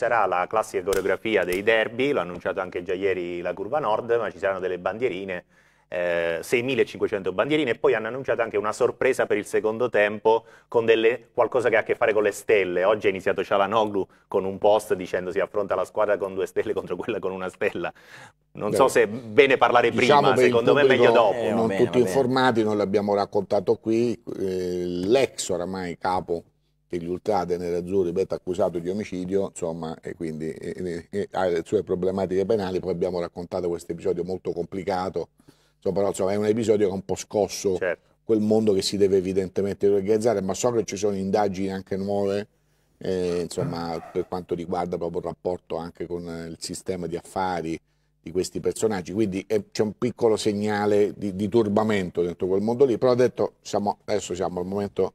sarà la classica coreografia dei derby, l'ha annunciato anche già ieri la Curva Nord, ma ci saranno delle bandierine, eh, 6.500 bandierine e poi hanno annunciato anche una sorpresa per il secondo tempo con delle, qualcosa che ha a che fare con le stelle. Oggi è iniziato Cialanoglu con un post dicendo si affronta la squadra con due stelle contro quella con una stella. Non Beh, so se è bene parlare diciamo prima, secondo me è meglio dopo. Eh, non eh, bene, tutti informati, non l'abbiamo raccontato qui, eh, l'ex oramai capo che gli ultrade nerazzurri vetta accusato di omicidio, insomma, e quindi e, e, ha le sue problematiche penali, poi abbiamo raccontato questo episodio molto complicato, insomma, però insomma, è un episodio che ha un po' scosso certo. quel mondo che si deve evidentemente organizzare, ma so che ci sono indagini anche nuove, eh, insomma, per quanto riguarda proprio il rapporto anche con il sistema di affari, di questi personaggi, quindi eh, c'è un piccolo segnale di, di, turbamento dentro quel mondo lì, però detto, siamo, adesso siamo al momento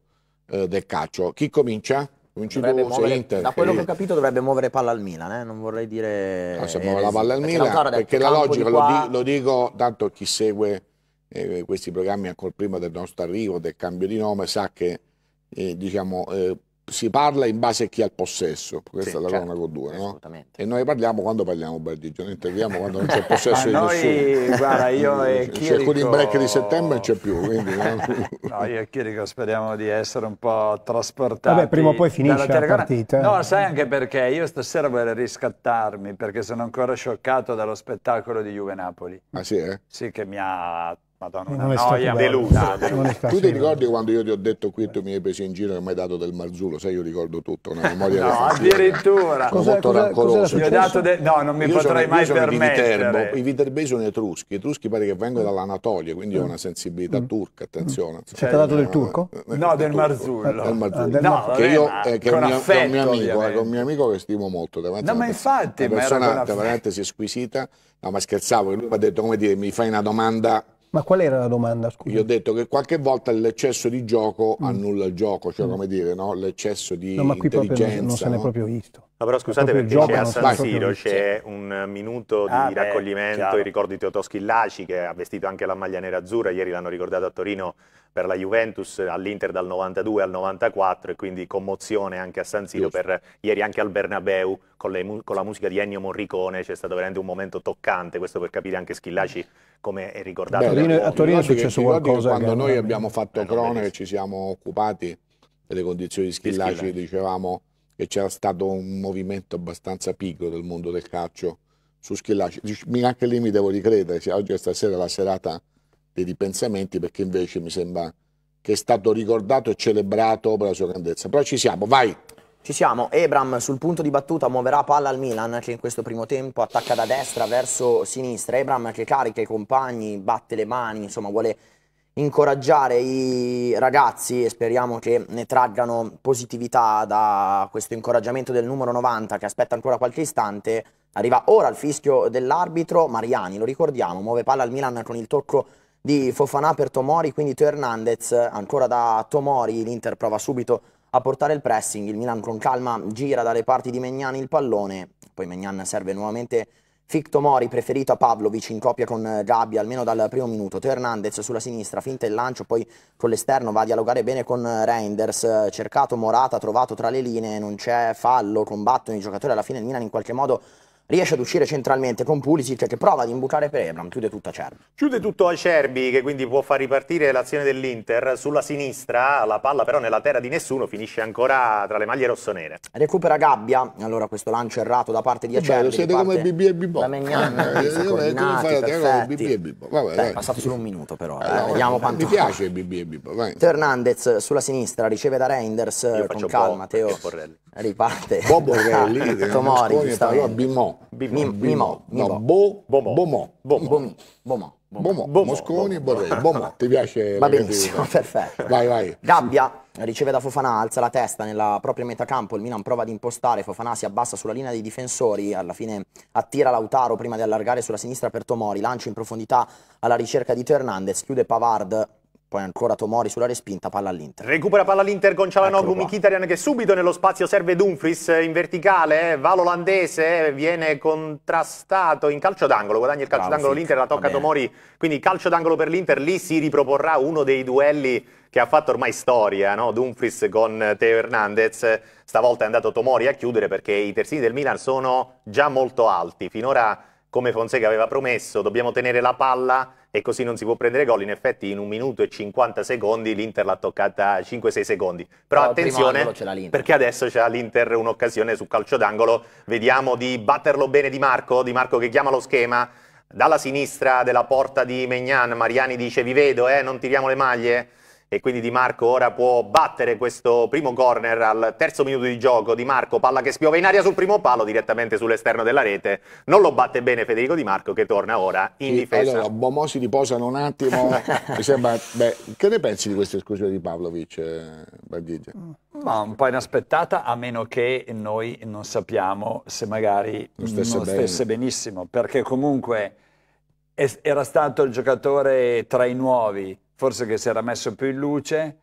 eh, del calcio. Chi comincia? Cominci tu, muovere, Inter. Da quello che ho capito dovrebbe muovere palla al Milan, eh? non vorrei dire... No, ah, se muove la palla al Milan, perché, perché la logica, lo, di, lo, dico, tanto chi segue eh, questi programmi ancora prima del nostro arrivo, del cambio di nome, sa che eh, diciamo, eh, si parla in base a chi ha il possesso, questa sì, è la certo, con due, no? E noi parliamo quando parliamo Bardigio, noi interviamo quando non c'è il possesso di noi, nessuno. Guarda, io e Chirico... C'è il break di settembre non c'è più, quindi, no? no, io e Chirico speriamo di essere un po' trasportati. Vabbè, prima o poi finisce la partita. Eh. No, sai anche perché? Io stasera vorrei riscattarmi, perché sono ancora scioccato dallo spettacolo di Juve Napoli. Ah sì, eh? Sì, che mi ha Madonna, una noia delusa. Tu ti ricordi quando io ti ho detto qui tu mi hai preso in giro e mi hai dato del Marzullo? Sai, io ricordo tutto, una memoria no, addirittura. Cosa, molto cosa, rancoroso. Cosa de... No, non mi io potrei sono, mai permettere. I viterbei sono etruschi, etruschi pare che vengono dall'Anatolia, quindi mm. ho una sensibilità mm. turca, attenzione. Ci hai parlato del turco? Eh, eh, no, del Marzullo. Del Marzullo. Eh, ah, no, che io, che è un mio amico, è un mio amico che stimo molto. No, ma infatti, una persona veramente squisita, no, ma scherzavo, lui mi ha detto come dire, mi fai una domanda ma qual era la domanda? Scusa. Io ho detto che qualche volta l'eccesso di gioco mm. annulla il gioco, cioè mm. come dire, no? l'eccesso di no, ma qui intelligenza. Non, non se n'è proprio visto. No, però scusate perché gioco, a San Siro c'è un minuto di ah, raccoglimento, beh, i ricordi di Teotoschi Laci che ha vestito anche la maglia nera azzurra, ieri l'hanno ricordato a Torino per la Juventus all'Inter dal 92 al 94 e quindi commozione anche a San Siro per ieri anche al Bernabeu con, le, con la musica di Ennio Morricone c'è stato veramente un momento toccante questo per capire anche Schillaci come è ricordato Beh, a Torino è successo qualcosa quando noi abbiamo fatto eh, e ci siamo occupati delle condizioni di Schillaci, di Schillaci. dicevamo che c'era stato un movimento abbastanza piccolo del mondo del calcio su Schillaci. Anche lì mi devo ricredere, cioè, oggi è stasera la serata dei ripensamenti perché invece mi sembra che è stato ricordato e celebrato per la sua grandezza. Però ci siamo, vai! Ci siamo, Ebram sul punto di battuta muoverà palla al Milan che in questo primo tempo attacca da destra verso sinistra, Ebram che carica i compagni, batte le mani, insomma vuole incoraggiare i ragazzi e speriamo che ne traggano positività da questo incoraggiamento del numero 90 che aspetta ancora qualche istante, arriva ora il fischio dell'arbitro, Mariani lo ricordiamo, muove palla al Milan con il tocco di Fofanà per Tomori, quindi Teo Hernandez, ancora da Tomori, l'Inter prova subito a portare il pressing, il Milan con calma gira dalle parti di Megnan il pallone, poi Megnan serve nuovamente Fic Tomori preferito a Pavlovic in coppia con Gabbia almeno dal primo minuto, Teo Hernandez sulla sinistra, finta il lancio, poi con l'esterno va a dialogare bene con Reinders, cercato Morata, trovato tra le linee, non c'è fallo, combattono i giocatori, alla fine il Milan in qualche modo riesce ad uscire centralmente con Pulisic che prova ad imbucare per Ebram, chiude tutto Cerbi Chiude tutto Cerbi che quindi può far ripartire l'azione dell'Inter sulla sinistra, la palla però nella terra di nessuno finisce ancora tra le maglie rossonere. Recupera Gabbia, allora questo lancio errato da parte di Acerbi. lo siete come BB e Bibò. La Megnan, eh, eh, È passato solo un minuto però, eh, eh, vediamo eh, quanto. Mi piace BB e Bibò, Fernandez sulla sinistra riceve da Reinders con calma, Teo. Borrelli riparte. Bobo Relli, ah, Tomori, giustamente. Bimò. Bimò. No, Bo, Bomò. Bomò. Bomò. Bomò. Bomò. Mosconi e Borrelli. Bomò, ah. ti piace? Va benissimo, perfetto. Vai, vai. Gabbia riceve da Fofana, alza la testa nella propria metacampo, il Milan prova ad impostare, Fofana si abbassa sulla linea dei difensori, alla fine attira Lautaro prima di allargare sulla sinistra per Tomori, lancio in profondità alla ricerca di Teo Hernandez, chiude Pavard poi ancora Tomori sulla respinta, palla all'Inter. Recupera palla all'Inter con Cialanoglu, Mkhitaryan che subito nello spazio serve Dumfries eh, in verticale, eh, va l'olandese, eh, viene contrastato in calcio d'angolo, guadagna il calcio d'angolo sì, l'Inter, la tocca Tomori, quindi calcio d'angolo per l'Inter, lì si riproporrà uno dei duelli che ha fatto ormai storia, no? Dumfries con Teo Hernandez, stavolta è andato Tomori a chiudere perché i terzini del Milan sono già molto alti, finora come Fonseca aveva promesso dobbiamo tenere la palla e così non si può prendere gol. In effetti in un minuto e 50 secondi l'Inter l'ha toccata 5-6 secondi. Però no, attenzione perché adesso c'è l'Inter un'occasione sul calcio d'angolo. Vediamo di batterlo bene Di Marco, Di Marco che chiama lo schema. Dalla sinistra della porta di Megnan, Mariani dice vi vedo, eh, non tiriamo le maglie e quindi Di Marco ora può battere questo primo corner al terzo minuto di gioco. Di Marco, palla che spiove in aria sul primo palo, direttamente sull'esterno della rete. Non lo batte bene Federico Di Marco che torna ora in sì, difesa. Allora, si riposano un attimo. Mi sembra, beh, che ne pensi di questa esclusione di Pavlovic, eh, Bandigia? Ma un po' inaspettata, a meno che noi non sappiamo se magari non stesse, non stesse benissimo, perché comunque era stato il giocatore tra i nuovi forse che si era messo più in luce,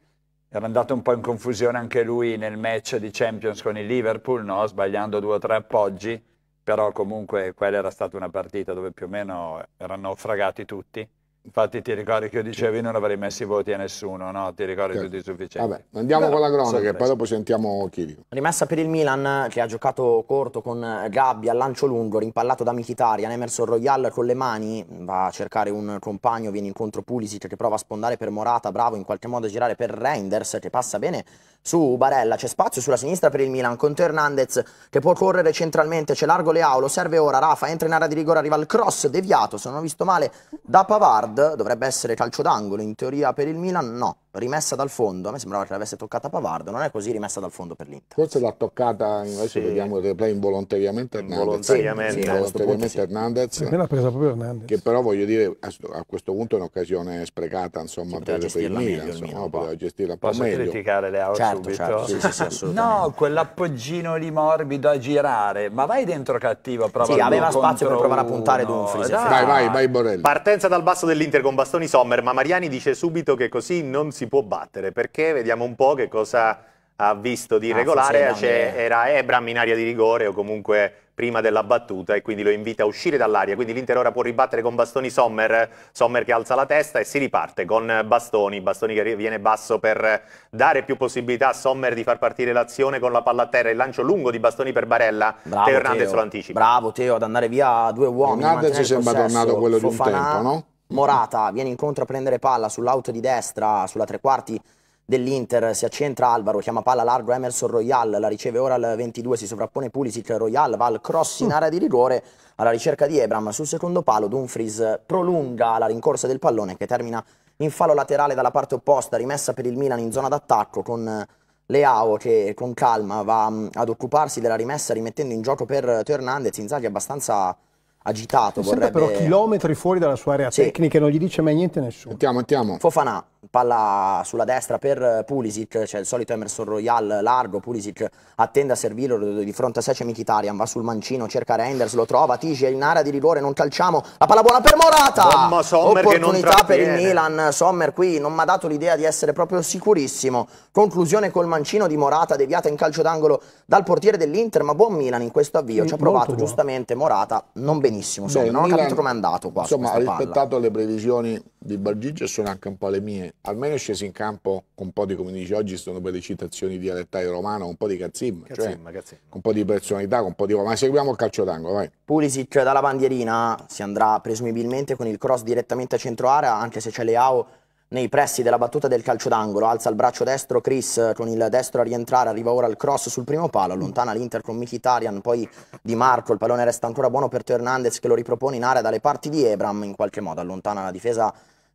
era andato un po' in confusione anche lui nel match di Champions con il Liverpool, no? sbagliando due o tre appoggi, però comunque quella era stata una partita dove più o meno erano naufragati tutti. Infatti ti ricordi che io dicevo io non avrei messo i voti a nessuno, no? Ti ricordi certo. tutti sufficienti. Vabbè, andiamo Però, con la cronaca che poi dopo sentiamo Chirico. Rimessa per il Milan che ha giocato corto con Gabbia al lancio lungo, rimpallato da Mkhitaryan, Emerson Royal con le mani, va a cercare un compagno, viene incontro Pulisic che prova a spondare per Morata, bravo in qualche modo a girare per Reinders che passa bene su Barella, c'è spazio sulla sinistra per il Milan, con Hernandez che può correre centralmente, c'è largo Leao, lo serve ora, Rafa entra in area di rigore, arriva il cross deviato, se non ho visto male, da Pavard Etihad dovrebbe essere calcio d'angolo, in teoria per il Milan no rimessa dal fondo, a me sembrava che l'avesse toccata Pavardo, non è così rimessa dal fondo per l'Inter. Forse l'ha toccata, invece sì. vediamo il replay involontariamente Hernandez. Involontariamente, sì, involontariamente sì. Hernandez. l'ha presa proprio Hernandez. Che però voglio dire, a questo punto è un'occasione sprecata, insomma, per, per il Milan, insomma, no, poteva gestirla un po' Posso meglio. Posso criticare Leao certo, subito? Certo, sì, sì, no, quell'appoggino lì morbido a girare, ma vai dentro cattivo, prova Sì, aveva spazio per provare a puntare Dumfries. Dai, vai, vai Borelli. Partenza dal basso dell'Inter con bastoni Sommer, ma Mariani dice subito che così non si si può battere, perché vediamo un po' che cosa ha visto di ah, regolare, ah, era Ebram in aria di rigore o comunque prima della battuta e quindi lo invita a uscire dall'aria, quindi l'Inter ora può ribattere con bastoni Sommer, Sommer che alza la testa e si riparte con bastoni, bastoni che viene basso per dare più possibilità a Sommer di far partire l'azione con la palla a terra, il lancio lungo di bastoni per Barella, Bravo, Teo Hernandez lo anticipa. Bravo Teo ad andare via due uomini. Hernandez sembra tornato quello di un tempo, no? Morata viene incontro a prendere palla sull'auto di destra, sulla tre quarti dell'Inter, si accentra Alvaro, chiama palla largo Emerson Royal, la riceve ora al 22, si sovrappone Pulisic, Royal va al cross in mm. area di rigore alla ricerca di Ebram, sul secondo palo Dumfries prolunga la rincorsa del pallone che termina in falo laterale dalla parte opposta, rimessa per il Milan in zona d'attacco con Leao che con calma va mm, ad occuparsi della rimessa rimettendo in gioco per Teo Hernandez, Inzaghi abbastanza agitato. Vorrebbe... però chilometri fuori dalla sua area sì. tecnica e non gli dice mai niente nessuno. Andiamo, andiamo. Fofana, palla sulla destra per eh, Pulisic, c'è il solito Emerson Royal largo, Pulisic attende a servirlo di fronte a sé c'è Mkhitaryan, va sul mancino, cerca Renders, lo trova, Tigi è in area di rigore, non calciamo, la palla buona per Morata! Bomba Sommer Opportunità per il Milan, Sommer qui non mi ha dato l'idea di essere proprio sicurissimo. Conclusione col mancino di Morata, deviata in calcio d'angolo dal portiere dell'Inter, ma buon Milan in questo avvio, ci ha provato giustamente Morata, non benissimo benissimo. Insomma, Beh, non ho capito come è andato qua. Insomma, ha rispettato palla. le previsioni di Bargigio e sono anche un po' le mie. Almeno è sceso in campo con un po' di, come dice oggi, sono per le citazioni dialettali romano, un po' di cazzimma. cazzimma, cioè, cazzimma. un po' di personalità, un po' di... Ma seguiamo il calcio d'angolo, vai. Pulisic dalla bandierina si andrà presumibilmente con il cross direttamente a centro area, anche se c'è Leao nei pressi della battuta del calcio d'angolo, alza il braccio destro Chris con il destro a rientrare, arriva ora il cross sul primo palo, allontana l'Inter con Mkhitaryan, poi Di Marco, il pallone resta ancora buono per Teo Hernandez che lo ripropone in area dalle parti di Ebram, in qualche modo allontana la difesa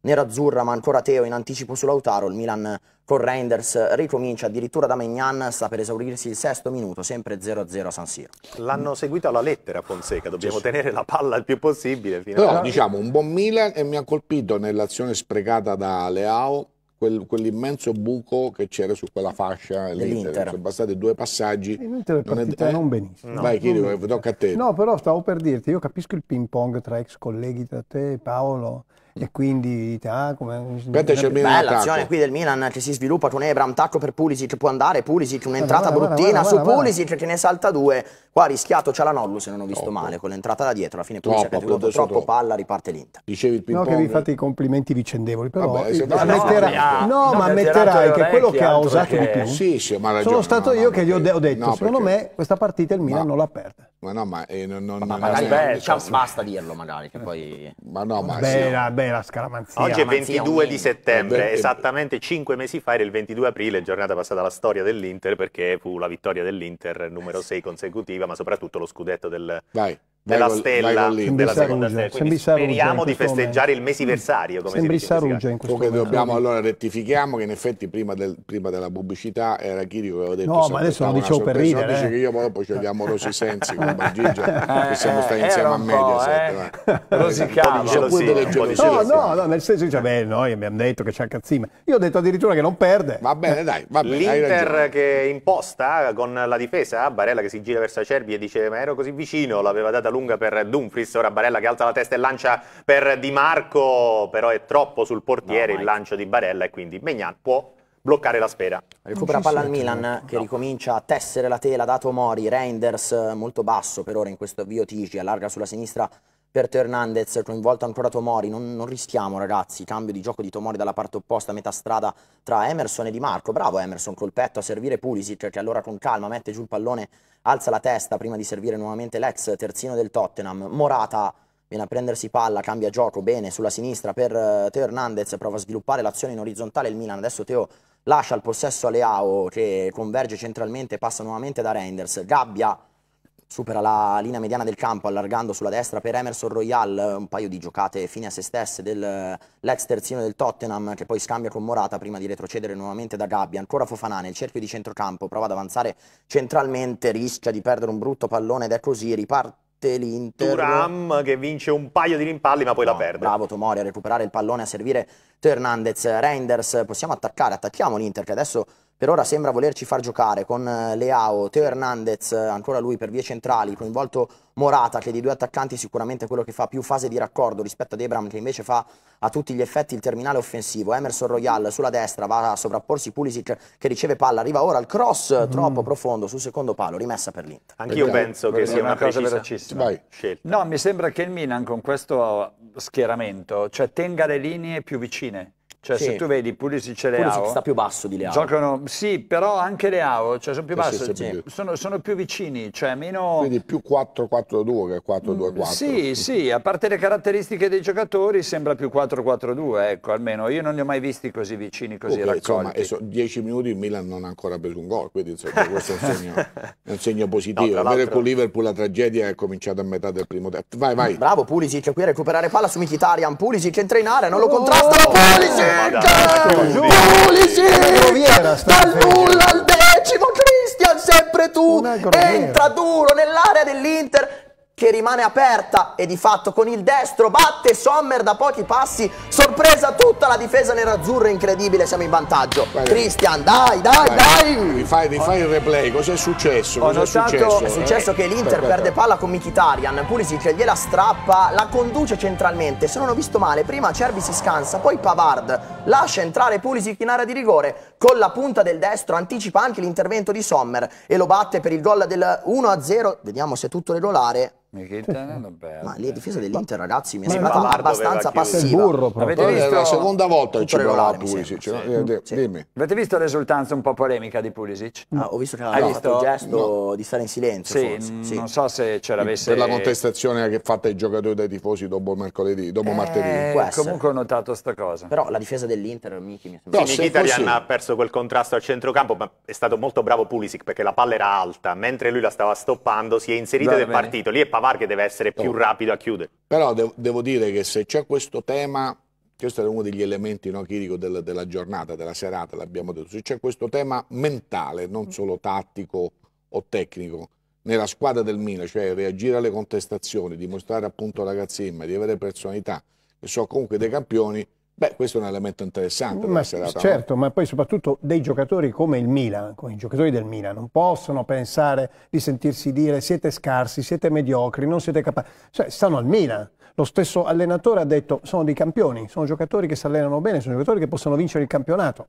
nerazzurra, ma ancora Teo in anticipo su Lautaro, il Milan con Reinders ricomincia addirittura da Megnan, sta per esaurirsi il sesto minuto, sempre 0-0 a San Siro. L'hanno seguito alla lettera Fonseca, dobbiamo tenere la palla il più possibile. Però a... diciamo un buon Milan e mi ha colpito nell'azione sprecata da Leao Quel, quell'immenso buco che c'era su quella fascia cioè, dell'Inter. Sono bastati due passaggi. L'Inter è partita non, è, eh. non benissimo. No. Vai Chirico, tocca a te. No, però stavo per dirti, io capisco il ping pong tra ex colleghi, tra te e Paolo, e quindi, ah, come... Bella l'azione qui del Milan che si sviluppa con Ebram, tacco per Pulisic, può andare Pulisic, eh, un'entrata guarda, bruttina guarda, guarda, su Pulisic che ne salta due. Qua ha rischiato Cialanoglu se non ho visto troppo. male, con l'entrata da dietro, alla fine Pulisic ha avuto troppo, palla, riparte l'Inter. Dicevi il ping No, che vi fate i complimenti vicendevoli, però Vabbè, il, no, ammetterà, no, no, ma ammetterai che quello che ha osato perché... di più sì, sì, sono stato io che gli ho detto, secondo me questa partita il Milan non la perde. Ma no, ma eh, non, non, ma magari, non beh, ciao, cioè, basta dirlo, magari. Che poi... Ma no, ma bella, sì. bella scaramanzia. Oggi è 22 di settembre, beh, esattamente 5 mesi fa, era il 22 aprile, giornata passata alla storia dell'Inter, perché fu la vittoria dell'Inter numero 6 eh consecutiva, ma soprattutto lo scudetto del, Vai della stella della seconda stella. speriamo di festeggiare il mesiversario. Come Sembri Sarugia in questo momento. dobbiamo allora rettifichiamo che in effetti prima, del, prima della pubblicità era Chirico che aveva detto No, ma adesso lo dicevo per ridere. Non dice eh. che io poi ci abbiamo Rosi Sensi con Baggigia, che siamo stati eh, insieme a Mediaset. Eh. Eh. No, no, no, nel senso che beh, noi abbiamo detto che c'è Cazzima. Io ho detto addirittura che non perde. Va bene, dai, va bene. L'Inter che imposta con la difesa, Barella che si gira verso Acerbi e dice "Ma ero così vicino, l'aveva data lui lunga per Dumfries, ora Barella che alza la testa e lancia per Di Marco, però è troppo sul portiere no, il lancio di Barella e quindi Megnan può bloccare la sfera. Recupera palla al Milan che ricomincia a tessere la tela da Tomori, Reinders eh, molto basso per ora in questo avvio Tigi, allarga sulla sinistra per Teo Hernandez, coinvolto ancora Tomori, non, non, rischiamo ragazzi, cambio di gioco di Tomori dalla parte opposta, metà strada tra Emerson e Di Marco, bravo Emerson col petto a servire Pulisic che allora con calma mette giù il pallone, alza la testa prima di servire nuovamente l'ex terzino del Tottenham, Morata viene a prendersi palla, cambia gioco, bene sulla sinistra per eh, Teo Hernandez, prova a sviluppare l'azione in orizzontale il Milan, adesso Teo lascia il possesso a Leao che converge centralmente, passa nuovamente da Reinders, Gabbia supera la linea mediana del campo allargando sulla destra per Emerson Royal un paio di giocate fine a se stesse dell'ex terzino del Tottenham che poi scambia con Morata prima di retrocedere nuovamente da Gabbia ancora Fofana nel cerchio di centrocampo prova ad avanzare centralmente rischia di perdere un brutto pallone ed è così riparte l'Inter. Turam che vince un paio di rimpalli ma poi no, la perde. Bravo Tomori a recuperare il pallone, a servire Teo Hernandez, Reinders, possiamo attaccare, attacchiamo l'Inter che adesso per ora sembra volerci far giocare con eh, Leao, Teo Hernandez, ancora lui per vie centrali, coinvolto Morata che di due attaccanti sicuramente quello che fa più fase di raccordo rispetto ad Ebram che invece fa a tutti gli effetti il terminale offensivo, Emerson Royal sulla destra va a sovrapporsi Pulisic che riceve palla, arriva ora il cross mm. troppo profondo sul secondo palo, rimessa per l'Inter. Anch'io penso che sia una, una cosa velocissima scelta. No, mi sembra che il Milan con questo schieramento, cioè tenga le linee più vicine yine Cioè, sì. se tu vedi Pulisic e Leao. Pulisic sta più basso di Leao. Giocano, sì, però anche Leao, cioè, sono più bassi. Sì, sì, sono, sono, più vicini, cioè meno. Quindi più 4-4-2 che 4-2-4. Sì, sì, a parte le caratteristiche dei giocatori, sembra più 4-4-2, ecco, almeno io non li ho mai visti così vicini, così okay, raccolti. Insomma, 10 minuti il Milan non ha ancora preso un gol, quindi insomma, questo è un segno, è un segno positivo. No, Avere con Liverpool la tragedia è cominciata a metà del primo tempo. Vai, vai. Bravo Pulisic, qui a recuperare palla su Mkhitaryan. Pulisic entra in area, non lo contrastano oh! Pulisic! Pulici! Dal nulla al decimo, Cristian, sempre tu! Entra duro nell'area dell'Inter che rimane aperta e di fatto con il destro batte Sommer da pochi passi, sorpresa tutta la difesa nerazzurra, incredibile, siamo in vantaggio. Cristian, Christian, dai, dai, dai! Mi fai, il replay, cos'è successo? Cosa è, successo? è successo eh, che l'Inter perde palla con Mikitarian, Pulisic gliela strappa, la conduce centralmente, se non ho visto male, prima Cervi si scansa, poi Pavard lascia entrare Pulisic in area di rigore, con la punta del destro anticipa anche l'intervento di Sommer e lo batte per il gol del 1-0, vediamo se è tutto regolare. Mkhitaryan bello. Ma lì a eh. difesa dell'Inter, ragazzi, mi è sembrata abbastanza passiva. Burro, Avete visto... È la seconda volta che ci prova Pulisic. Cioè, sì. Dimmi. Avete visto l'esultanza un po' polemica di Pulisic? No, ho visto che aveva fatto il gesto no. di stare in silenzio, sì, sì. Non so se ce l'avesse... Per la contestazione che fatta ai giocatori dai tifosi dopo mercoledì, dopo eh, martedì. Comunque ho notato sta cosa. Però la difesa dell'Inter, Michi, mi sembra... No, Mkhitaryan ha perso quel contrasto al centrocampo, ma è stato molto bravo Pulisic perché la palla era alta. Mentre lui la stava stoppando, si è inserito nel partito. Lì è partito Pavar che deve essere più no. rapido a chiudere. Però de devo dire che se c'è questo tema, questo era uno degli elementi no, chirico del della giornata, della serata, l'abbiamo detto, se c'è questo tema mentale, non mm. solo tattico o tecnico, nella squadra del Milan, cioè reagire alle contestazioni, dimostrare appunto alla di avere personalità, che sono comunque dei campioni, Beh, questo è un elemento interessante. Ma, serata, certo, no? ma poi soprattutto dei giocatori come il Milan, come i giocatori del Milan, non possono pensare di sentirsi dire siete scarsi, siete mediocri, non siete capaci. Cioè, stanno al Milan. Lo stesso allenatore ha detto sono dei campioni, sono giocatori che si allenano bene, sono giocatori che possono vincere il campionato.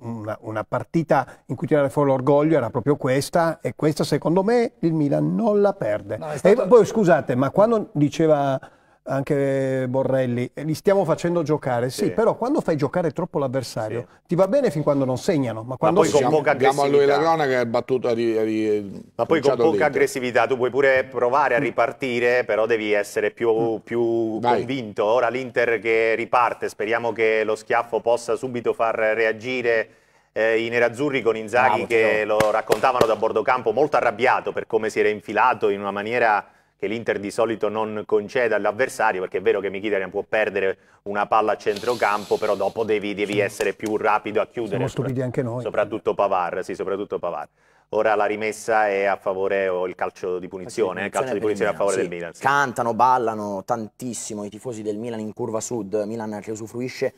Una, una partita in cui tirare fuori l'orgoglio era proprio questa e questa secondo me il Milan non la perde. No, stato... E poi scusate, ma quando diceva anche Borrelli, eh, li stiamo facendo giocare, sì, sì però quando fai giocare troppo l'avversario sì. ti va bene fin quando non segnano, ma quando ma poi segnano... con poca aggressività. a lui la cronaca è battuta di, di... Ma poi con poca aggressività tu puoi pure provare a mm. ripartire, però devi essere più, mm. più convinto. Ora l'Inter che riparte, speriamo che lo schiaffo possa subito far reagire eh, i nerazzurri con Inzaghi Bravo, che lo raccontavano da bordo campo molto arrabbiato per come si era infilato in una maniera che l'Inter di solito non concede all'avversario, perché è vero che Mkhitaryan può perdere una palla a centrocampo, però dopo devi, devi essere più rapido a chiudere. Siamo stupidi anche noi. Soprattutto Pavar, sì, soprattutto Pavar. Ora la rimessa è a favore, o il calcio di punizione, il calcio di punizione eh, a favore sì. del Milan. Sì. Cantano, ballano tantissimo i tifosi del Milan in curva sud, Milan che usufruisce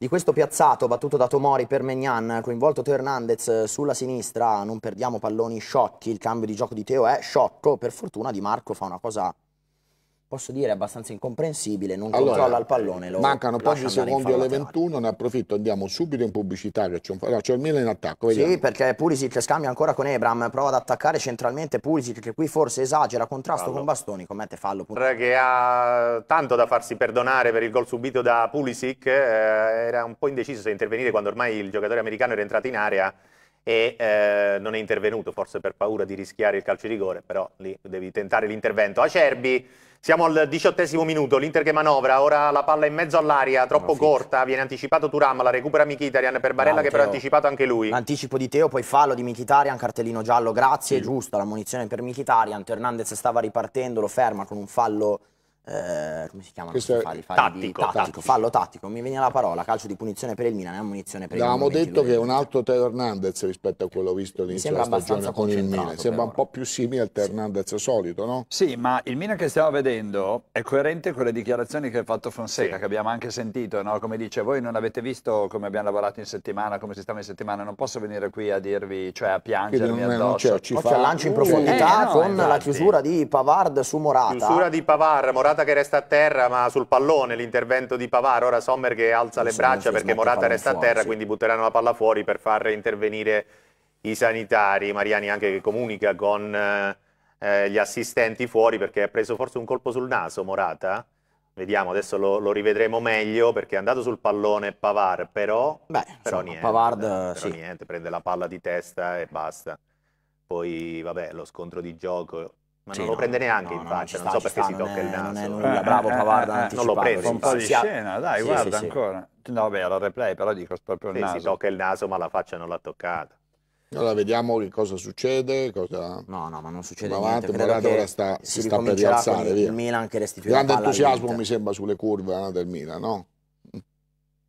di questo piazzato battuto da Tomori per Megnan, coinvolto Teo Hernandez eh, sulla sinistra, non perdiamo palloni sciocchi, il cambio di gioco di Teo è sciocco, per fortuna Di Marco fa una cosa posso dire abbastanza incomprensibile, non allora, controlla il pallone. mancano pochi secondi alle 21, ne approfitto, andiamo subito in pubblicità che c'è, un... no, il Milan in attacco. Vediamo. Sì, perché Pulisic scambia ancora con Ebram, prova ad attaccare centralmente Pulisic che qui forse esagera, contrasto fallo. con Bastoni, commette fallo. Che ha tanto da farsi perdonare per il gol subito da Pulisic, eh, era un po' indeciso se intervenire quando ormai il giocatore americano era entrato in area e eh, non è intervenuto, forse per paura di rischiare il calcio di rigore, però lì devi tentare l'intervento. Acerbi siamo al diciottesimo minuto, l'Inter che manovra, ora la palla in mezzo all'aria, troppo no, corta, viene anticipato Turam, la recupera Michitarian per Barella no, che però ha anticipato anche lui. Anticipo di Teo, poi fallo di Michitarian, cartellino giallo, grazie, sì. giusto, la munizione per Michitarian, Hernandez stava ripartendo, lo ferma con un fallo eh, come si chiama? Questo falli? falli tattico, tattico, tattico, fallo tattico, mi veniva la parola, calcio di punizione per il Milan e ammunizione per il Milan. Avevamo detto che è un altro Teo Hernandez rispetto a eh, quello visto all'inizio della stagione con il Milan, sembra un po' più simile al Teo sì. Hernandez solito, no? Sì, ma il Milan che stiamo vedendo è coerente con le dichiarazioni che ha fatto Fonseca, sì. che abbiamo anche sentito, no? come dice, voi non avete visto come abbiamo lavorato in settimana, come si stava in settimana, non posso venire qui a dirvi, cioè a piangere. non addosso. Non c'è, ci fa... lancio in profondità uh, con eh, no, la esatto. chiusura di Pavard su Morata. Chiusura di Pavard, Morata Morata che resta a terra ma sul pallone l'intervento di Pavar ora Sommer che alza le braccia perché Morata resta fuori, a terra sì. quindi butteranno la palla fuori per far intervenire i sanitari, Mariani anche che comunica con eh, gli assistenti fuori perché ha preso forse un colpo sul naso Morata vediamo, adesso lo, lo, rivedremo meglio perché è andato sul pallone Pavar, però, Beh, però, insomma, niente, Pavard, eh, eh, però sì. niente, prende la palla di testa e basta. Poi, vabbè, lo scontro di gioco ma sì, non lo prende neanche no, in faccia, no, non, non, so perché sta, si tocca il naso. Non nulla, eh, bravo Pavarda, eh, non lo prende. Un po' di scena, dai, sì, guarda sì, ancora. No, vabbè, alla replay però dico proprio il naso. si tocca il naso ma la faccia non l'ha toccata. Allora vediamo che cosa succede, cosa... No, no, ma non succede ma niente. Morata ora sta, si, si sta per rialzare, via. Il Milan che restituirà Grande entusiasmo mi sembra sulle curve eh, del Milan, no?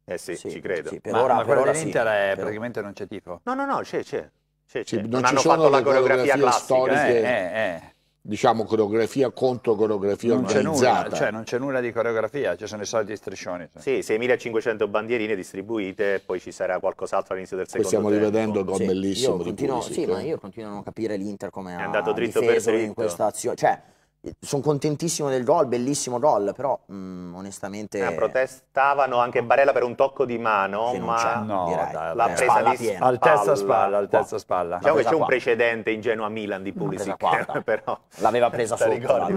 Eh sì, ci credo. Sì, per ma ora, ma per ora dell'Inter praticamente non c'è tipo. No, no, no, c'è, c'è. Non, non hanno fatto la coreografia classica. Eh, eh, eh diciamo coreografia contro coreografia non organizzata. C'è nulla, cioè non c'è nulla di coreografia, ci sono i soliti striscioni. Cioè. Sì, 6.500 bandierine distribuite, poi ci sarà qualcos'altro all'inizio del secondo Poi stiamo rivedendo gol sì, bellissimo continuo, Pulisic, Sì, ma io continuo a non capire l'Inter come è andato dritto per dritto. in questa azione. Cioè, sono contentissimo del gol, bellissimo gol, però mh, mm, onestamente... Eh, protestavano anche Barella per un tocco di mano, ma no, l'ha presa lì piena. altezza spalla, altezza spalla. Diciamo che c'è un precedente ingenuo a Milan di Pulisic, però... L'aveva presa sotto, l'aveva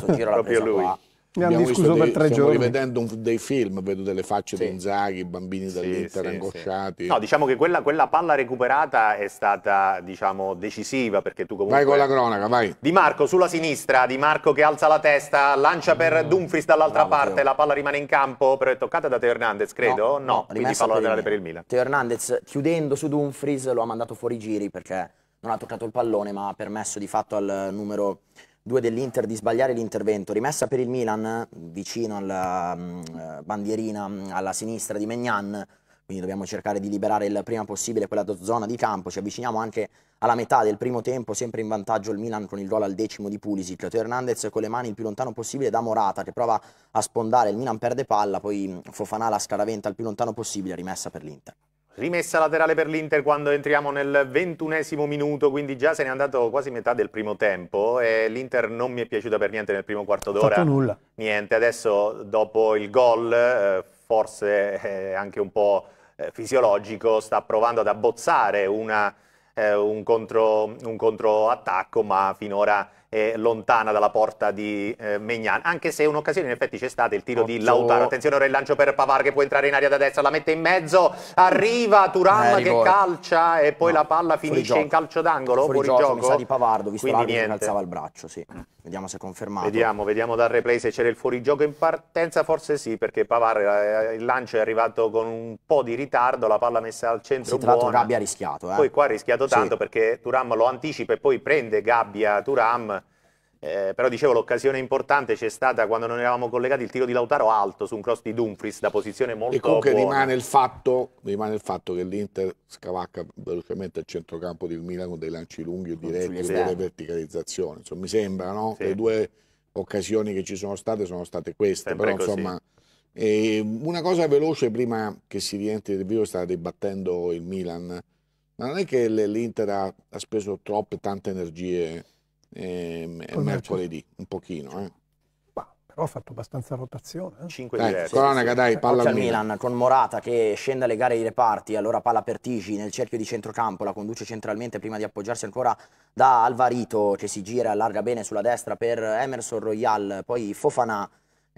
preso l'ha presa lui. Qua. Ne hanno discusso dei, per tre stiamo giorni. rivedendo un, dei film, vedo delle facce sì. di Inzaghi, bambini sì, dall'Inter sì, angosciati. Sì. No, diciamo che quella, quella, palla recuperata è stata, diciamo, decisiva perché tu comunque... Vai con la cronaca, vai. Di Marco sulla sinistra, Di Marco che alza la testa, lancia per mm. Dumfries dall'altra no, parte, la palla rimane in campo, però è toccata da Teo Hernandez, credo? No, no, no quindi palla laterale per il Milan. Teo Hernandez chiudendo su Dumfries lo ha mandato fuori giri perché non ha toccato il pallone ma ha permesso di fatto al numero due dell'Inter di sbagliare l'intervento, rimessa per il Milan vicino alla mm, eh, bandierina mm, alla sinistra di Megnan, quindi dobbiamo cercare di liberare il prima possibile quella zona di campo, ci avviciniamo anche alla metà del primo tempo, sempre in vantaggio il Milan con il gol al decimo di Pulisic, Teo Hernandez con le mani il più lontano possibile da Morata che prova a sfondare, il Milan perde palla, poi mm, Fofanà la scaraventa il più lontano possibile, rimessa per l'Inter. Rimessa laterale per l'Inter quando entriamo nel ventunesimo minuto, quindi già se n'è andato quasi metà del primo tempo e l'Inter non mi è piaciuta per niente nel primo quarto d'ora. Fatto nulla. Niente, adesso dopo il gol, eh, forse eh, anche un po' eh, fisiologico, sta provando ad abbozzare una, un, contro, un controattacco, ma finora eh, lontana dalla porta di eh, Megnan, anche se un'occasione in effetti c'è stata, il tiro Otto. di Lautaro, attenzione ora il lancio per Pavar che può entrare in aria da destra, la mette in mezzo, arriva Turam eh, che calcia e poi no. la palla finisce in calcio d'angolo, fuori, fuori gioco, gioco. Mi sa di Pavardo, visto che alzava il braccio, sì. Vediamo se è confermato. Vediamo, vediamo dal replay se c'era il fuorigioco in partenza, forse sì, perché Pavar eh, il lancio è arrivato con un po' di ritardo, la palla messa al centro sì, buona. Tra Gabbia ha rischiato. Eh? Poi qua ha rischiato tanto sì. perché Turam lo anticipa e poi prende Gabbia Turam eh, però dicevo l'occasione importante c'è stata quando non eravamo collegati il tiro di Lautaro alto su un cross di Dumfries da posizione molto e comunque buona. Rimane, il fatto, rimane il fatto che l'Inter scavacca velocemente il centrocampo del Milan con dei lanci lunghi e diretti e delle verticalizzazioni insomma, mi sembra no? Sì. le due occasioni che ci sono state sono state queste Sempre però così. insomma eh, una cosa veloce prima che si rientri del vivo stava dibattendo il Milan ma non è che l'Inter ha, ha speso troppe tante energie Ehm, e, mercoledì, un pochino. Eh. Bah, però ha fatto abbastanza rotazione. Eh? 5 ecco, dai, diverse. Eh, Cronaca, dai, palla al Milan. con Morata che scende alle gare di reparti, allora palla per Tigi nel cerchio di centrocampo, la conduce centralmente prima di appoggiarsi ancora da Alvarito che si gira, e allarga bene sulla destra per Emerson Royal, poi Fofana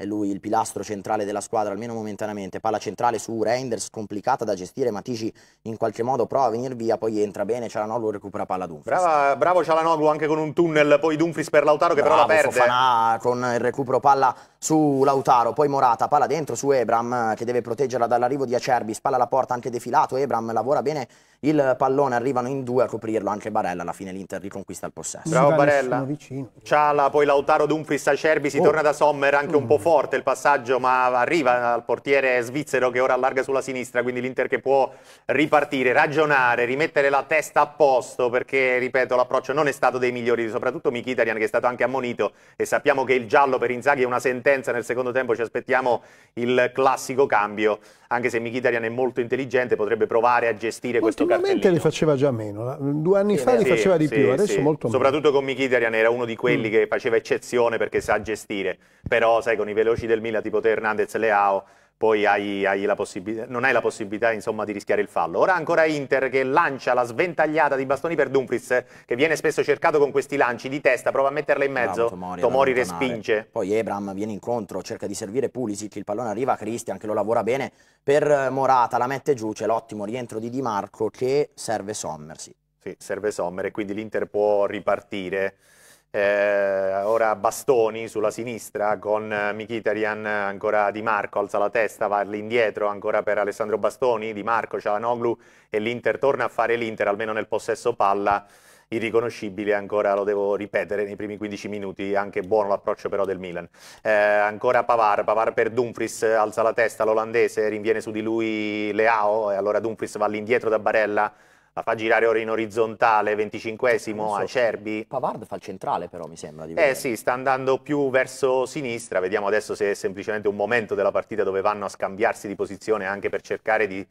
è lui il pilastro centrale della squadra, almeno momentaneamente, palla centrale su Reinders, complicata da gestire, Matici in qualche modo prova a venire via, poi entra bene, Cialanoglu recupera palla Dumfries. Brava, bravo Cialanoglu anche con un tunnel, poi Dumfries per Lautaro che bravo, però la perde. Fofanà con il recupero palla su Lautaro, poi Morata, palla dentro su Ebram che deve proteggerla dall'arrivo di Acerbi, spalla la porta anche defilato, Ebram lavora bene il pallone arrivano in due a coprirlo, anche Barella alla fine l'Inter riconquista il possesso. Bravo Barella, Ciala, poi Lautaro Dumfries a Cerbi, si oh. torna da Sommer, anche un po' mm. forte il passaggio, ma arriva al portiere svizzero che ora allarga sulla sinistra, quindi l'Inter che può ripartire, ragionare, rimettere la testa a posto, perché ripeto l'approccio non è stato dei migliori, soprattutto Mkhitaryan che è stato anche ammonito e sappiamo che il giallo per Inzaghi è una sentenza, nel secondo tempo ci aspettiamo il classico cambio, anche se Mkhitaryan è molto intelligente potrebbe provare a gestire questo Ultimamente ne faceva già meno, due anni sì, fa ne sì, faceva di sì, più, adesso molto meno. Soprattutto con Mkhitaryan era uno di quelli mm. che faceva eccezione perché sa gestire, però sai con i veloci del Milan tipo Hernandez e Leao poi hai, hai non hai la possibilità insomma, di rischiare il fallo. Ora ancora Inter che lancia la sventagliata di bastoni per Dumfries, che viene spesso cercato con questi lanci di testa, prova a metterla in mezzo, Bravo, Tomori, Tomori respinge. Poi Ebram viene incontro, cerca di servire Pulisic, il pallone arriva a Christian che lo lavora bene per Morata, la mette giù, c'è l'ottimo rientro di Di Marco che serve Sommersi. Sì, serve Sommer e quindi l'Inter può ripartire eh, ora Bastoni sulla sinistra con eh, Mkhitaryan eh, ancora Di Marco alza la testa, va all'indietro ancora per Alessandro Bastoni, Di Marco, Cialanoglu e l'Inter torna a fare l'Inter almeno nel possesso palla irriconoscibile ancora, lo devo ripetere, nei primi 15 minuti, anche buono l'approccio però del Milan. Eh, ancora Pavar, Pavar per Dumfries, alza la testa l'olandese, rinviene su di lui Leao e allora Dumfries va all'indietro da Barella, la fa girare ora in orizzontale, 25esimo, so. Acerbi. Pavard fa il centrale però mi sembra. Di eh, vedere. eh sì, sta andando più verso sinistra, vediamo adesso se è semplicemente un momento della partita dove vanno a scambiarsi di posizione anche per cercare di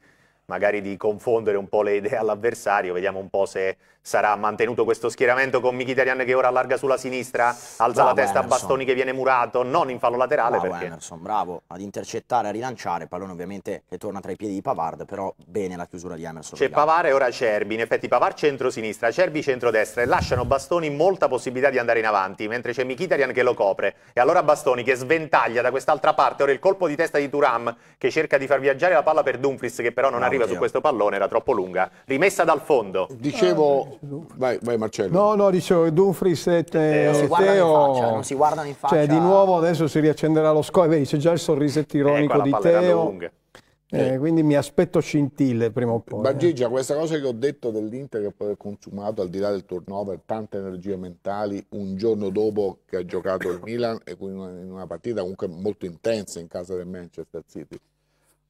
magari di confondere un po' le idee all'avversario, vediamo un po' se sarà mantenuto questo schieramento con Mkhitaryan che ora allarga sulla sinistra, alza bravo la testa a Bastoni che viene murato, non in fallo laterale bravo perché... Emerson, bravo ad intercettare, a rilanciare, pallone ovviamente che torna tra i piedi di Pavard, però bene la chiusura di Emerson. C'è Pavard e ora Cerbi, in effetti Pavard centro-sinistra, Cerbi centro-destra e lasciano Bastoni molta possibilità di andare in avanti, mentre c'è Mkhitaryan che lo copre e allora Bastoni che sventaglia da quest'altra parte, ora il colpo di testa di Turam che cerca di far viaggiare la palla per Dumfries che però non bravo arriva Teo. su questo pallone, era troppo lunga, rimessa dal fondo. Dicevo Vai, vai Marcello. No, no, dicevo, Dumfries e eh, eh, Teo. Non si eh, guardano in faccia, non si guardano in cioè, faccia. Cioè, di nuovo adesso si riaccenderà lo scoglio. Vedi, c'è già il sorrisetto ironico eh, di Teo. Eh, eh. Quindi mi aspetto scintille prima o poi. Ma Gigia, questa cosa che ho detto dell'Inter che poi ha consumato al di là del turnover tante energie mentali un giorno dopo che ha giocato il Milan e in una partita comunque molto intensa in casa del Manchester City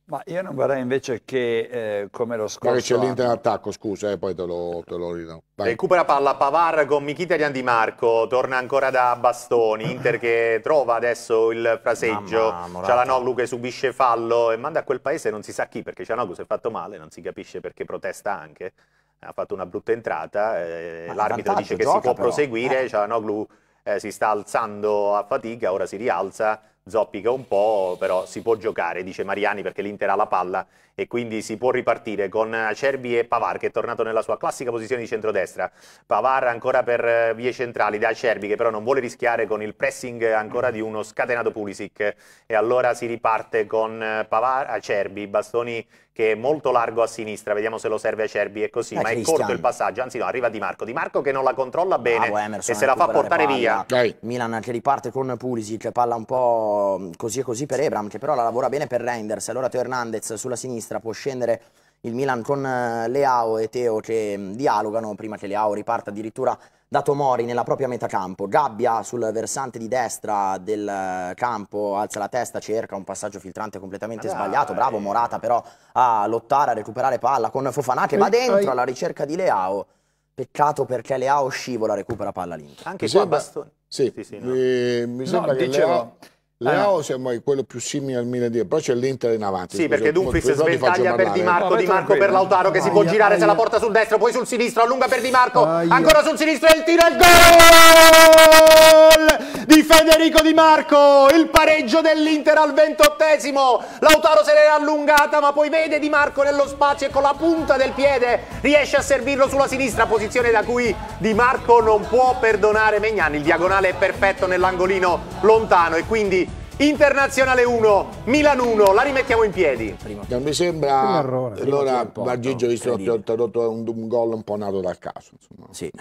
ma io non vorrei invece che, eh, come lo scorso... che c'è l'Inter in attacco, scusa, e eh, poi te lo, te lo ridò. Recupera palla Pavar con Michitarian Di Marco, torna ancora da Bastoni, Inter che trova adesso il fraseggio, Cialanoglu che subisce fallo e manda a quel paese non si sa chi, perché Cialanoglu si è fatto male, non si capisce perché protesta anche, ha fatto una brutta entrata, eh, l'arbitro dice che si può però. proseguire, eh. Cialanoglu eh, si sta alzando a fatica, ora si rialza zoppica un po', però si può giocare, dice Mariani, perché l'Inter ha la palla e quindi si può ripartire con Acerbi e Pavar che è tornato nella sua classica posizione di centrodestra. Pavar ancora per eh, vie centrali da Acerbi che però non vuole rischiare con il pressing ancora di uno scatenato Pulisic e allora si riparte con eh, Pavar, Acerbi, eh, bastoni che è molto largo a sinistra, vediamo se lo serve a Cerbi e così, eh, ma Christian. è corto il passaggio, anzi no, arriva Di Marco, Di Marco che non la controlla ah, bene Bravo, Emerson, e se la fa portare palla. via. Dai. Milan che riparte con Pulisic, palla un po' così e così per Ebram, che però la lavora bene per Reinders, allora Teo Hernandez sulla sinistra può scendere il Milan con eh, Leao e Teo che dialogano prima che Leao riparta addirittura da Tomori nella propria metà campo. Gabbia sul versante di destra del eh, campo alza la testa, cerca un passaggio filtrante completamente ah, sbagliato. Bravo eh. Morata però a lottare, a recuperare palla con Fofanà che va dentro alla ricerca di Leao. Peccato perché Leao scivola, recupera palla l'Inter. Anche mi qua sembra, bastone. Sì, sì, sì no. mi, mi no, che dicevo, Leao... Leo ah, siamo a quello più simile al Milan di però c'è l'Inter in avanti. Sì, perché Dumfries sventaglia per Di Marco, eh. Di Marco per Lautaro che si può girare se la porta sul destro, poi sul sinistro, allunga per Di Marco, ancora sul sinistro e il tiro e il gol! gol di Federico Di Marco, il pareggio dell'Inter al ventottesimo, Lautaro se l'era allungata ma poi vede Di Marco nello spazio e con la punta del piede riesce a servirlo sulla sinistra, posizione da cui Di Marco non può perdonare Megnani, il diagonale è perfetto nell'angolino lontano e quindi Internazionale 1, Milan 1, la rimettiamo in piedi. Non mi sembra. Allora, Gigio, visto che ho introdotto un, un gol un po' nato dal caso. Insomma. Sì.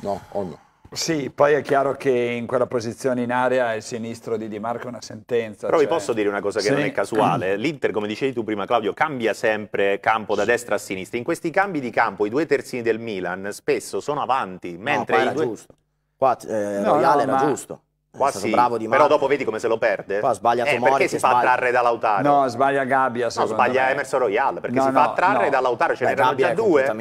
No, o no? Sì, poi è chiaro che in quella posizione in area il sinistro di Di Marco è una sentenza. Però cioè... vi posso dire una cosa che sì. non è casuale. L'Inter, come dicevi tu prima Claudio, cambia sempre campo da destra a sinistra. In questi cambi di campo i due terzini del Milan spesso sono avanti, mentre no, i due... giusto. Qua eh, no, Royale no, era ma... giusto. Qua sì, bravo di mano. però dopo vedi come se lo perde. Qua sbaglia eh, Tomori. Perché si fa sbaglia... attrarre da Lautaro? No, sbaglia Gabbia. No, sbaglia me. Emerson Royal, perché no, si fa attrarre no. da Lautaro, ce ne n'erano già due.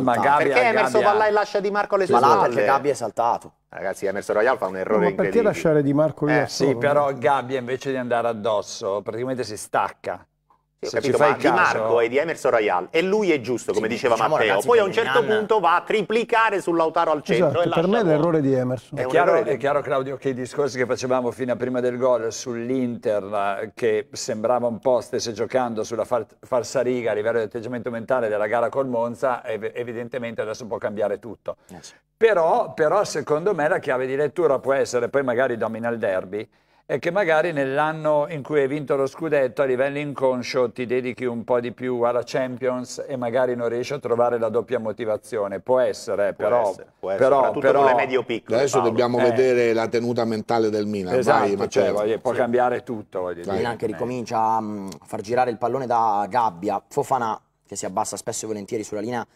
Ma Gabbia, perché Emerson Gabbia... va là e lascia Di Marco le sue spalle? Ma là perché Gabbia è saltato. Ragazzi, Emerson Royal fa un errore no, ma perché lasciare Di Marco lì? Eh, sì, però Gabbia invece di andare addosso praticamente si stacca sì, capito, ma caso... Di Marco e di Emerson Royal e lui è giusto come sì, diceva diciamo, Matteo ragazzi, poi a un certo Anna... punto va a triplicare sull'Autaro al centro esatto, per me è l'errore di Emerson è, è, chiaro, è, chiaro, Claudio che i discorsi che facevamo fino a prima del gol sull'Inter che sembrava un po' stesse giocando sulla far, farsa riga a livello di atteggiamento mentale della gara col Monza evidentemente adesso può cambiare tutto yes. Eh però, però secondo me la chiave di lettura può essere poi magari domina il derby e che magari nell'anno in cui hai vinto lo scudetto a livello inconscio ti dedichi un po' di più alla Champions e magari non riesci a trovare la doppia motivazione. Può essere, può però, essere, può essere, però, soprattutto però, le medio piccole. Adesso Paolo. dobbiamo eh. vedere la tenuta mentale del Milan. Esatto, Vai, cioè, certo. voglio, può sì. cambiare tutto. Il Milan che ricomincia a mm, far girare il pallone da gabbia. Fofana che si abbassa spesso e volentieri sulla linea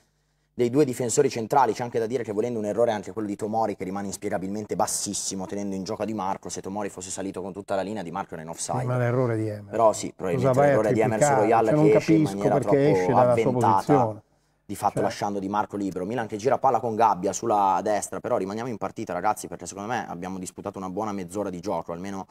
dei due difensori centrali, c'è anche da dire che volendo un errore anche quello di Tomori che rimane inspiegabilmente bassissimo tenendo in gioco Di Marco, se Tomori fosse salito con tutta la linea Di Marco era in offside. ma l'errore di Emerson. Però sì, probabilmente l'errore di Emerson Royal cioè, che esce in maniera troppo esce avventata, di fatto cioè. lasciando Di Marco libero. Milan che gira palla con Gabbia sulla destra, però rimaniamo in partita ragazzi perché secondo me abbiamo disputato una buona mezz'ora di gioco, almeno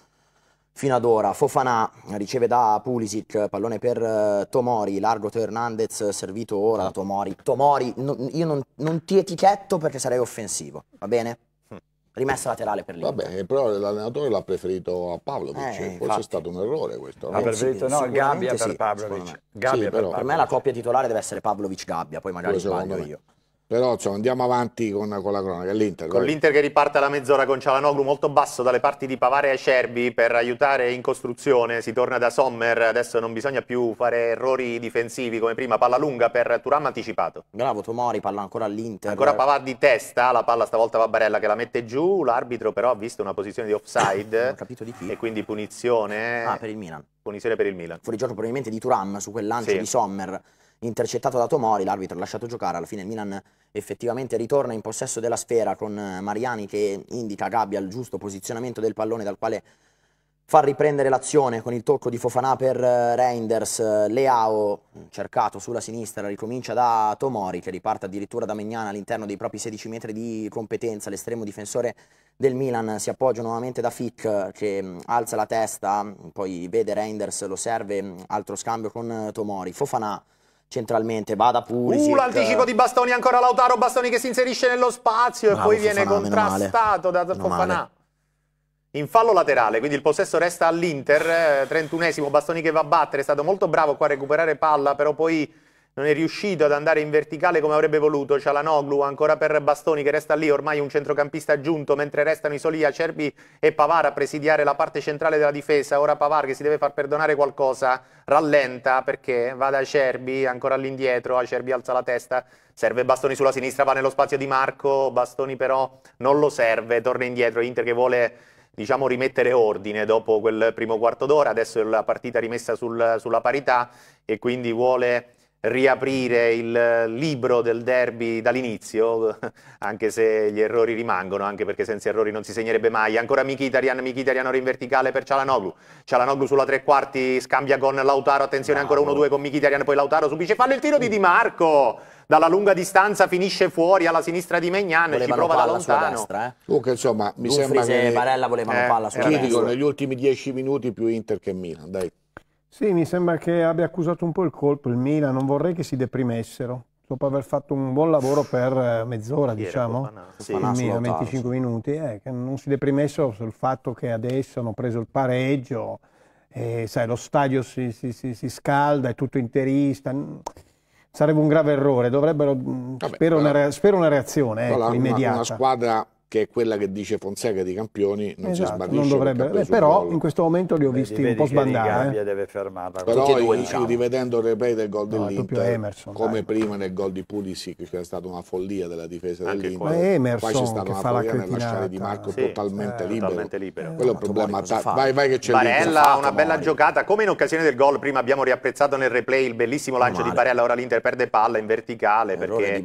fino ad ora. Fofana riceve da Pulisic, pallone per uh, Tomori, largo to Hernandez, servito ora da Tomori. Tomori, no, io non, non, ti etichetto perché sarei offensivo, va bene? Hm. Rimessa laterale per lì. Va bene, però l'allenatore l'ha preferito a Pavlovic, eh, forse è stato un errore questo. L'ha no? preferito no, Gabbia per Pavlovic. Gabbia sì, per, Pavlovic. per me la coppia titolare deve essere Pavlovic-Gabbia, poi magari Quello sbaglio io. Me. Però insomma, andiamo avanti con, con la cronaca. L'Inter, con l'Inter che riparte alla mezz'ora con Cialanoglu molto basso dalle parti di Pavare e Acerbi per aiutare in costruzione. Si torna da Sommer, adesso non bisogna più fare errori difensivi come prima. Palla lunga per Turam anticipato. Bravo Tomori, palla ancora all'Inter. Ancora Pavard di testa, la palla stavolta va Barella che la mette giù. L'arbitro però ha visto una posizione di offside. non capito di chi. E quindi punizione. Ah, per il Milan. Punizione per il Milan. Fuori gioco probabilmente di Turam su quel lancio sì. di Sommer intercettato da Tomori, l'arbitro ha lasciato giocare, alla fine il Milan effettivamente ritorna in possesso della sfera con eh, Mariani che indica a Gabbia il giusto posizionamento del pallone dal quale far riprendere l'azione con il tocco di Fofanà per eh, Reinders, Leao cercato sulla sinistra, ricomincia da Tomori che riparte addirittura da Mignana all'interno dei propri 16 metri di competenza, l'estremo difensore del Milan si appoggia nuovamente da Fick che mm, alza la testa, poi vede Reinders, lo serve, mm, altro scambio con eh, Tomori, Fofanà centralmente, vada pure. Uh, l'anticipo di Bastoni ancora Lautaro, Bastoni che si inserisce nello spazio Bravo, e poi viene contrastato da Fofanà. In fallo laterale, quindi il possesso resta all'Inter, 31esimo, eh, Bastoni che va a battere, è stato molto bravo qua a recuperare palla, però poi non è riuscito ad andare in verticale come avrebbe voluto, Cialanoglu ancora per Bastoni che resta lì, ormai un centrocampista aggiunto, mentre restano i soli Acerbi e Pavar a presidiare la parte centrale della difesa, ora Pavar che si deve far perdonare qualcosa, rallenta perché va da Acerbi, ancora all'indietro, Acerbi alza la testa, serve Bastoni sulla sinistra, va nello spazio di Marco, Bastoni però non lo serve, torna indietro, Inter che vuole diciamo, rimettere ordine dopo quel primo quarto d'ora, adesso è la partita rimessa sul, sulla parità e quindi vuole riaprire il eh, libro del derby dall'inizio, anche se gli errori rimangono, anche perché senza errori non si segnerebbe mai. Ancora Mkhitaryan, Mkhitaryan ora in verticale per Cialanoglu. Cialanoglu sulla tre quarti scambia con Lautaro, attenzione ancora 1-2 con Mkhitaryan, poi Lautaro subisce fallo il tiro di Di Marco. Dalla lunga distanza finisce fuori alla sinistra di Megnan e ci prova da lontano. Destra, eh? Comunque insomma, mi Dufri sembra se che Barella volevano eh, palla sulla eh, destra. Critico negli ultimi dieci minuti più Inter che Milan, dai. Sì, mi sembra che abbia accusato un po' il colpo il Milan, non vorrei che si deprimessero dopo aver fatto un buon lavoro per eh, mezz'ora, diciamo, sì, Milan, 25 minuti, eh, che non si deprimessero sul fatto che adesso hanno preso il pareggio, e, sai, lo stadio si, si, si, si scalda, è tutto interista mm, sarebbe un grave errore. Dovrebbero, mm, Vabbè, spero, però, una spero, una reazione ecco, immediata. Una, una squadra che è quella che dice Fonseca di Campioni, non esatto, si sbandisce. Non dovrebbe, beh, però gol. in questo momento li ho visti vedi, un po' sbandare. Eh. Gabbia deve fermarla. Però diciamo. rivedendo il replay del gol no, dell'Inter, Emerson, come dai. prima nel gol di Pulisic c'è stata una follia della difesa Anche dell'Inter, Emerson, poi c'è stata una follia nel lasciare Di Marco sì, totalmente, eh, libero. totalmente, libero. Eh, Quello è un problema. Ta- vai, vai che c'è Barella, fatto, una bella giocata, come in occasione del gol prima abbiamo riapprezzato nel replay il bellissimo lancio di Barella, ora l'Inter perde palla in verticale perché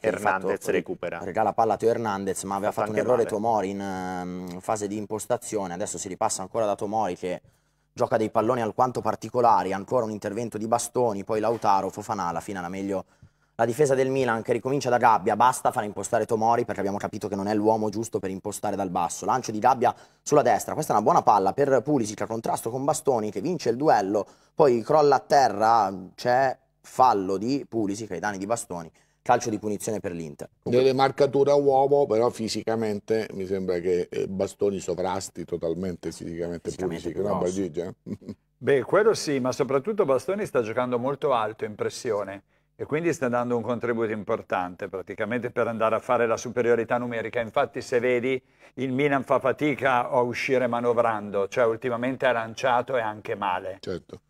Hernandez recupera. Regala palla a Teo Hernandez, ma aveva fatto fatto un errore Tomori in um, fase di impostazione, adesso si ripassa ancora da Tomori che gioca dei palloni alquanto particolari, ancora un intervento di bastoni, poi Lautaro, Fofanà, alla fine la meglio la difesa del Milan che ricomincia da Gabbia, basta fare impostare Tomori perché abbiamo capito che non è l'uomo giusto per impostare dal basso. Lancio di Gabbia sulla destra, questa è una buona palla per Pulisic a contrasto con Bastoni che vince il duello, poi crolla a terra, c'è fallo di Pulisic ai danni di Bastoni calcio di punizione per l'Inter. Delle marcature a uomo, però fisicamente mi sembra che eh, Bastoni sovrasti totalmente fisicamente, fisicamente pulisico, no, eh? Beh, quello sì, ma soprattutto Bastoni sta giocando molto alto in pressione e quindi sta dando un contributo importante praticamente per andare a fare la superiorità numerica. Infatti se vedi il Milan fa fatica a uscire manovrando, cioè ultimamente ha lanciato e anche male. Certo.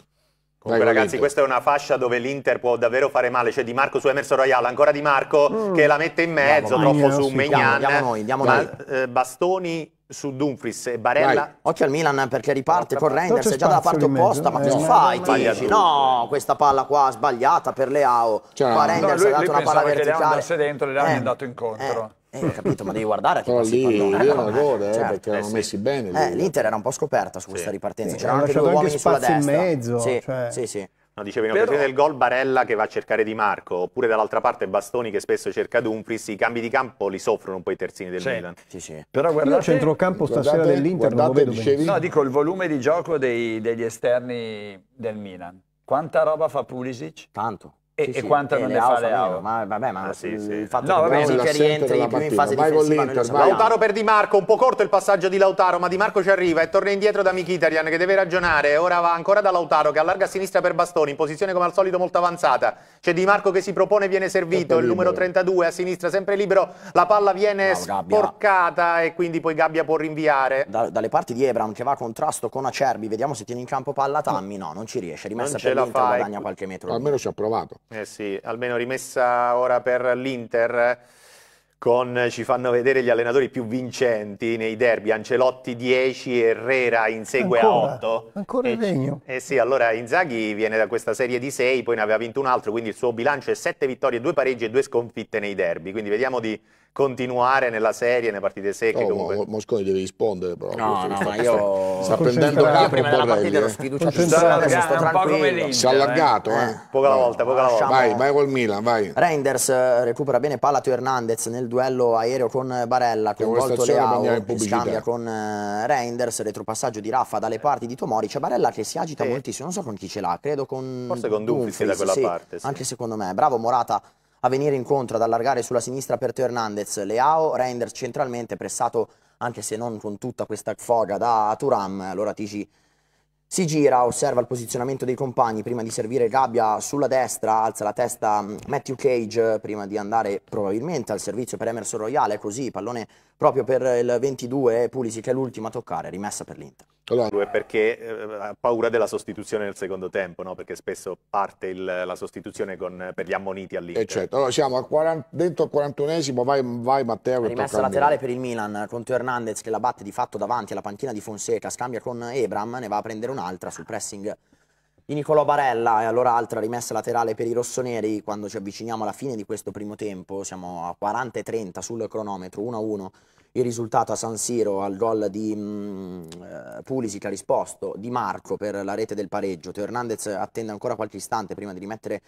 Comunque Dai, ragazzi questa è una fascia dove l'Inter può davvero fare male, c'è Di Marco su Emerson Royale, ancora Di Marco mm. che la mette in mezzo, Andiamo troppo su sì. Megnan, diamo, diamo noi, diamo ma, eh, Bastoni su Dumfries e Barella. Dai. Occhio al Milan perché riparte con Renders, è già dalla parte opposta, ma eh, cosa fai? Dici, no, questa palla qua sbagliata per Leao, cioè, qua Renders no, lui, ha dato una palla verticale. Leao andasse dentro, Leao eh. è andato incontro. Eh. Eh, capito, ma devi guardare a chi passi lì, eh, il eh, pallone. eh, certo. perché eh, erano sì. messi bene. Lì, L'Inter era un po' scoperta su questa ripartenza. C'erano anche due uomini sulla destra. in mezzo. Sì, cioè... sì, sì. No, dicevi in occasione del gol Barella che va a cercare Di Marco, oppure dall'altra parte Bastoni che spesso cerca Dumfries, i cambi di campo li soffrono un po' i terzini del sì. Milan. Sì, sì. Però guardate, il centrocampo guardate, stasera dell'Inter non lo vedo dicevi... No, dico il volume di gioco dei, degli esterni del Milan. Quanta roba fa Pulisic? Tanto. E, sì, e quanta non ne fa Leao? Ma vabbè, ma sì, ah, sì. il fatto no, che pensi che rientri più in fase vai difensiva Lautaro per Di Marco, un po' corto il passaggio di Lautaro, ma Di Marco ci arriva e torna indietro da Mkhitaryan che deve ragionare. Ora va ancora da Lautaro che allarga a sinistra per Bastoni, in posizione come al solito molto avanzata. C'è Di Marco che si propone, viene servito, il numero 32 a sinistra sempre libero, la palla viene Bravo, sporcata Gabbia. e quindi poi Gabbia può rinviare. Da, dalle parti di Ebram che va a contrasto con Acerbi, vediamo se tiene in campo palla Tammi, mm. no, non ci riesce, rimessa non per l'Inter, guadagna ecco. qualche metro. Almeno ci ha provato. Eh sì, almeno rimessa ora per l'Inter. Con, ci fanno vedere gli allenatori più vincenti nei derby, Ancelotti 10, Herrera insegue ancora, a 8. Ancora eh, il regno. Eh sì, allora Inzaghi viene da questa serie di 6, poi ne aveva vinto un altro, quindi il suo bilancio è 7 vittorie, 2 pareggi e 2 sconfitte nei derby, quindi vediamo di continuare nella serie, nelle partite secche. Oh, comunque... Mosconi deve rispondere, però. No, no, ma io. Sta prendendo cioè, capo. Prima della partita ero sfiduciato. Sto tranquillo. Si è eh. allargato, eh. eh. Poca la volta, poca la volta. Vai, vai col Milan, vai. Reinders eh, recupera bene palla tu Hernandez nel duello aereo con Barella, coinvolto Leao, scambia con eh, Reinders, retropassaggio di Raffa dalle parti di Tomori. C'è Barella che si agita eh. moltissimo, non so con chi ce l'ha, credo con... Forse con Dumfries da quella sì, parte. Sì. Anche secondo me, bravo Morata a venire incontro, ad allargare sulla sinistra per Teo Hernandez, Leao, Reinders centralmente, pressato anche se non con tutta questa foga da Turam, allora Tigi si gira, osserva il posizionamento dei compagni prima di servire Gabbia sulla destra, alza la testa mm, Matthew Cage prima di andare probabilmente al servizio per Emerson Royale, così pallone proprio per il 22, Pulisic è l'ultimo a toccare, rimessa per l'Inter. Allora, perché eh, ha eh, paura della sostituzione nel secondo tempo, no? perché spesso parte il, la sostituzione con, per gli ammoniti all'Inter. Eh, certo, allora siamo al 40, dentro al 41esimo, vai, vai Matteo. rimessa laterale per il Milan, contro Hernandez che la batte di fatto davanti alla panchina di Fonseca, scambia con Ebram, ne va a prendere un'altra sul pressing di Nicolò Barella e allora altra rimessa laterale per i rossoneri quando ci avviciniamo alla fine di questo primo tempo, siamo a 40 e 30 sul cronometro, 1-1 il risultato a San Siro al gol di mh, mm, eh, Pulisic ha risposto Di Marco per la rete del pareggio, Teo Hernandez attende ancora qualche istante prima di rimettere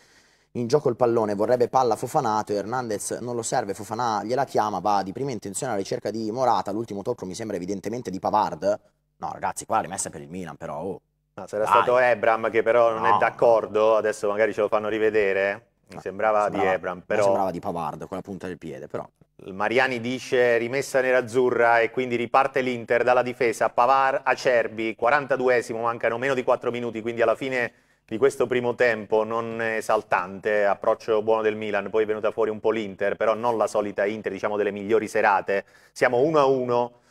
in gioco il pallone, vorrebbe palla Fofanato, Hernandez non lo serve, Fofanà gliela chiama, va di prima intenzione alla ricerca di Morata, l'ultimo tocco mi sembra evidentemente di Pavard, no ragazzi qua la rimessa per il Milan però, oh. No, sarà Vai. stato Ebram che però non no. è d'accordo, adesso magari ce lo fanno rivedere. Mi sembrava, sembrava, di Ebram, però... Sembrava di Pavard con la punta del piede, però... Mariani dice rimessa nerazzurra e quindi riparte l'Inter dalla difesa. Pavar Acerbi, 42esimo, mancano meno di 4 minuti, quindi alla fine di questo primo tempo non esaltante, approccio buono del Milan, poi è venuta fuori un po' l'Inter, però non la solita Inter, diciamo delle migliori serate. Siamo 1-1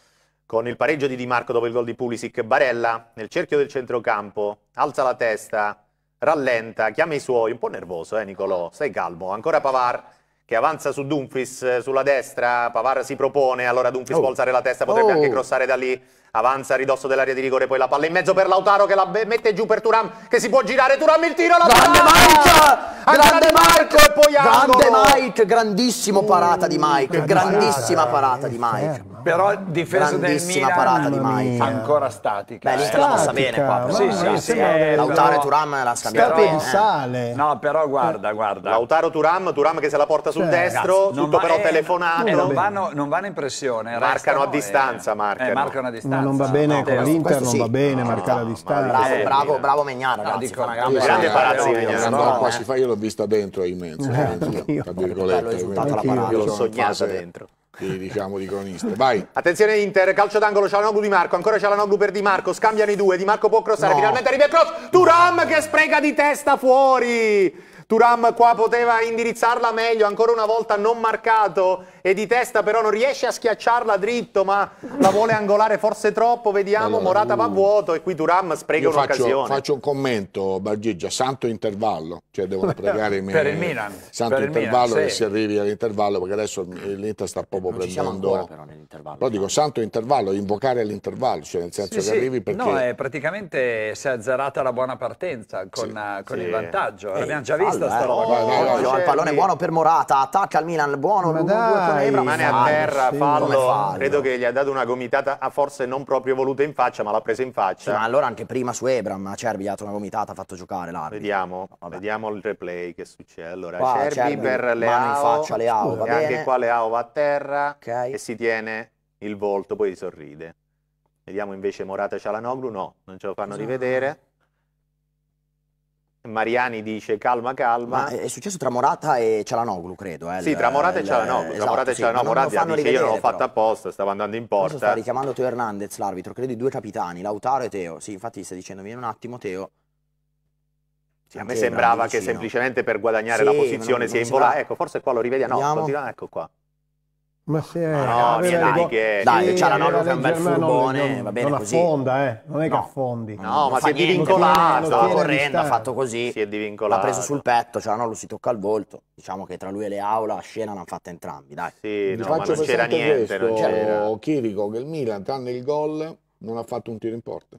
con il pareggio di Di Marco dopo il gol di Pulisic, Barella nel cerchio del centrocampo, alza la testa, rallenta, chiama i suoi, un po' nervoso eh Nicolò, stai calmo, ancora Pavar che avanza su Dumfries eh, sulla destra, Pavar si propone, allora Dumfries oh. può alzare la testa, potrebbe oh. anche crossare da lì, avanza a ridosso dell'area di rigore, poi la palla in mezzo per Lautaro che la mette giù per Turam, che si può girare, Turam il tiro, la grande Mike! Grande Mike! E poi grande Mike, grandissimo parata di Mike, uh, grandissima parata, eh, di Mike. Però difesa del parata di Mike. ancora statica. Beh, eh. l'Inter la passa bene qua. Però. Sì, sì, sì, eh, Lautaro e Turam la scambiano bene. Eh. sale. No, però guarda, eh. guarda. Lautaro Turam, Turam che se la porta sul destro, tutto però telefonato. non, vanno, in pressione. Marcano a distanza, marcano a distanza non va bene no, con l'Inter, non sì. va bene no, marcare no, la distanza. Bravo, eh, bravo, bravo Megnara, ragazzi, una grande, grande palazzo di Megnara. No, qua eh. si fa, io l'ho vista dentro, è immenso, eh, Io l'ho sognata dentro. Di, diciamo di cronista. Vai. Attenzione Inter, calcio d'angolo, Cialanoglu di Marco, ancora Cialanoglu per Di Marco, scambiano i due, Di Marco può crossare, no. finalmente arriva il cross, Turam che spreca di testa fuori. Turam qua poteva indirizzarla meglio, ancora una volta non marcato e di testa però non riesce a schiacciarla dritto ma la vuole angolare forse troppo, vediamo, allora, Morata va uh, vuoto e qui Duram spreca un'occasione. Faccio un commento, Bargigia santo intervallo, cioè devono pregare i per il Milan. Santo per intervallo Milan, che si arrivi all'intervallo perché adesso l'Inter sta proprio non prendendo... Ancora, però, però dico santo intervallo, invocare l'intervallo, cioè nel senso sì, che sì. arrivi perché... No, è praticamente si è azzerata la buona partenza con, con il vantaggio, eh, l'abbiamo già vista sta roba. Oh, cioè, il pallone buono per Morata, attacca il Milan, buono, 2 dai, rimane a terra, sì, fallo, credo che gli ha dato una gomitata, ah, forse non proprio voluta in faccia, ma l'ha presa in faccia. Sì, ma allora anche prima su Ebram, Acerbi gli ha dato una gomitata, ha fatto giocare l'arbitro. Vediamo, Vabbè. vediamo il replay che succede. Allora, qua, Acerbi, Acerbi per Leao, mano in faccia, Leao, va bene. anche qua Leao va a terra okay. e si tiene il volto, poi sorride. Vediamo invece Morata e Cialanoglu, no, non ce lo fanno rivedere. Sì. Mariani dice calma calma. Ma eh, è successo tra Morata e Cialanoglu, credo. Eh, sì, tra Morata il, e Cialanoglu. Esatto, Morata sì, e Cialanoglu non dice rivedere, io non l'ho fatto apposta, stavo andando in porta. sta richiamando Teo Hernandez, l'arbitro, credo i due capitani, Lautaro e Teo. Sì, infatti sta dicendo vieni un attimo Teo. Sì, a me sembrava che semplicemente per guadagnare sì, la posizione non, non sia in Ecco, forse qua lo rivediamo. No, ecco qua. Ma se è... no, ah, via, dai, boh, che dai, sì, c'ha la Norlock è un bel furgone, non, va bene non così. affonda, eh. Non è che no. affondi. No, ma si è divincolato. Stava correndo, ha fatto così. Si è divincolato. L'ha preso sul petto, cioè la Norlock si tocca al volto. Diciamo che tra lui e le aula la scena l'hanno fatta entrambi, dai. Sì, no, ma non c'era niente, questo, non c'era. Chirico che il Milan, tranne il gol, non ha fatto un tiro in porta.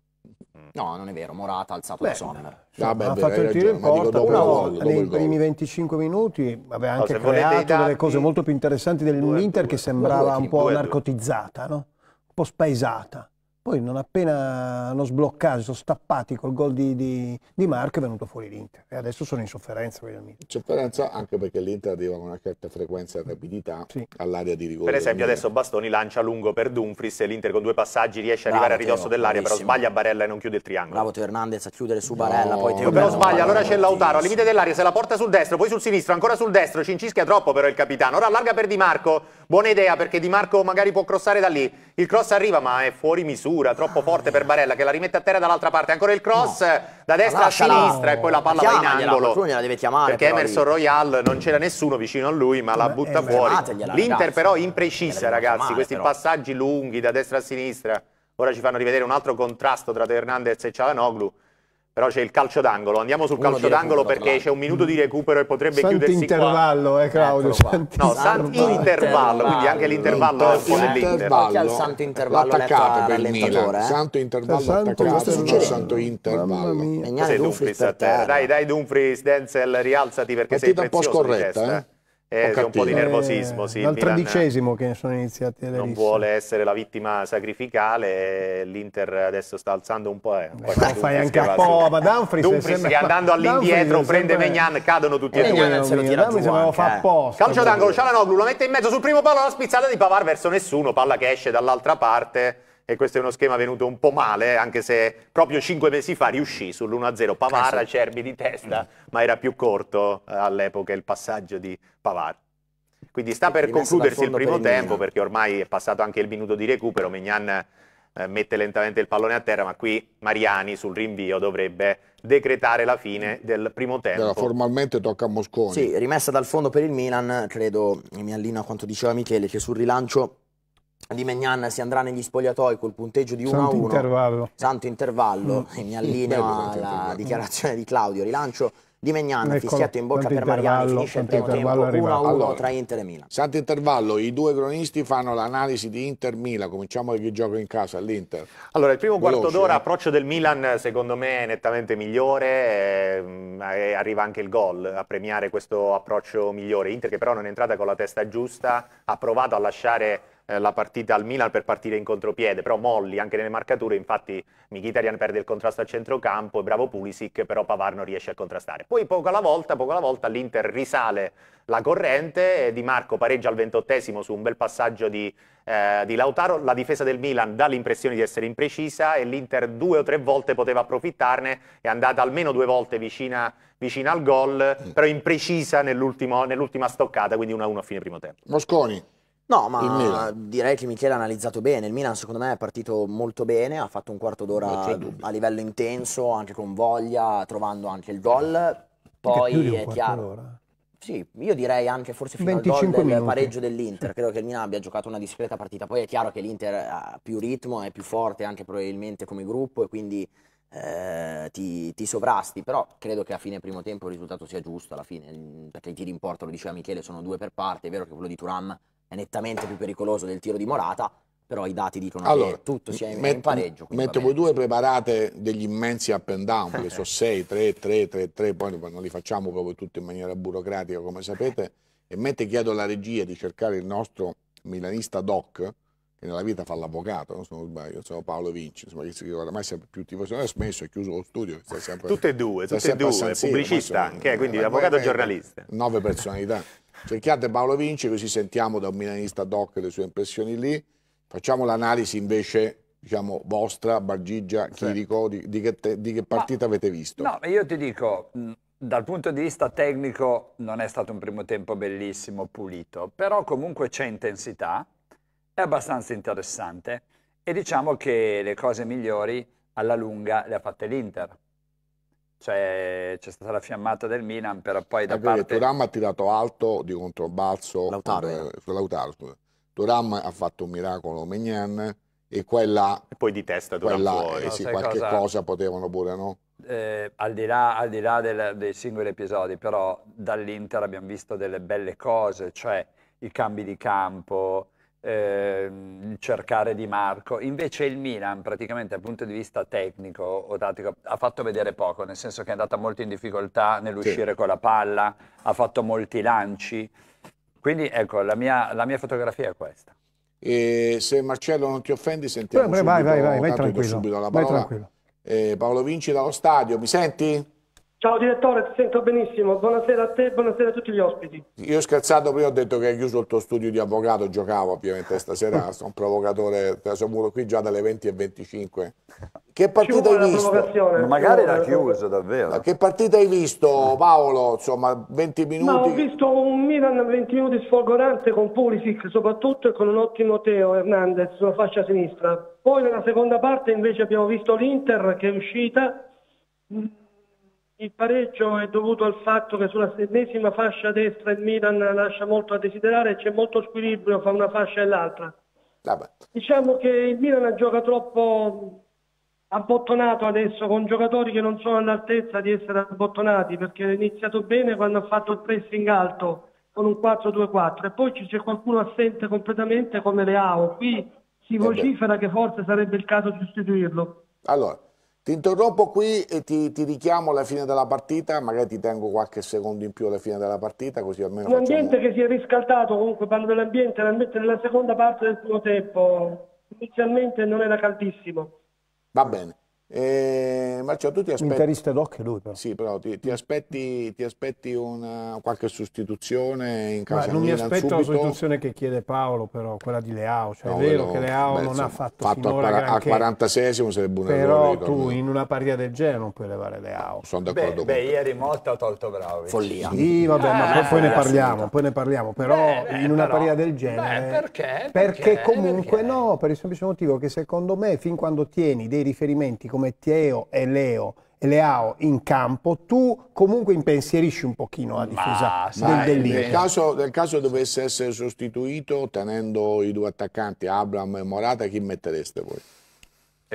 Mm. No, non è vero, Morata ha alzato Beh, la Sommer. ha beh, fatto il eh, tiro in porta, però nei primi 25 minuti aveva anche no, creato dati, delle cose molto più interessanti dell'Inter che sembrava due, un po' due, narcotizzata, no? un po' spaesata. Poi non appena hanno sbloccato, sono stappati col gol di, di, di Marco, è venuto fuori l'Inter. E adesso sono in sofferenza. In sofferenza anche perché l'Inter arriva con una certa frequenza e rapidità sì. all'area di rigore. Per esempio adesso Bastoni lancia lungo per Dumfries e l'Inter con due passaggi riesce a arrivare a ridosso dell'area, però sbaglia Barella e non chiude il triangolo. Bravo Teo Hernandez a chiudere su Barella, no, poi Teo Però no, sbaglia, allora c'è Lautaro, al limite dell'aria, se la porta sul destro, poi sul sinistro, ancora sul destro, cincischia troppo però il capitano. Ora allarga per Di Marco, buona idea perché Di Marco magari può crossare da lì. Il cross arriva ma è fuori misura dura, troppo forte per Barella che la rimette a terra dall'altra parte. Ancora il cross no. da destra la a sinistra no. e poi la palla Chiama, va in angolo. Qualcuno gliela deve chiamare. Perché Emerson Royal non c'era nessuno vicino a lui, ma la eh, butta eh, fuori. L'Inter però imprecisa, ragazzi, chiamare, questi però. passaggi lunghi da destra a sinistra. Ora ci fanno rivedere un altro contrasto tra De Hernandez e Cialanoglu però c'è il calcio d'angolo, andiamo sul Uno calcio d'angolo perché c'è un minuto di recupero e potrebbe Sant chiudersi intervallo, qua. eh Claudio, Santi No, Sant'intervallo, quindi anche l'intervallo è fuori dell'Inter. Anche al Sant'intervallo l'attaccato per Milan, eh? Santo intervallo eh, Santo attaccato, succede Santo intervallo. Dunfries a terra. Dai, dai Dumfries, Denzel, rialzati perché Partita sei prezioso un po' scorretta, eh? eh, c'è un po' di nervosismo. Sì, eh, dal tredicesimo che sono iniziati le Non risse. vuole essere la vittima sacrificale, l'Inter adesso sta alzando un po'. Eh, Beh, po eh, fai anche a po', ma Dumfries, Dumfries che andando all'indietro prende Megnan, cadono tutti e eh, due. Megnan se lo tira giù apposta. Calcio d'angolo, Cialanoglu lo mette in mezzo sul primo palo, la spizzata di Pavar verso nessuno, palla che esce dall'altra parte e questo è uno schema venuto un po' male, eh, anche se proprio cinque mesi fa riuscì sull'1-0 Pavar, eh Cerbi di testa, mm. ma era più corto eh, all'epoca il passaggio di Pavar. Quindi sta per concludersi il primo per il tempo, perché ormai è passato anche il minuto di recupero, Mignan eh, mette lentamente il pallone a terra, ma qui Mariani sul rinvio dovrebbe decretare la fine del primo tempo. Allora, formalmente tocca a Mosconi. Sì, rimessa dal fondo per il Milan, credo mi allino a quanto diceva Michele, che sul rilancio di Megnan si andrà negli spogliatoi col punteggio di 1 Santo 1. Intervallo. Santo intervallo. Mm. mi allineo alla dichiarazione di Claudio. Rilancio di Megnan, ecco, fischietto in bocca per Mariani, finisce il primo tempo 1-1 allora, tra Inter e Milan. Santo intervallo, i due cronisti fanno l'analisi di Inter-Milan, cominciamo da chi gioca in casa, all'Inter. Allora, il primo quarto d'ora, eh? approccio del Milan secondo me è nettamente migliore, eh, arriva anche il gol a premiare questo approccio migliore. Inter che però non è entrata con la testa giusta, ha provato a lasciare eh, la partita al Milan per partire in contropiede, però molli anche nelle marcature, infatti Mkhitaryan perde il contrasto al centrocampo e bravo Pulisic, però Pavar non riesce a contrastare. Poi poco alla volta, poco alla volta l'Inter risale la corrente, Di Marco pareggia al ventottesimo su un bel passaggio di, eh, di Lautaro, la difesa del Milan dà l'impressione di essere imprecisa e l'Inter due o tre volte poteva approfittarne, è andata almeno due volte vicina, vicina al gol, mm. però imprecisa nell'ultima nell stoccata, quindi 1-1 a fine primo tempo. Mosconi. No, ma direi che Michele ha analizzato bene. Il Milan, secondo me, è partito molto bene. Ha fatto un quarto d'ora a livello intenso, anche con voglia, trovando anche il gol. Poi è chiaro. Ora. Sì, io direi anche forse fino al gol del pareggio dell'Inter. Credo che il Milan abbia giocato una discreta partita. Poi è chiaro che l'Inter ha più ritmo, è più forte anche probabilmente come gruppo e quindi eh, ti, ti, sovrasti. Però credo che a fine primo tempo il risultato sia giusto alla fine, perché i tiri in porta, lo diceva Michele, sono due per parte. È vero che quello di Turam è nettamente più pericoloso del tiro di Morata, però i dati dicono allora, che tutto sia in, met- in pareggio. Mentre voi due preparate degli immensi up and down, che sono 6, 3, 3, 3, 3, poi non li facciamo proprio tutti in maniera burocratica, come sapete, e mentre chiedo alla regia di cercare il nostro milanista doc, che nella vita fa l'avvocato, non sono sbaglio, sono Paolo Vinci, insomma, che si ricorda mai sempre più tifoso, ha smesso, è chiuso lo studio. sempre, tutte e due, tutte e due, pubblicista anche, eh, quindi l'avvocato giornalista. Nove personalità. Cerchiate cioè, Paolo Vinci così sentiamo da un milanista doc le sue impressioni lì. Facciamo l'analisi invece diciamo, vostra, Bargigia, Chirico, sì. di, di, che te, di, che partita Ma, avete visto? No, io ti dico, dal punto di vista tecnico non è stato un primo tempo bellissimo, pulito, però comunque c'è intensità, è abbastanza interessante e diciamo che le cose migliori alla lunga le ha fatte l'Inter, c'è, c'è, stata la fiammata del Milan, però poi da parte... Turam ha tirato alto di controbalzo Lautaro, eh. Eh, Lautaro. Turam ha fatto un miracolo Mignan e quella... E poi di testa Turam quella, fuori. Eh, sì, qualche cosa... cosa... potevano pure, no? Eh, al di là, al di là del, dei singoli episodi, però dall'Inter abbiamo visto delle belle cose, cioè i cambi di campo, eh, cercare Di Marco. Invece il Milan, praticamente dal punto di vista tecnico o tattico, ha fatto vedere poco, nel senso che è andata molto in difficoltà nell'uscire sì. con la palla, ha fatto molti lanci. Quindi ecco, la mia, la mia fotografia è questa. E se Marcello non ti offendi, sentiamo vai, subito, vai, vai, vai, vai tranquillo, subito la parola. Vai tranquillo. Eh, Paolo Vinci dallo stadio, mi senti? Ciao direttore, ti sento benissimo. Buonasera a te, buonasera a tutti gli ospiti. Io scherzato prima ho detto che hai chiuso il tuo studio di avvocato, giocavo ovviamente stasera, sono un provocatore, te sono venuto qui già dalle 20 e 25. Che partita hai visto? magari era chiuso davvero. Ma che partita hai visto Paolo? Insomma, 20 minuti? No, ho visto un Milan 20 minuti sfolgorante con Pulisic soprattutto e con un ottimo Teo Hernandez sulla fascia sinistra. Poi nella seconda parte invece abbiamo visto l'Inter che è uscita il pareggio è dovuto al fatto che sulla stennesima fascia destra il Milan lascia molto a desiderare e c'è molto squilibrio fra una fascia e l'altra. Ah diciamo che il Milan gioca troppo abbottonato adesso con giocatori che non sono all'altezza di essere abbottonati perché è iniziato bene quando ha fatto il pressing alto con un 4-2-4 e poi c'è qualcuno assente completamente come Leao. Qui si eh vocifera che forse sarebbe il caso di sostituirlo. Allora, ti interrompo qui e ti, ti, richiamo alla fine della partita, magari ti tengo qualche secondo in più alla fine della partita, così almeno... L'ambiente facciamo... che si è riscaldato, comunque parlo dell'ambiente, l'ambiente nella seconda parte del primo tempo, inizialmente non era caldissimo. Va bene. E ehm, cioè, tu ti aspetti... Interista doc lui però. Sì, però ti, ti aspetti, ti aspetti una, qualche sostituzione in caso non mi aspetto subito. la sostituzione che chiede Paolo però, quella di Leao. Cioè, no, è vero che Leao non ha fatto, fatto finora a, granché, a 46esimo sarebbe un Però errore, tu in una partita del genere non puoi levare Leao. Sono d'accordo beh, beh, ieri Motta ha tolto Bravo. Follia. Sì, vabbè, ah, ma poi, ne parliamo, poi ne parliamo. Però beh, in una partita del genere... Perché? perché? Perché, comunque perché? no, per il semplice motivo che secondo me fin quando tieni dei riferimenti come Teo e Leo e Leao in campo, tu comunque impensierisci un pochino la difesa Ma, del, nel, caso, nel caso, dovesse essere sostituito tenendo i due attaccanti, Abram e Morata, chi mettereste voi?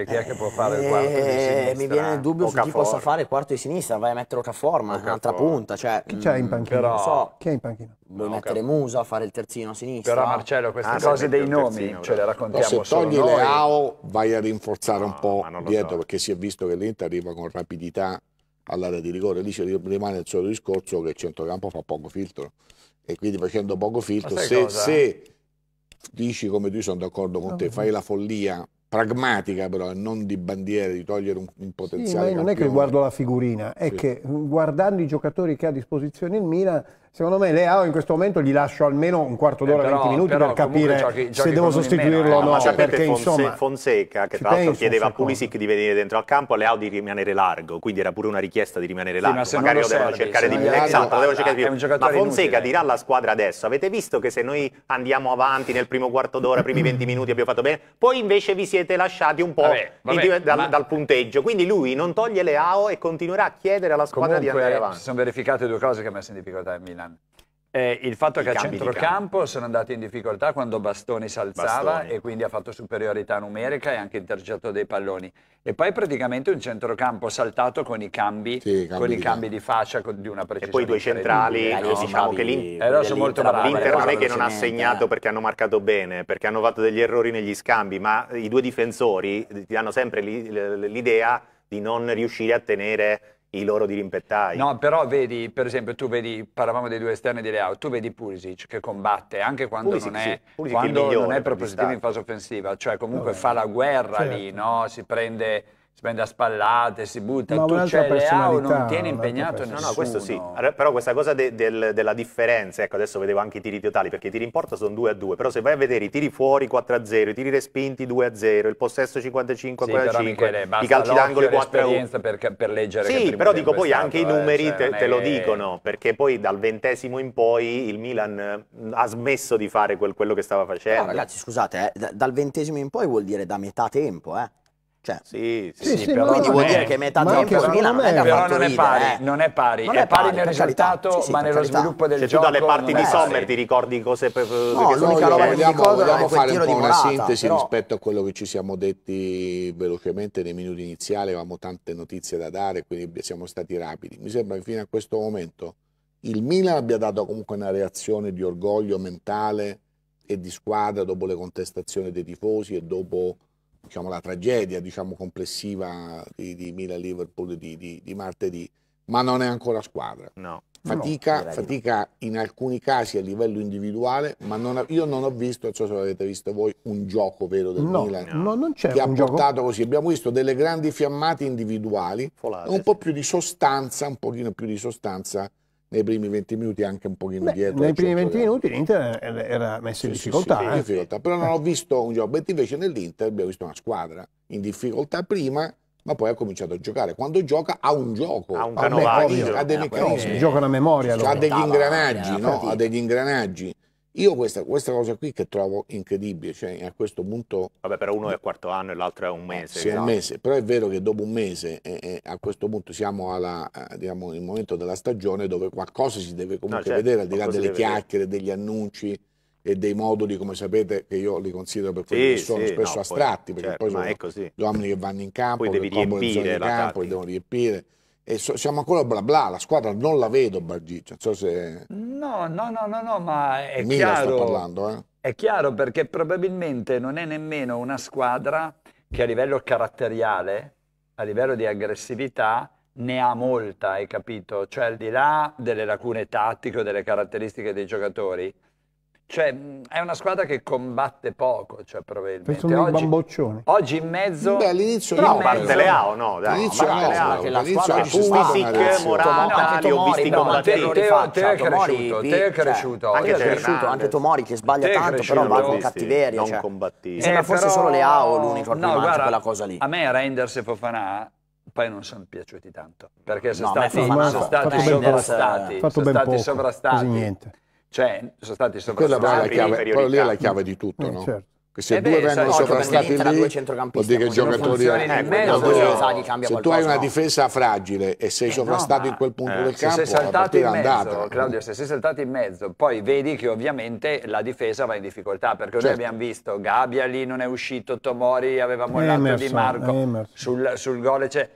E chi è che può fare il eh, quarto di sinistra? Mi viene il dubbio o su chi possa fare il quarto di sinistra, vai a mettere Ocaforma, un'altra punta. Cioè, chi c'è in mm, panchina? Però, so, chi è in panchina? Vuoi mettere Musa a fare il terzino a sinistra? Però Marcello queste ah, cose dei nomi terzino, ce le raccontiamo se solo togli Leao vai a rinforzare no, un po' dietro so. perché si è visto che l'Inter arriva con rapidità all'area di rigore. Lì rimane il solo discorso che il centrocampo fa poco filtro e quindi facendo poco filtro se, se dici come tu sono d'accordo con te, fai la follia pragmatica però, e non di bandiera, di togliere un, un potenziale sì, non è che guardo la figurina, è sì. che guardando i giocatori che ha a disposizione il Milan Secondo me Leao in questo momento gli lascio almeno un quarto d'ora, eh, però, 20 minuti per capire giochi, giochi se devo sostituirlo eh. o no. no perché Fonse, insomma, Fonseca, che tra l'altro chiedeva a Pulisic di venire dentro al campo, Leao di rimanere largo, quindi era pure una richiesta di rimanere largo. Sì, ma Magari lo, lo devono cercare di più. Esatto, lo devo cercare di più. Ma Fonseca inutile. dirà alla squadra adesso, avete visto che se noi andiamo avanti nel primo quarto d'ora, primi 20 minuti abbiamo fatto bene, poi invece vi siete lasciati un po' vabbè, vabbè, di, dal, ma... dal, punteggio. Quindi lui non toglie Leao e continuerà a chiedere alla squadra di andare avanti. Si sono verificate due cose che ha messo in difficoltà Emilio Milan. Eh, il fatto I che a centrocampo sono andati in difficoltà quando Bastoni si alzava e quindi ha fatto superiorità numerica e anche intercettato dei palloni. E poi praticamente un centrocampo saltato con i cambi, sì, cambi con i cambi di fascia con, di una precisione. E poi due centrali, no, eh, diciamo che eh, l'Inter, l'Inter non è che non ha segnato perché hanno marcato bene, perché hanno fatto degli errori negli scambi, ma i due difensori eh, ti danno sempre l'idea di non riuscire a tenere i loro dirimpettai. No, però vedi, per esempio, tu vedi, parlavamo dei due esterni di Leao, tu vedi Pulisic che combatte anche quando Pulisic, non è, sì. quando non è propositivo in fase offensiva, cioè comunque no, fa la guerra certo. lì, no? si prende si prende a spallate, si butta, ma tu c'è le non tiene impegnato nessuno. No, no, questo sì, però questa cosa de, del, della differenza, ecco adesso vedevo anche i tiri totali, perché i tiri in porta sono 2 a 2, però se vai a vedere i tiri fuori 4 a 0, i tiri respinti 2 a 0, il possesso 55 sì, 4 a 5, Michele, i calci d'angolo 4 a 1. Per, per leggere Sì, però dico poi stato, anche eh, i numeri cioè, te, te, lo dicono, perché poi dal ventesimo in poi il Milan mm, ha smesso di fare quel, quello che stava facendo. No, ragazzi, scusate, eh, dal ventesimo in poi vuol dire da metà tempo, eh. Cioè, sì, sì, sì, sì però quindi vuol dire che metà ma tempo il Milan non però non è pari, eh. non è pari, non è, è pari, nel risultato, sì, sì, ma nello sviluppo del Se gioco. Se tu dalle parti di Sommer ti ricordi cose per, no, che l'unica roba che vogliamo fare un po' una sintesi rispetto a quello che ci siamo detti velocemente nei minuti iniziali, avevamo tante notizie da dare, quindi siamo stati rapidi. Mi sembra che fino a questo momento il Milan abbia dato comunque una reazione di orgoglio mentale e di squadra dopo le contestazioni dei tifosi e dopo diciamo, la tragedia diciamo, complessiva di, di Milan-Liverpool di, di, di, martedì, ma non è ancora squadra. No. Fatica, no, fatica in alcuni casi a livello individuale, ma non ha, io non ho visto, non so se l'avete visto voi, un gioco vero del no, Milan no, non c'è che ha portato così. Abbiamo visto delle grandi fiammate individuali, Folate, un po' più di sostanza, un pochino più di sostanza nei primi 20 minuti anche un pochino Beh, dietro. Nei primi 20 minuti l'Inter era messo sì, in difficoltà. Sì, sì, in difficoltà. Però non ho visto un gioco, invece nell'Inter abbiamo visto una squadra in difficoltà prima ma poi ha cominciato a giocare. Quando gioca ha un gioco, ha, un ha, ha dei eh, meccanismi, gioca una memoria, ha degli ingranaggi, no? ha degli ingranaggi. Io questa, questa, cosa qui che trovo incredibile, cioè a questo punto... Vabbè, però uno è quarto anno e l'altro è un eh, mese. Sì, è un esatto. mese, però è vero che dopo un mese, eh, eh, a questo punto siamo alla, eh, diciamo, nel momento della stagione dove qualcosa si deve comunque no, certo, vedere, al di là delle chiacchiere, vedere. degli annunci e dei moduli, come sapete, che io li considero per quello sì, che sono sì, spesso no, astratti, poi, perché certo, poi sono gli uomini che vanno in campo, poi devi riempire, in campo, devono riempire. E so, siamo ancora bla bla, la squadra non la vedo Bargiccia, cioè, non so se... Mm No, no, no, no, no ma è Milo chiaro. Sto parlando, eh? È chiaro perché probabilmente non è nemmeno una squadra che a livello caratteriale, a livello di aggressività, ne ha molta, hai capito? Cioè al di là delle lacune tattiche o delle caratteristiche dei giocatori, cioè, è una squadra che combatte poco, cioè, probabilmente. Sono oggi, bamboccioni. Oggi in mezzo... Beh, all'inizio... No, Barteleao, no, dai. All'inizio no, Barteleao, che la squadra ci Pulisic, Morata, ho visti combattere. Te è cresciuto, te è cresciuto. Anche te è cresciuto, anche Tomori che sbaglia tanto, però va con cattiveria. Non cioè. combattivi. Sembra eh, forse solo Leao l'unico argumento quella cosa lì. A me Renders e Fofanà poi non sono piaciuti tanto perché sono no, stati, sono stati sovrastati sono stati sovrastati così niente cioè, sono stati sovrastati in priorità. Quella lì è la chiave di tutto, eh, no? Certo. Che se eh beh, due vengono sovrastati lì, vuol dire che i giocatori... Eh, mezzo, due, se qualcosa, tu hai una difesa fragile e sei eh, sovrastato no, in quel punto del campo, se sei saltato in mezzo, andata. Claudio, se sei saltato in mezzo, poi vedi che ovviamente la difesa va in difficoltà, perché certo. noi abbiamo visto Gabbia lì non è uscito, Tomori aveva mollato Emerson, Di Marco sul, sul gol, cioè,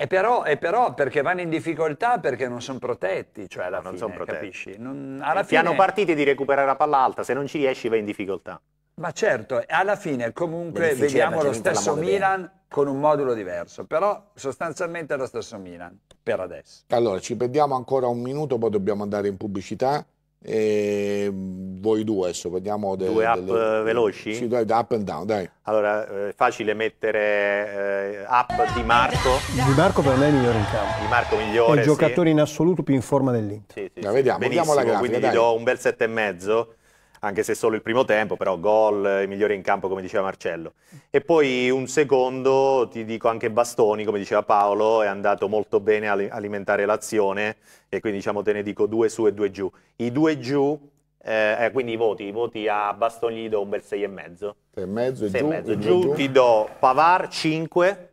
e eh, però, e eh, però, perché vanno in difficoltà perché non sono protetti, cioè alla ah, non fine, sono protetti. capisci? Non, alla eh, fine... hanno partiti di recuperare la palla alta, se non ci riesci vai in difficoltà. Ma certo, alla fine comunque vediamo lo stesso Milan bene. con un modulo diverso, però sostanzialmente è lo stesso Milan per adesso. Allora, ci prendiamo ancora un minuto, poi dobbiamo andare in pubblicità. E ehm, voi due adesso vediamo de, due up delle... Eh, veloci? Sì, dai, up and down, dai. Allora, è eh, facile mettere eh, up Di Marco. Di Marco per me è migliore in campo. Di Marco migliore. È il giocatore in assoluto più in forma dell'Inter. Sì, sì, sì. Vediamo, Benissimo, vediamo la grafica, quindi dai. gli do un bel e mezzo anche se solo il primo tempo, però gol, migliore in campo come diceva Marcello. E poi un secondo, ti dico anche Bastoni, come diceva Paolo, è andato molto bene a alimentare l'azione e quindi diciamo te ne dico due su e due giù. I due giù eh, eh quindi i voti, i voti a Bastoni gli do un bel 6,5. 6,5 e, mezzo. e, mezzo, e mezzo, giù, giù. Ti do Pavar 5,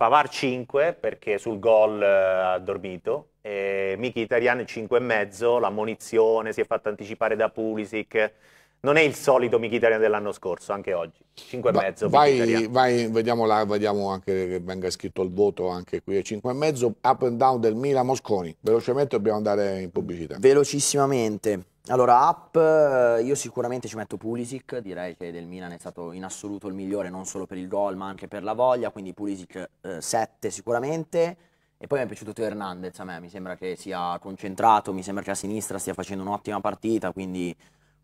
Pavar 5 perché sul gol eh, ha dormito, e Mkhitaryan 5,5, la munizione, si è fatta anticipare da Pulisic, non è il solito Mkhitaryan dell'anno scorso, anche oggi, 5,5. Vai, vai vediamo, là, vediamo anche che venga scritto il voto anche qui, 5,5, up and down del Mila Mosconi, velocemente dobbiamo andare in pubblicità. Velocissimamente. Allora, up, io sicuramente ci metto Pulisic, direi che del Milan è stato in assoluto il migliore, non solo per il gol, ma anche per la voglia, quindi Pulisic eh, 7 sicuramente. E poi mi è piaciuto Teo Hernandez a me, mi sembra che sia concentrato, mi sembra che a sinistra stia facendo un'ottima partita, quindi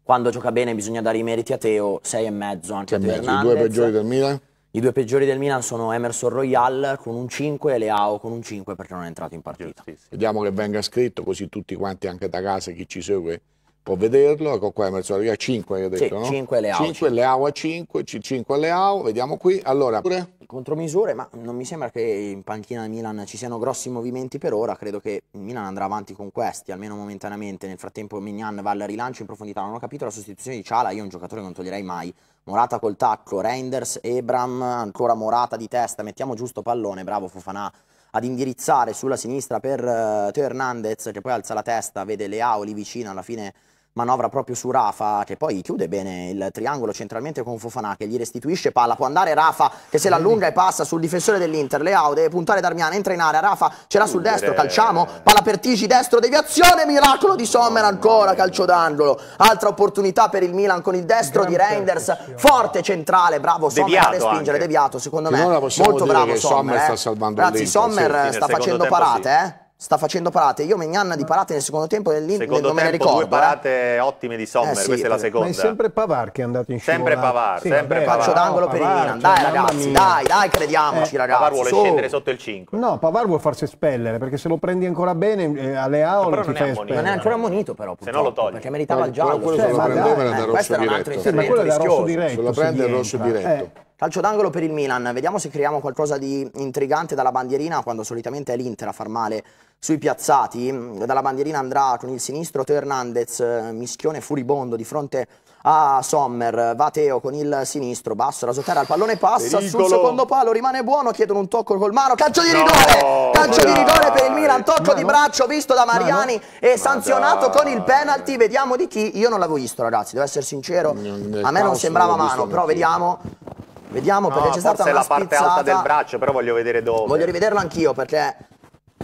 quando gioca bene bisogna dare i meriti a Teo, 6,5 anche a Teo Hernandez. I due peggiori del Milan? I due peggiori del Milan sono Emerson Royal con un 5 e Leao con un 5 perché non è entrato in partita. Vediamo che venga scritto così tutti quanti anche da casa chi ci segue può vederlo, ecco qua Emerson, 5 io ho detto, sì, no? 5 Leao. 5 Leao a 5, 5 Leao, vediamo qui. Allora, contromisure, ma non mi sembra che in panchina di Milan ci siano grossi movimenti per ora, credo che Milan andrà avanti con questi, almeno momentaneamente, nel frattempo Mignan va al rilancio in profondità, non ho capito la sostituzione di Ciala, io un giocatore non toglierei mai, Morata col tacco, Reinders, Ebram, ancora Morata di testa, mettiamo giusto pallone, bravo Fofanà ad indirizzare sulla sinistra per uh, Teo Hernandez che poi alza la testa, vede Leao lì vicino alla fine manovra proprio su Rafa che poi chiude bene il triangolo centralmente con Fofana che gli restituisce palla, può andare Rafa che se l'allunga e passa sul difensore dell'Inter, Leao deve puntare Darmian, entra in area, Rafa ce l'ha sul destro, calciamo, palla per Tigi, destro, deviazione, miracolo di Sommer ancora, calcio d'angolo, altra opportunità per il Milan con il destro Gran di Reinders, forte centrale, bravo Sommer deviato a respingere, anche. deviato secondo me, molto bravo Sommer, Sommer eh. sta salvando Ragazzi, Sommer sì, sta facendo parate sì. eh sta facendo parate. Io Mignanna di parate nel secondo tempo dell'Inter non me ne ricordo. Due eh. parate eh. ottime di Sommer, eh sì, questa è la seconda. Ma è sempre Pavar che è andato in scivola. Sempre Pavar, sì, sempre Pavar. Calcio d'angolo no, per il Milan. Cioè, dai ragazzi, dai, dai, crediamoci eh. ragazzi. Pavar vuole so. scendere sotto il 5. No, Pavar vuole farsi espellere perché se lo prendi ancora bene eh, a Leao eh, ti fai espellere. Non è ancora ammonito però, Se no lo togli. Perché meritava il giallo. Quello se un altro da quello da rosso diretto. Se lo prende è rosso diretto. Eh. Calcio d'angolo per il Milan, vediamo se creiamo qualcosa di intrigante dalla bandierina quando solitamente è l'Inter a far male sui piazzati, mm, dalla bandierina andrà con il sinistro Teo Hernandez, eh, mischione furibondo di fronte a Sommer, va Teo con il sinistro, basso, rasoterra, il pallone passa Pericolo. sul secondo palo, rimane buono, chiedono un tocco col mano, calcio di rigore, no, calcio di rigore per il Milan, tocco mano. di braccio visto da Mariani e sanzionato dai. con il penalty, vediamo di chi, io non l'avevo visto ragazzi, devo essere sincero, a me non sembrava mano, però vediamo... Vediamo no, perché c'è stata una la parte alta del braccio, però voglio vedere dove. Voglio rivederlo anch'io perché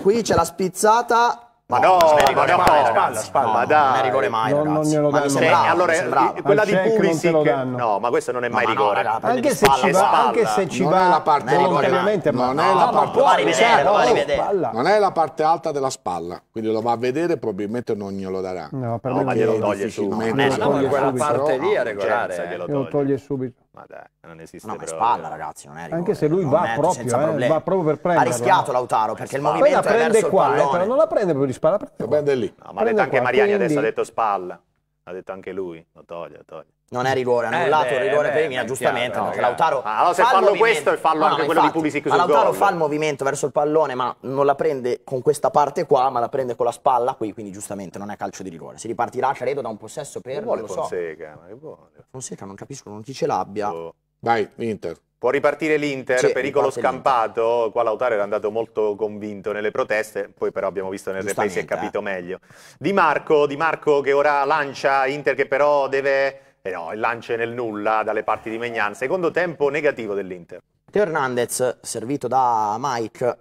Qui c'è la spizzata ma no, ma no, mai, spalla, spalla, no, ma dai. Non è rigore mai, non, non glielo danno. allora, eh, quella di Pulisic, no, ma questo non è mai no, rigore. anche, se ci va, anche se ci va la parte volontariamente, ma non è la parte alta. Certo, non è la parte alta della spalla, quindi lo va a vedere probabilmente non glielo darà. No, per me glielo toglie subito. Non è quella parte lì a regolare, eh. glielo toglie subito. Ma dai, non esiste no, ma è spalla, ragazzi, non è rigore. Anche se lui va proprio, eh, va proprio, per prendere. Ha rischiato Lautaro perché il movimento la prende qua, eh, non la prende per di spalla, la prende, prende lì. No, ma ha detto anche qua, Mariani quindi... adesso, ha detto spalla. Ha detto anche lui, lo toglie, lo toglie non è rigore, ha eh annullato eh il rigore beh, per Mina, giustamente, chiaro, perché no, Lautaro ah, allora se fallo questo e fallo no, anche no, quello infatti, di Pulisic sul Lautaro gol. fa il movimento verso il pallone, ma non la prende con questa parte qua, ma la prende con la spalla qui, quindi giustamente non è calcio di rigore. Si ripartirà credo, da un possesso per, non lo Fonseca, ma che vuole? Fonseca non capisco, non chi ce l'abbia. Oh. Dai, Inter. Può ripartire l'Inter, pericolo scampato, qua Lautaro era andato molto convinto nelle proteste, poi però abbiamo visto nel replay si è capito eh. meglio. Di Marco, Di Marco che ora lancia Inter che però deve eh no, il lancio è nel nulla dalle parti di Megnan. Secondo tempo negativo dell'Inter. Teo Hernandez, servito da Mike,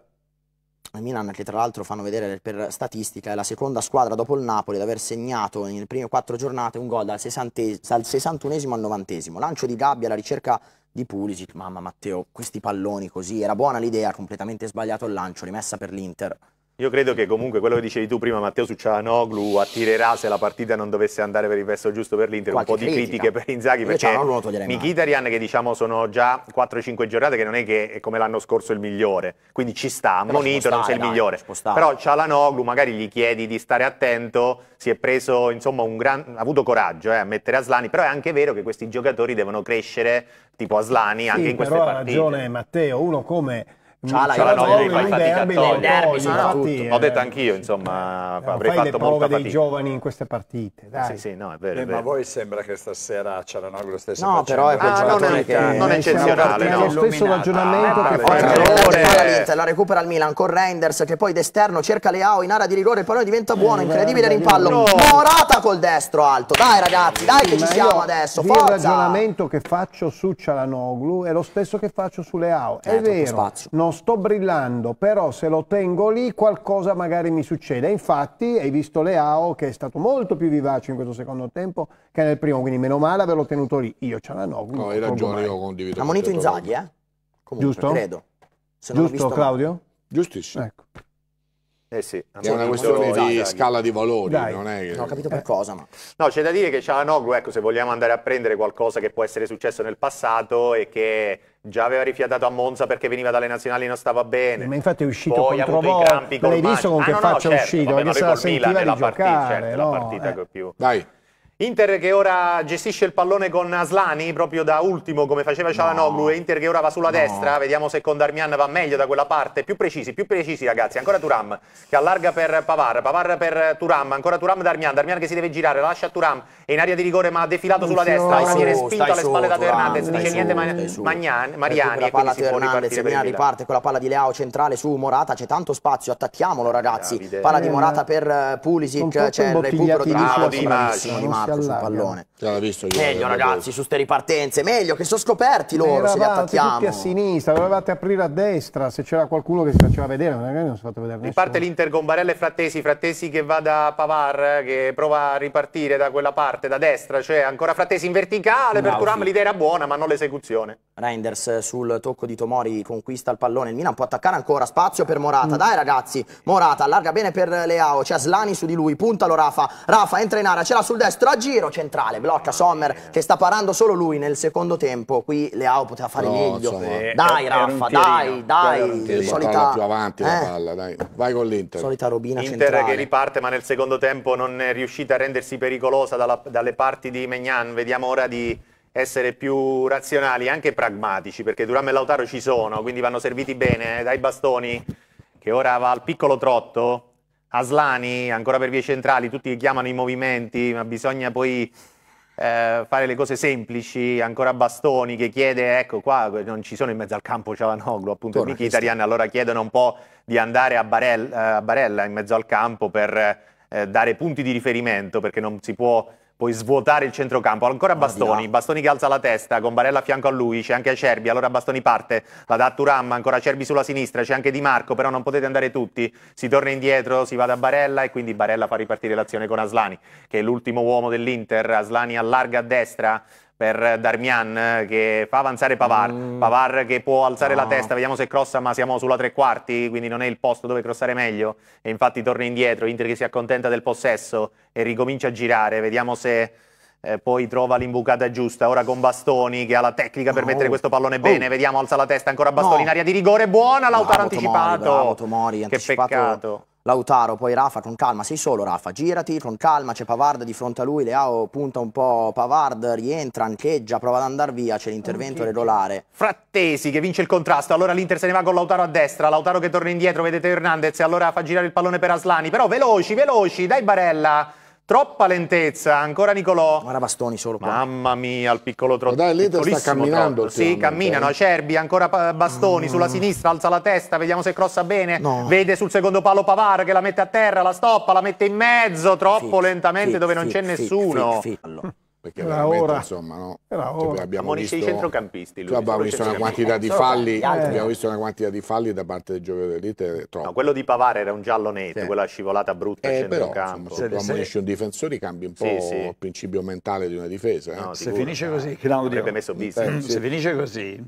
Milan che tra l'altro fanno vedere per statistica è la seconda squadra dopo il Napoli ad aver segnato nelle prime quattro giornate un gol dal, dal 61 al 90 lancio di Gabbia alla ricerca di Pulisic mamma Matteo questi palloni così era buona l'idea completamente sbagliato il lancio rimessa per l'Inter io credo che comunque quello che dicevi tu prima, Matteo su Succianoglu attirerà se la partita non dovesse andare per il verso giusto per l'Inter, un po' critica. di critiche per Inzaghi, perché Michitarian, che diciamo sono già 4-5 giornate che non è che è come l'anno scorso il migliore, quindi ci sta, Però monito, stare, non sei il dai, migliore. Però Cialanoglu magari gli chiedi di stare attento, si è preso, insomma, un gran... ha avuto coraggio eh, a mettere Aslani, però è anche vero che questi giocatori devono crescere tipo Aslani sì, anche in queste però Però ha ragione Matteo, uno come C'ha la Juve, no, fai fatica derby, a derby, infatti, L'ho detto eh, anch'io, insomma, eh, avrei fatto molta fatica. dei giovani in queste partite, dai. Sì, sì, no, è vero, eh, è vero. Ma a voi sembra che stasera Cialanoglu stesse no, facendo... No, però è ah, non, è, che, non è eccezionale, no? È lo stesso ragionamento eh, che fa la recupera il Milan con Reinders, che poi d'esterno cerca Leao in area di rigore, però diventa buono, eh, incredibile rimpallo. Morata col destro alto, dai ragazzi, dai che ci siamo adesso, forza! Il ragionamento che faccio su Cialanoglu è lo stesso che faccio su Leao, è vero, non non sto brillando, però se lo tengo lì qualcosa magari mi succede. Infatti hai visto Leao che è stato molto più vivace in questo secondo tempo che nel primo, quindi meno male averlo tenuto lì. Io ce la no. hai ragione, mai. io condivido. Ha monito Inzaghi, eh? Comunque, Giusto? Credo. Se Giusto, visto... Claudio? Giustissimo. Ecco. Eh sì, è una questione di Zaghi. scala di valori, Dai. non è che... No, ho capito per eh. cosa, ma... No, c'è da dire che Cialanoglu, ecco, se vogliamo andare a prendere qualcosa che può essere successo nel passato e che Già aveva rifiatato a Monza perché veniva dalle nazionali e non stava bene. Ma infatti è uscito Poi contro Mo. L'hai visto con ah, che no, faccia è certo, uscito? Vabbè, la sentiva Milan, di giocare. Partita, no, certo, eh. la partita certo, eh. che più... Dai. Inter che ora gestisce il pallone con Aslani, proprio da ultimo come faceva Cialanoglu, no. e Inter che ora va sulla no. destra, vediamo se con Darmian va meglio da quella parte, più precisi, più precisi ragazzi, ancora Turam che allarga per Pavar, Pavar per Turam, ancora Turam Darmian, Darmian che si deve girare, lascia Turam, è in area di rigore ma ha defilato sulla destra, e viene spinto alle su, spalle da Fernandez, dice su, niente ma, su. Magnan, Mariani, e palla si Hernandez, Magnan riparte con la palla di Leao centrale su Morata, c'è tanto spazio, attacchiamolo ragazzi, palla di eh, Morata per eh, Pulisic, c'è il recupero di Marco, Di Marco attacco sul pallone. Visto io, meglio ragazzi, su queste ripartenze, meglio che sono scoperti loro se li attacchiamo. tutti a sinistra, dovevate aprire a destra se c'era qualcuno che si faceva vedere, magari non si è fatto vedere nessuno. Riparte l'Inter con Barella e Frattesi, Frattesi che va da Pavar, che prova a ripartire da quella parte, da destra, cioè ancora Frattesi in verticale, per Turam l'idea era buona ma non l'esecuzione. Reinders sul tocco di Tomori conquista il pallone, il Milan può attaccare ancora, spazio per Morata, mm. dai ragazzi, Morata allarga bene per Leao, c'è Slani su di lui, puntalo Rafa, Rafa entra in area, ce l'ha sul destro, giro centrale, blocca Sommer che sta parando solo lui nel secondo tempo. Qui Leao poteva fare no, meglio. Insomma, eh, dai, Raffa, dai, dai. Solita più avanti eh? la palla, dai. Vai con l'Inter. Solita robina Inter centrale. che riparte, ma nel secondo tempo non è riuscita a rendersi pericolosa dalla, dalle parti di Megnan. Vediamo ora di essere più razionali, anche pragmatici, perché Duram e Lautaro ci sono, quindi vanno serviti bene eh, dai bastoni, che ora va al piccolo trotto Aslani, ancora per vie centrali, tutti chiamano i movimenti, ma bisogna poi eh, fare le cose semplici, ancora Bastoni che chiede, ecco qua non ci sono in mezzo al campo Cialanoglu, appunto i Mkhitaryan, allora chiedono un po' di andare a, Barella, eh, a Barella in mezzo al campo per eh, dare punti di riferimento, perché non si può puoi svuotare il centrocampo. Ancora Bastoni, Bastoni che alza la testa, con Barella a fianco a lui, c'è anche Acerbi, allora Bastoni parte, la dà a Turam, ancora Acerbi sulla sinistra, c'è anche Di Marco, però non potete andare tutti, si torna indietro, si va da Barella e quindi Barella fa ripartire l'azione con Aslani, che è l'ultimo uomo dell'Inter, Aslani allarga a destra, per Darmian che fa avanzare Pavar, mm. Pavar che può alzare no. la testa, vediamo se crossa ma siamo sulla tre quarti, quindi non è il posto dove crossare meglio e infatti torna indietro, Inter che si accontenta del possesso e ricomincia a girare, vediamo se eh, poi trova l'imbucata giusta, ora con Bastoni che ha la tecnica per oh. mettere questo pallone bene, oh. vediamo alza la testa ancora Bastoni no. in area di rigore, buona Lautaro anticipato, Tomori, bravo, Tomori, che peccato. Lautaro, poi Rafa con calma, sei solo Rafa, girati con calma, c'è Pavard di fronte a lui, Leao punta un po' Pavard, rientra, ancheggia, prova ad andare via, c'è l'intervento regolare. Frattesi che vince il contrasto, allora l'Inter se ne va con Lautaro a destra, Lautaro che torna indietro, vedete Hernandez, allora fa girare il pallone per Aslani, però veloci, veloci, dai Barella! Troppa lentezza, ancora Nicolò. Guarda Bastoni solo qua. Mamma mia, il piccolo trotto. Dai, l'Inter sta camminando. Sì, camminano, eh. Acerbi, ancora Bastoni mm. sulla sinistra, alza la testa, vediamo se crossa bene. No. Vede sul secondo palo Pavar che la mette a terra, la stoppa, la mette in mezzo, troppo fit, lentamente fit, dove non c'è nessuno. Fit, fit. Allora perché era veramente ora. insomma no? Cioè, abbiamo visto, i centrocampisti lui, cioè, abbiamo visto una quantità di falli eh. abbiamo visto una quantità di falli da parte del giocatore dell'Inter eh, troppo no, quello di Pavare era un giallo netto sì. quella scivolata brutta eh, però, insomma, se tu ammonisci un difensore cambi un po' sì, sì. il principio mentale di una difesa eh? no, se finisce così Claudio eh, se finisce così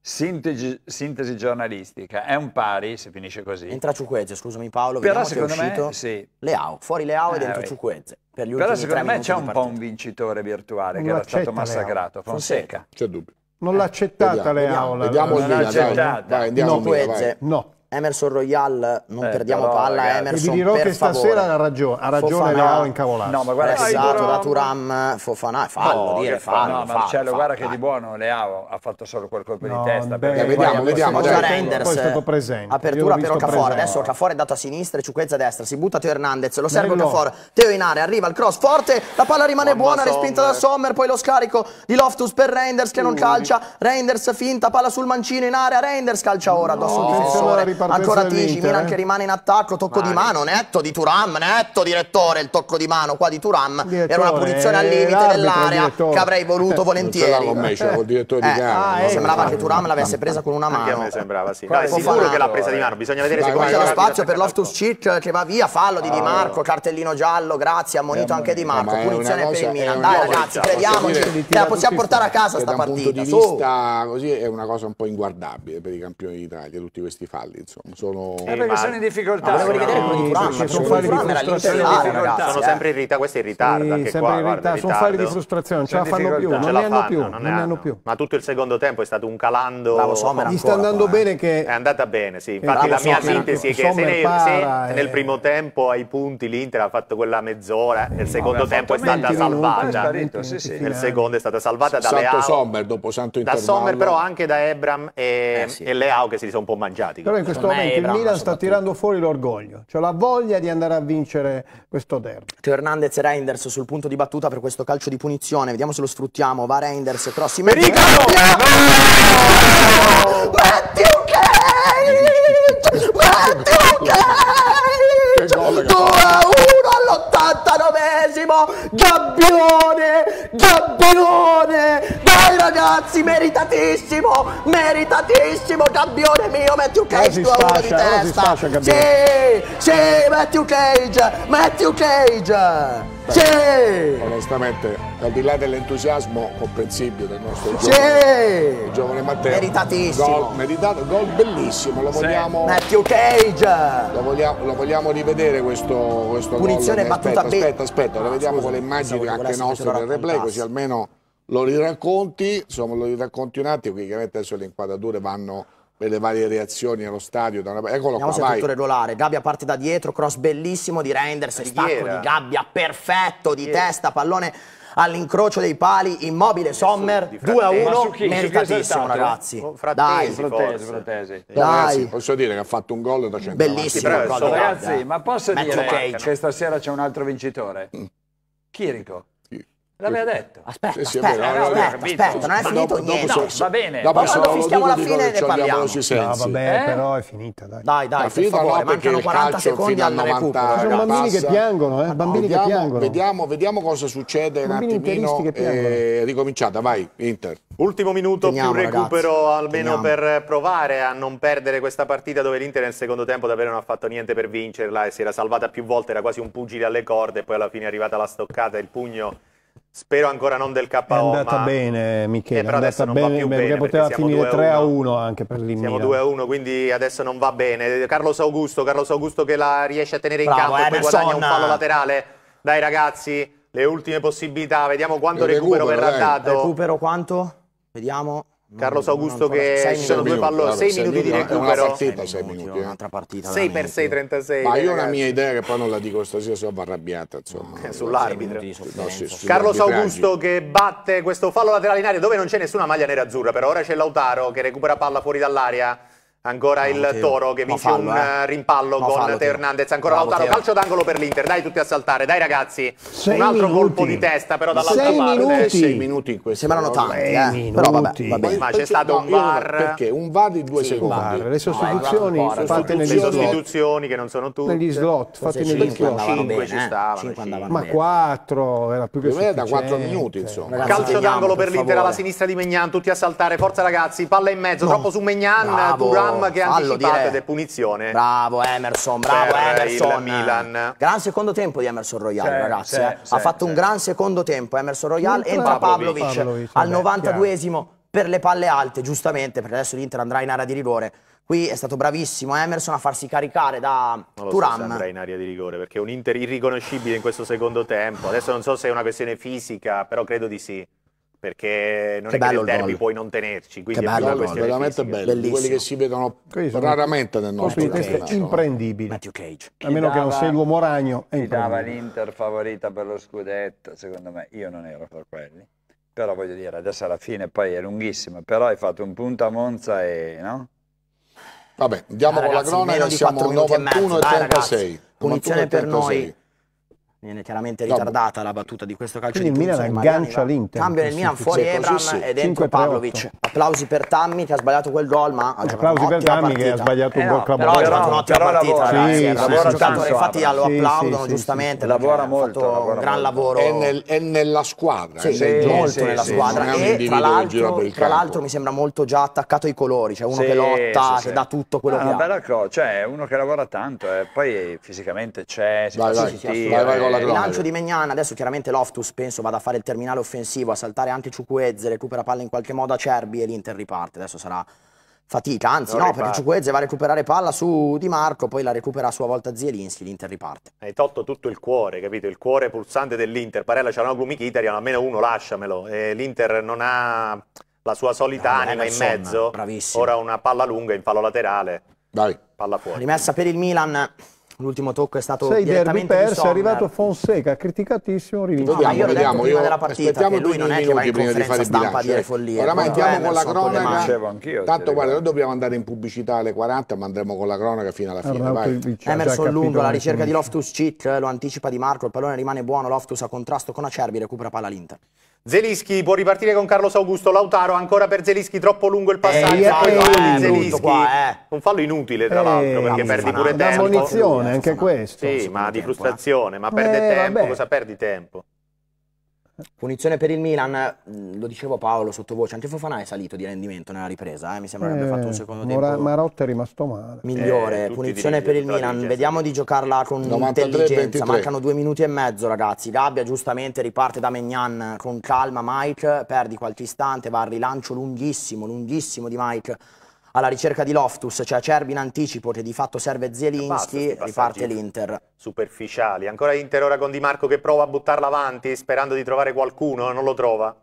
Sintesi, sintesi, giornalistica è un pari se finisce così entra Ciuquezze scusami Paolo però secondo me sì. Leao fuori Leao eh, e dentro eh. Ciuquezze per gli Però ultimi Però secondo me c'è un po' un vincitore virtuale non che era stato massacrato, Fonseca. C'è dubbio. Non l'ha accettata vediamo, le aule. Vediamo, vediamo non l'ha accettata. Dai, dai, andiamo no, via, no. Emerson Royal, non eh, perdiamo però, palla, ragazzi. Emerson. Vi dirò che stasera ha ragione, ha ragione Leao incavolato. No, ma guarda, esatto, da Turam Fofana, fallo, no, dire, fallo, no, fallo, cioè, Marcello, fallo, guarda fallo. che di buono Leao ha fatto solo quel colpo no, di testa. Beh, vediamo, vediamo, già Renders. Apertura per Ocafor, adesso Ocafor è dato a sinistra e Ciuquezza a destra, si butta Teo Hernandez, lo serve Ocafor, Teo in area, arriva il cross forte, la palla rimane buona, respinta da Sommer, poi lo scarico di Loftus per Renders che non calcia, Renders finta, palla sul mancino in area, Renders calcia ora addosso al difensore ancora Tici, Milan che eh? rimane in attacco, tocco Mani. di mano, netto di Turam, netto direttore il tocco di mano qua di Turam, direttore, era una punizione al eh, limite dell'area che avrei voluto eh, volentieri. Non me, cioè, col direttore di gara. Eh, sembrava che Turam l'avesse presa con una mano. Anche a me sembrava, sì. No, è sicuro che l'ha presa di mano, bisogna vedere se come... C'è lo spazio per Loftus Cheek che va via, fallo di Di Marco, cartellino giallo, grazie, ammonito anche Di Marco, punizione per il Milan. Dai ragazzi, crediamoci, la possiamo portare a casa sta partita. Da un punto di vista così è una cosa un po' inguardabile per i campioni d'Italia, tutti questi falli insomma, sono... Eh, perché sono in difficoltà. Ma volevo rivedere quello di Furamma, sono fare di Sono sempre in ritardo, questo è in ritardo sì, sempre qua, in ritardo, sono fari di frustrazione, non ce la fanno più, non ne hanno più, non ne hanno più. Ma tutto il secondo tempo è stato un calando... Bravo Sommer Gli sta andando bene che... È andata bene, sì, eh, infatti la mia sintesi è che se nel primo tempo ai punti l'Inter ha fatto quella mezz'ora, nel secondo tempo è stata salvata. Nel eh, eh. secondo è stata salvata da Leao. Sommer dopo Santo Intervallo. Da Sommer però anche da Ebram e Leao che si sono un po' mangiati. Però in questo questo momento il Milan sta tirando fuori l'orgoglio, cioè la voglia di andare a vincere questo derby. Teo Hernandez e Reinders sul punto di battuta per questo calcio di punizione, vediamo se lo sfruttiamo, va Reinders, cross in merica! Matthew Kane! Matthew Kane! 2 a primo, Gabbione, Gabbione, dai ragazzi, meritatissimo, meritatissimo, Gabbione mio, Matthew Cage, tu uno di testa, si spascia, sì, sì, Matthew Cage, Matthew Cage. Sì! onestamente, al di là dell'entusiasmo comprensibile del nostro giovane, giovane Matteo, meritatissimo. Gol, meritato, gol bellissimo. Lo vogliamo, Matthew Cage. Lo vogliamo, lo vogliamo rivedere questo, questo Punizione gol. Battuta bene. aspetta, aspetta, lo vediamo con le immagini anche nostre del replay, così almeno lo riracconti, insomma, lo riracconti un attimo. Qui chiaramente adesso le inquadrature vanno per le varie reazioni allo stadio. Da una... Eccolo Andiamo qua, vai. settore regolare, Gabbia parte da dietro, cross bellissimo di Renders, stacco di Gabbia, perfetto di Iera. testa, pallone all'incrocio dei pali, immobile Sommer, 2 a 1, meritatissimo oh, ragazzi. Dai, fratesi, fratesi. Dai. Ragazzi, posso dire che ha fatto un gol da Bellissimo. ragazzi, ma posso Match dire okay. che stasera c'è un altro vincitore? Chirico. L'aveva detto. Aspetta, sì, sì, aspetta, no, aspetta, aspetta, aspetta, non è finito dopo, niente. Dopo, no, va bene. Dopo, no, quando fischiamo la fine e ne parliamo. No, vabbè, eh? però è finita, dai. Dai, dai, per favore, no, mancano 40 secondi al recupero. Ci sono bambini passa. che piangono, eh, bambini vediamo, che piangono. Vediamo, vediamo cosa succede bambini un attimino eh, ricominciata, vai, Inter. Ultimo minuto Teniamo, più recupero ragazzi. almeno Teniamo. per provare a non perdere questa partita dove l'Inter nel secondo tempo davvero non ha fatto niente per vincerla e si era salvata più volte, era quasi un pugile alle corde e poi alla fine è arrivata la stoccata, il pugno Spero ancora non del KO. È andata ma... bene, Michele. Eh, però adesso non bene, va più bene, perché poteva perché finire 3 a 1 anche per l'Immina. Siamo 2 a 1, quindi adesso non va bene. Carlos Augusto, Carlos Augusto che la riesce a tenere in campo eh, e poi guadagna un fallo laterale. Dai ragazzi, le ultime possibilità, vediamo quanto recupero, recupero verrà dai. dato. Recupero quanto? Vediamo. Carlos Augusto che ci sono due palloni, 6 minuti di recupero. partita 6 minuti. Eh. Un'altra partita. 6 per 6, 36. Ma io ho una mia idea che poi non la dico stasera, sono arrabbiata. Eh, sull'arbitro. Carlos Augusto che batte questo fallo laterale in aria dove non c'è nessuna maglia nera azzurra, per ora c'è Lautaro che recupera palla fuori dall'aria. Ancora no, il Matteo. Toro che vince un eh. eh rimpallo no, con fallo, Hernandez. Ancora Bravo, Lautaro, calcio d'angolo per l'Inter. Dai tutti a saltare, dai ragazzi. Sei un altro minuti. colpo di testa però dall'altra sei parte. Minuti. Eh, sei minuti in questo. Sembrano tanti, eh. però vabbè, vabbè. Ma c'è stato un VAR. Perché? Un VAR di due sì, secondi. Le sostituzioni vai, fatte negli slot. Le sostituzioni che non sono tutte. Negli slot, fatte negli slot. Eh. Cinque ci stavano. Ma quattro era più che sufficiente. da quattro minuti insomma. Calcio d'angolo per l'Inter alla sinistra di Megnan. Tutti a saltare, forza ragazzi. Palla in mezzo, troppo su Megnan. Durante programma che ha anticipato ed è punizione. Bravo Emerson, bravo Emerson. Milan. Gran secondo tempo di Emerson Royale, ragazzi. C'è, eh. c'è, ha fatto un gran secondo tempo Emerson Royale. Entra Pavlovic, Pavlovic, al 92esimo per le palle alte, giustamente, perché adesso l'Inter andrà in area di rigore. Qui è stato bravissimo Emerson a farsi caricare da non Turam. So andrà in area di rigore perché è un Inter irriconoscibile in questo secondo tempo. Adesso non so se è una questione fisica, però credo di sì perché non che è che nel derby gol. puoi non tenerci. Quindi che è bello, veramente bello, bellissimo. quelli che si vedono raramente nel nostro campionato. imprendibili. Matthew Cage. a meno dava, che non sei l'uomo ragno. Ti dava l'Inter favorita per lo scudetto, secondo me io non ero per quelli. Però voglio dire, adesso alla fine poi è lunghissima, però hai fatto un punto a Monza e no? Vabbè, andiamo ah, con ragazzi, la cronaca, siamo 91 e, 36. Punizione per noi viene chiaramente ritardata la battuta di questo calcio Quindi di Milan aggancia l'Inter cambia il Milan fuori Ebram sì, e dentro Pavlovic applausi per Tammy che ha sbagliato quel gol ma ha applausi per Tammy che ha sbagliato un eh no, gol però ha giocato un'ottima partita ragazzi lavora tanto infatti lo applaudono giustamente lavora molto un gran lavoro è nella squadra sì, eh, molto nella squadra e tra l'altro mi sembra molto già attaccato ai colori c'è cioè uno che lotta che dà tutto quello che ha una bella cosa cioè uno che lavora tanto eh, poi fisicamente c'è si fa sentire eh, il lancio di Megnana, adesso chiaramente Loftus penso vada a fare il terminale offensivo, a saltare anche Ciucuezze, recupera palla in qualche modo a Cerbi e l'Inter riparte, adesso sarà fatica, anzi non no, riparte. perché Ciucuezze va a recuperare palla su Di Marco, poi la recupera a sua volta Zielinski, l'Inter riparte. Hai tolto tutto il cuore, capito? Il cuore pulsante dell'Inter, Parella, Cianoglu, Mkhitaryan, almeno uno lasciamelo, l'Inter non ha la sua solita eh, Bravo, anima in sonno. mezzo, Bravissimo. ora una palla lunga in fallo laterale, Dai. palla fuori. Rimessa per il Milan l'ultimo tocco è stato sei derby persi, è arrivato Fonseca, criticatissimo, rivinciato. No, io vediamo detto della partita che lui non è che va in conferenza di stampa a dire eh. follie. Oramai eh, andiamo con la cronaca, tanto cioè, guarda, noi eh. dobbiamo andare in pubblicità alle 40, ma andremo con la cronaca fino alla fine. Vai. Emerson Lungo, la ricerca di Loftus Cheek, lo anticipa Di Marco, il pallone rimane buono, Loftus a contrasto con Acerbi, recupera palla l'Inter. Zelischi può ripartire con Carlos Augusto, Lautaro ancora per Zelischi, troppo lungo il passaggio, eh, fallo eh, eh Zelischi, qua, eh. un fallo inutile tra l'altro eh, perché perdi pure tempo. Una munizione eh, anche questo. Sì, ma di frustrazione, ma perde tempo, vabbè. cosa perdi tempo? Punizione per il Milan, lo dicevo Paolo sottovoce, anche Fofana è salito di rendimento nella ripresa, eh? mi sembra che eh, abbia fatto un eh, secondo Mora, tempo. Marotta è rimasto male. Migliore, eh, punizione per il Milan, vediamo di giocarla con 93, intelligenza, 23. mancano due minuti e mezzo ragazzi, Gabbia giustamente riparte da Megnan con calma Mike, perdi qualche istante, va al rilancio lunghissimo, lunghissimo di Mike alla ricerca di Loftus, cioè Acerbi in anticipo che di fatto serve Zielinski, eh, riparte l'Inter. Superficiali, ancora Inter ora con Di Marco che prova a buttarla avanti sperando di trovare qualcuno, non lo trova.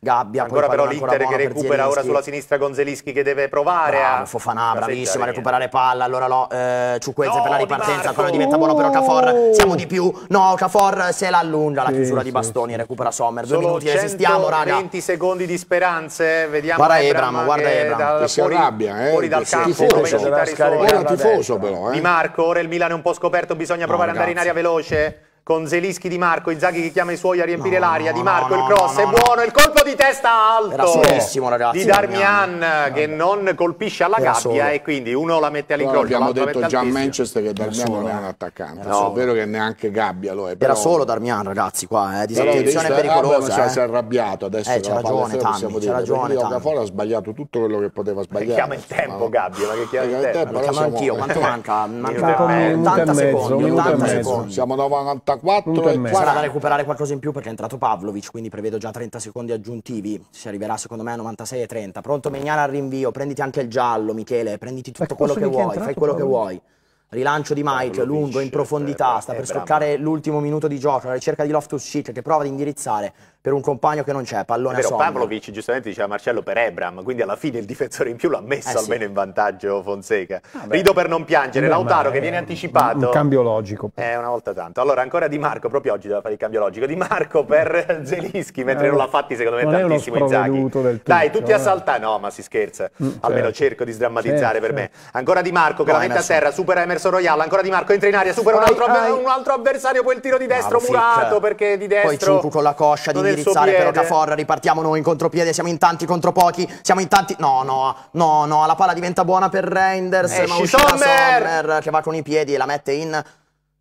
Gabbia. Ancora però l'Inter che recupera ora sulla sinistra Gonzelischi che deve provare. Bravo, a... Fofana, bravissimo a recuperare palla. Allora lo, eh, Ciuquezze no, per la ripartenza, ancora diventa buono però Cafor, siamo di più. No, Cafor se la allunga la chiusura sì, di Bastoni, sì. recupera Sommer. Due Solo minuti, resistiamo raga. 20 secondi di speranze, vediamo Guarda Ebram, guarda Ebram. Che si arrabbia, eh. Fuori dal campo, tifoso, ora tifoso però, eh. Di Marco, ora il Milan è un po' scoperto, bisogna provare ad andare in aria veloce con Zelischi Di Marco, Inzaghi che chiama i suoi a riempire no, l'aria, Di Marco no, il cross no, è buono, il colpo di testa alto ragazzi, di Darmian Darmian. che non colpisce alla Era gabbia solo. e quindi uno la mette all'incrocio. Abbiamo detto già a Manchester che Darmian non è un eh. attaccante, è vero che neanche gabbia lo è. Però... Era solo Darmian ragazzi qua, eh, disattenzione pericolosa. Ah, beh, cioè, eh. Si è arrabbiato adesso. Eh, c'ha ragione Tammy, c'ha ragione Okafor ha sbagliato tutto quello che poteva sbagliare. Chiama il tempo gabbia, ma che chiama eh, il eh, tempo? chiamo anch'io, quanto manca? Manca 80 secondi, Siamo 90 4 e mezzo. Sarà da recuperare qualcosa in più perché è entrato Pavlovic, quindi prevedo già 30 secondi aggiuntivi. Si arriverà secondo me a 96 e 30. Pronto Megnana al rinvio, prenditi anche il giallo Michele, prenditi tutto quello che vuoi, fai quello che vuoi. Rilancio di Mike, lungo, in profondità, sta per scoccare l'ultimo minuto di gioco, la ricerca di Loftus Cheek che prova ad indirizzare, per un compagno che non c'è, pallone È vero, a Pavlovic giustamente diceva Marcello per Ebram, quindi alla fine il difensore in più l'ha messo eh, almeno in vantaggio Fonseca. Ah, Rido per non piangere, beh, Lautaro che eh, viene anticipato. Un cambio logico. Eh, una volta tanto. Allora ancora Di Marco, proprio oggi doveva fare il cambio logico, Di Marco per Zelischi, mentre eh, non l'ha fatti secondo me tantissimo Inzaghi. Tutto, Dai, tutti eh. a saltare, no ma si scherza, mm, almeno certo. cerco di sdrammatizzare certo, per certo. me. Certo. Ancora Di Marco che no, la mette a terra, supera Emerson Royal, ancora Di Marco entra in aria, supera un altro, un altro avversario, poi il tiro di destro murato perché di destro... Poi Ciucu con la coscia di indirizzare però Caforra, ripartiamo noi in contropiede, siamo in tanti contro pochi, siamo in tanti... No, no, no, no, la palla diventa buona per Reinders, Esci ma uscita Sommer. Sommer che va con i piedi e la mette in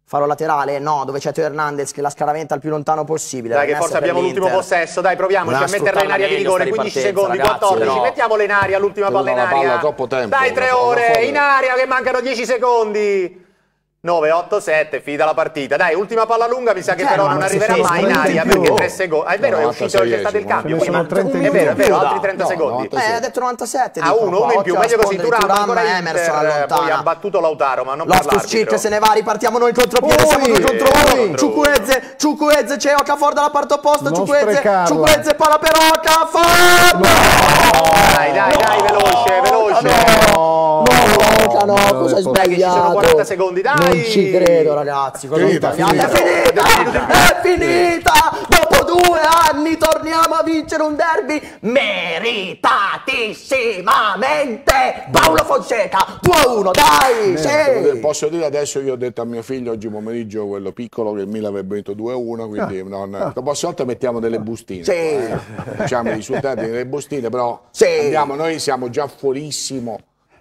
faro laterale, no, dove c'è Teo Hernandez che la scaraventa il più lontano possibile. Dai, che forse abbiamo l'ultimo possesso, dai, proviamoci a metterla in aria di rigore, 15 secondi, ragazzi, 14, però... mettiamola in aria, l'ultima palla in aria. Palla, tempo, dai, tre ore, in aria che mancano 10 secondi. 9-8-7, finita la partita. Dai, ultima palla lunga, mi sa che cioè, però non arriverà sì, mai in aria in perché 3 secondi. È vero, no, è uscito, c'è stato il cambio. Prima, è vero, è vero, altri 30 no, secondi. Eh, ha detto 97. A 1, 1 in più, meglio così. Turam, Turam ancora Emerson Inter, poi ha battuto Lautaro, ma non parlarci. Loftus-Cheek se ne va, ripartiamo noi contropiede, siamo due contro uno. Ciucuezze, Ciucuezze, c'è Okafor dalla parte opposta, Ciucuezze, Ciucuezze, palla per Okafor! Dai, dai, dai, veloce, veloce. No, no, no, cosa hai sbagliato? Ci sono 40 secondi, dai! Non ci credo, ragazzi. Cosa finita, finita. È finita! È finita! Dopo due anni torniamo a vincere un derby meritatissimamente! Paolo Fonseca, 2-1, a dai! Eh, sì. Posso dire adesso, io ho detto a mio figlio oggi pomeriggio, quello piccolo, che il Milan avrebbe vinto 2-1, quindi ah. non... Ah. la prossima volta mettiamo delle bustine. Sì. Eh. Diciamo i risultati delle bustine, però sì. andiamo, noi siamo già fuorissimo